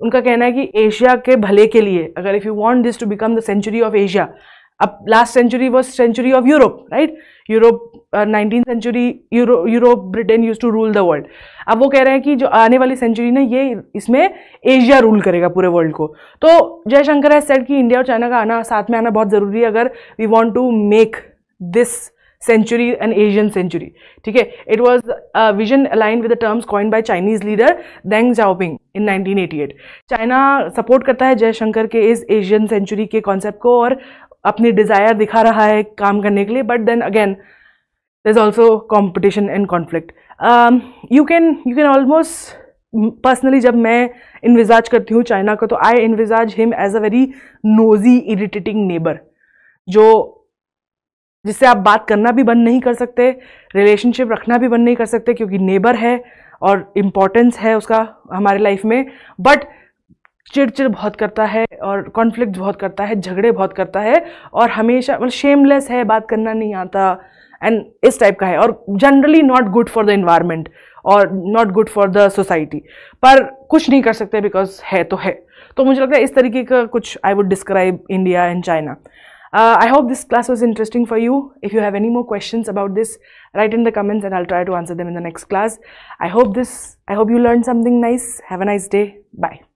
उनका कहना है कि एशिया के भले के लिए अगर if you want this to become the century of Asia अब last century was century of Europe, right? Europe, uh, 19th century Euro, Europe, Britain used to rule the world. अब वो कह रहे हैं कि जो आने वाली सेंचुरी ना ये इसमें एशिया रूल करेगा पूरे वर्ल्ड को तो जयशंकर है सेट कि इंडिया और चाइना का आना साथ में आना बहुत ज़रूरी है अगर we want to make this century and asian century okay it was a vision aligned with the terms coined by chinese leader deng xiaoping in 1988 china support karta hai jay shankar ke is asian century ke concept ko aur अपनी desire दिखा रहा है काम करने के लिए but then again there is also competition and conflict you can you can almost personally जब मैं इन्विजाज करती हूँ चाइना को तो I envisage him as a very nosy irritating neighbour जो जिससे आप बात करना भी बंद नहीं कर सकते रिलेशनशिप रखना भी बंद नहीं कर सकते क्योंकि नेबर है और इम्पॉर्टेंस है उसका हमारे लाइफ में बट चिड़चिड़ बहुत करता है और कॉन्फ्लिक्ट बहुत करता है झगड़े बहुत करता है और हमेशा मतलब शेमलेस है बात करना नहीं आता एंड इस टाइप का है और generally not good for the environment और not good for the society पर कुछ नहीं कर सकते बिकॉज है तो है तो मुझे लगता है इस तरीके का कुछ I would describe India and China I hope this class was interesting for you if you have any more question about this write in the comments and I'll try to answer them in the next class I hope this I hope you learn something nice have a nice day bye